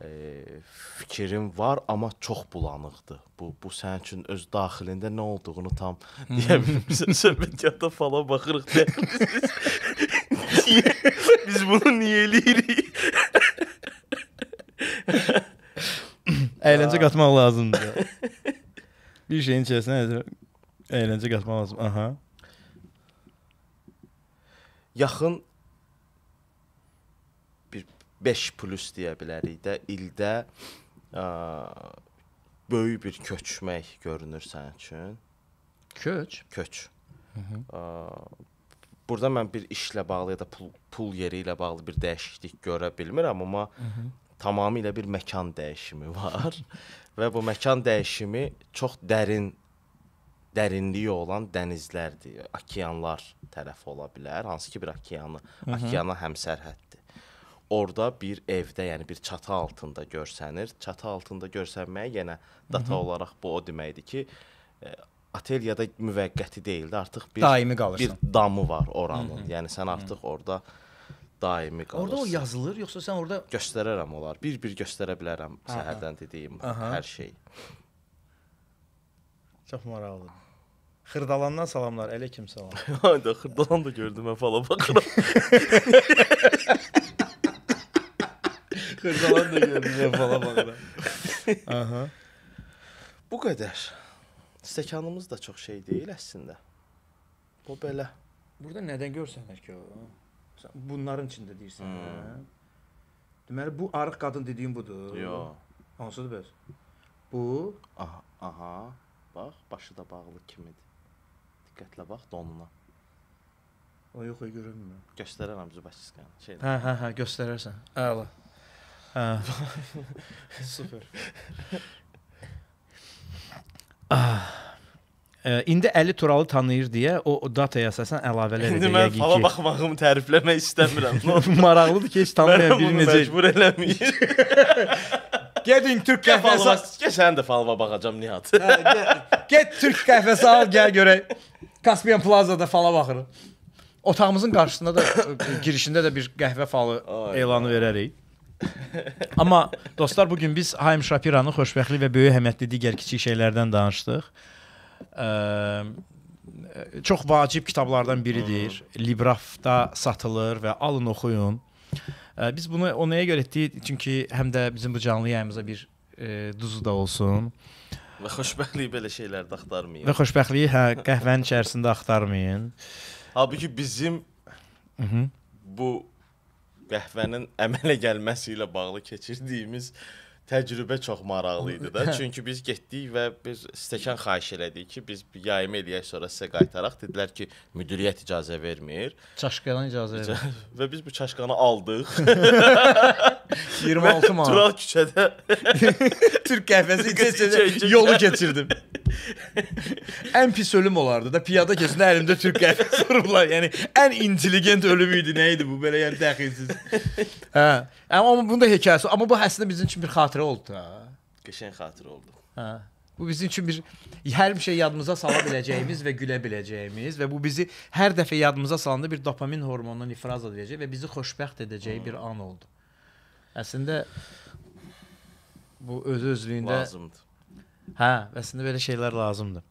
e, fikrim var, amma çox bulanıqdır. Bu bu sənin üçün öz daxilində nə olduğunu tam deyə bilmirsən. Söhbətdə falan baxırıq deyə. Biz bunu niyə eləyirik? əyləncə qatmaq lazımdır. Bir şeyin içərisinə əyləncə qatmaq lazım. Aha. Yaxın 5 plus deyə bilərik də ildə ə, böyük bir köçmək görünür sənin üçün. Köç? Köç. Hı -hı. Ə, burada mən bir işlə bağlı ya da pul, pul yeri ilə bağlı bir dəyişiklik görə bilmirəm, amma Hı -hı. tamamilə bir məkan dəyişimi var (laughs) və bu məkan dəyişimi çox dərin dərinliyi olan dənizlərdir, okeanlar tərəfi ola bilər. Hansı ki bir okeanı, Hı -hı. okeana həmsərhəddir orada bir evdə, yəni bir çatı altında görsənir. Çatı altında görsənməyə yenə data Hı -hı. olaraq bu o deməkdir ki, e, atelyada müvəqqəti deyil də, artıq bir daimi qalırsan. Bir damı var oranın. Hı -hı. Yəni sən artıq Hı -hı. orada daimi qalırsan. Orda o yazılır, yoxsa sən orada göstərərəm olar. Bir-bir göstərə bilərəm Aha. Hə, hə. səhərdən dediyim Aha. hər şey. Çox maraqlıdır. Xırdalandan salamlar, əleyküm salam. (laughs) Hayda, xırdalan da gördüm, mən fala baxıram. (laughs) Twitter falan da göreceğim falan bakalım. (laughs) Aha. Bu qədər. Stəkanımız da çox şey deyil əslində. Bu belə. Burada nədən görsənlər ki o? Bunların içində deyirsən. Hmm. Hə? Deməli bu arıq qadın dediyin budur. Yo. Hansıdır bəs? Bu aha, aha. Bax, başı da bağlı kimidir. Diqqətlə bax donuna. O yox, o görünmür. Göstərərəm Zubasiskanı. Şeydə. Hə, hə, hə, göstərərsən. Əla. Ha. (laughs) Süper. Ah. Ə, indi Əli Turalı tanıyır deyə o, o dataya əsasən əlavələr edir. İndi mən fala baxmağımı tərifləmək istəmirəm. (laughs) Maraqlıdır ki, heç tanımaya bilməyəcək. Məcbur eləmir. (laughs) Gedin Türk qəhvəsi. Gəl sən də falva baxacam Nihat. Hə, get Türk qəhvəsi al, gəl görək. Kaspian Plaza-da fala baxırıq. Otağımızın qarşısında da e, girişində də bir qəhvə falı elanı verərik. (laughs) Amma dostlar bu gün biz Haim Şapiranın xoşbəxtlik və böyük əhəmiyyətli digər kiçik şeylərdən danışdıq. Ə, çox vacib kitablardan biridir. Librafda satılır və alın oxuyun. Ə, biz bunu o nəyə görə etdik? Çünki həm də bizim bu canlı yayımıza bir e, duzu da olsun. Və xoşbəxtliyi belə şeylərdə axtarmayın. Və xoşbəxtliyi hə qəhvənin içərisində axtarmayın. Halbuki bizim Hı -hı. bu qəhvənin əmələ gəlməsi ilə bağlı keçirdiyimiz təcrübə çox maraqlı idi də. Hə. Çünki biz getdik və biz stəkan xahiş elədik ki, biz yaym eləyək sonra sizə qaytaraq. Dedilər ki, müdiriyyət icazə vermir. Çaşqana icazə verir. (laughs) və biz bu çaşqanı aldıq. 26 (laughs) manat. Tural küçədə (laughs) Türk qəhvəsi içəcək yolu keçirdim. ən pis ölüm olardı da piyada keçəndə əlimdə Türk qəhvəsi vurublar. Yəni ən intelligent ölüm idi, nə idi bu belə yəni dəxilsiz. Hə. hə. Amma bunun da hekayəsi, amma bu əslində bizim üçün bir xatirə oldu da. Qəşəng xatirə oldu. Hə. Bu bizim üçün bir hər bir şey yadımıza sala biləcəyimiz və gülə biləcəyimiz və bu bizi hər dəfə yadımıza salanda bir dopamin hormonundan ifraz edəcək və bizi xoşbəxt edəcəyi bir an oldu. Əslində bu öz özlüyündə lazımdır. Hə, əslində belə şeylər lazımdır.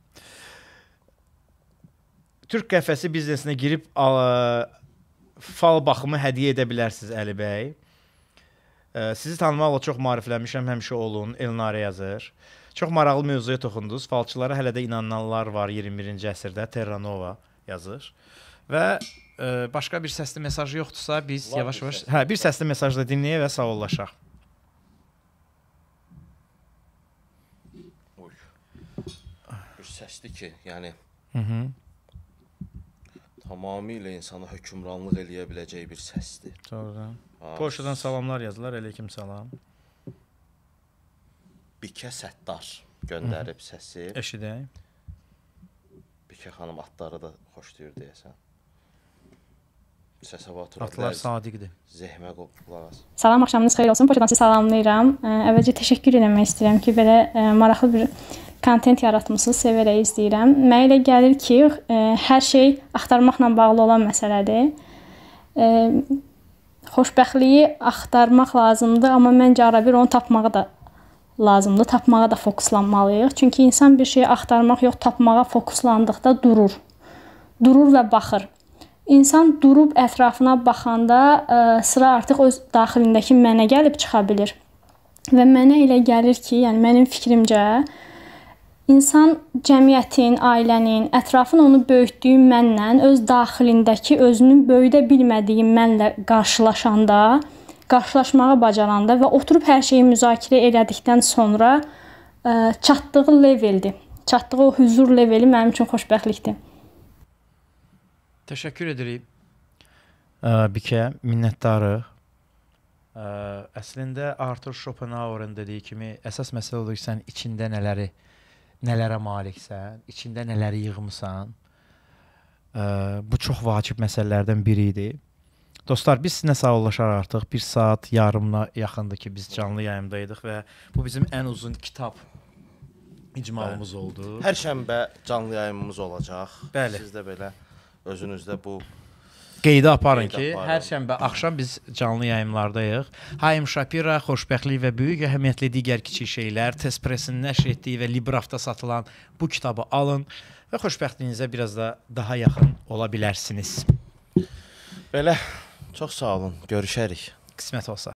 Türk qəfəsi biznesinə girib ə, fal baxımı hədiyyə edə bilərsiniz Əli bəy. Ə, sizi tanımaqla çox maariflənmişəm, həmişə olun. Elnarə yazır. Çox maraqlı mövzuya toxundunuz. Falçılara hələ də inananlar var 21-ci əsrdə. Terranova yazır. Və ə, başqa bir səsli mesaj yoxdursa biz yavaş-yavaş hə bir səsli mesajla dinləyək və sağollaşaq. Bir səsli ki, yəni. Mhm tamamilə insana hökmranlıq eləyə biləcək bir səsdir. Doğrudan. Polşadan salamlar yazdılar. Əleyküm salam. Bikə Səttər göndərib Hı -hı. səsi. Eşidək. Bikə xanım atları da xoşlayır deyəsən səsə batura bilərsiniz. Atlar sadiqdir. Zəhmə qulaq as. Salam, axşamınız xeyir olsun. Poçadan sizi salamlayıram. Əvvəlcə təşəkkür eləmək istəyirəm ki, belə maraqlı bir kontent yaratmısınız, sevərək izləyirəm. Mənə elə gəlir ki, hər şey axtarmaqla bağlı olan məsələdir. Xoşbəxtliyi axtarmaq lazımdır, amma məncə ara bir onu tapmağı da lazımdır. Tapmağa da fokuslanmalıyıq. Çünki insan bir şeyi axtarmaq yox, tapmağa fokuslandıqda durur. Durur və baxır. İnsan durub ətrafına baxanda ə, e, sıra artıq öz daxilindəki mənə gəlib çıxa bilər. Və mənə elə gəlir ki, yəni mənim fikrimcə insan cəmiyyətin, ailənin, ətrafın onu böyütdüyü mənlə öz daxilindəki özünün böyüdə bilmədiyi mənlə qarşılaşanda, qarşılaşmağı bacaranda və oturub hər şeyi müzakirə elədikdən sonra ə, e, çatdığı leveldir. Çatdığı o hüzur leveli mənim üçün xoşbəxtlikdir. Təşəkkür edirik. Bikəyə minnətdarıq. Ə, əslində Arthur Schopenhauer'ın dediyi kimi əsas məsələ odur ki, sən içində nələri nələrə maliksən, içində nələri yığmısan. Ə, bu çox vacib məsələlərdən biri idi. Dostlar, biz sizinlə sağollaşaraq artıq 1 saat yarımla yaxındır ki, biz canlı yayımdaydıq və bu bizim ən uzun kitab icmalımız oldu. Hər şənbə canlı yayımımız olacaq. Bəli. Siz də belə özünüzdə bu qeydə aparın qeydə ki, aparın. hər şənbə axşam biz canlı yayımlardayıq. Haim Shapira xoşbəxtlik və böyük əhəmiyyətli digər kiçik şeylər Tespressin nəşr etdiyi və Librafda satılan bu kitabı alın və xoşbəxtliyinizə biraz da daha yaxın ola bilərsiniz. Belə çox sağ olun. Görüşərik. Qismət olsa.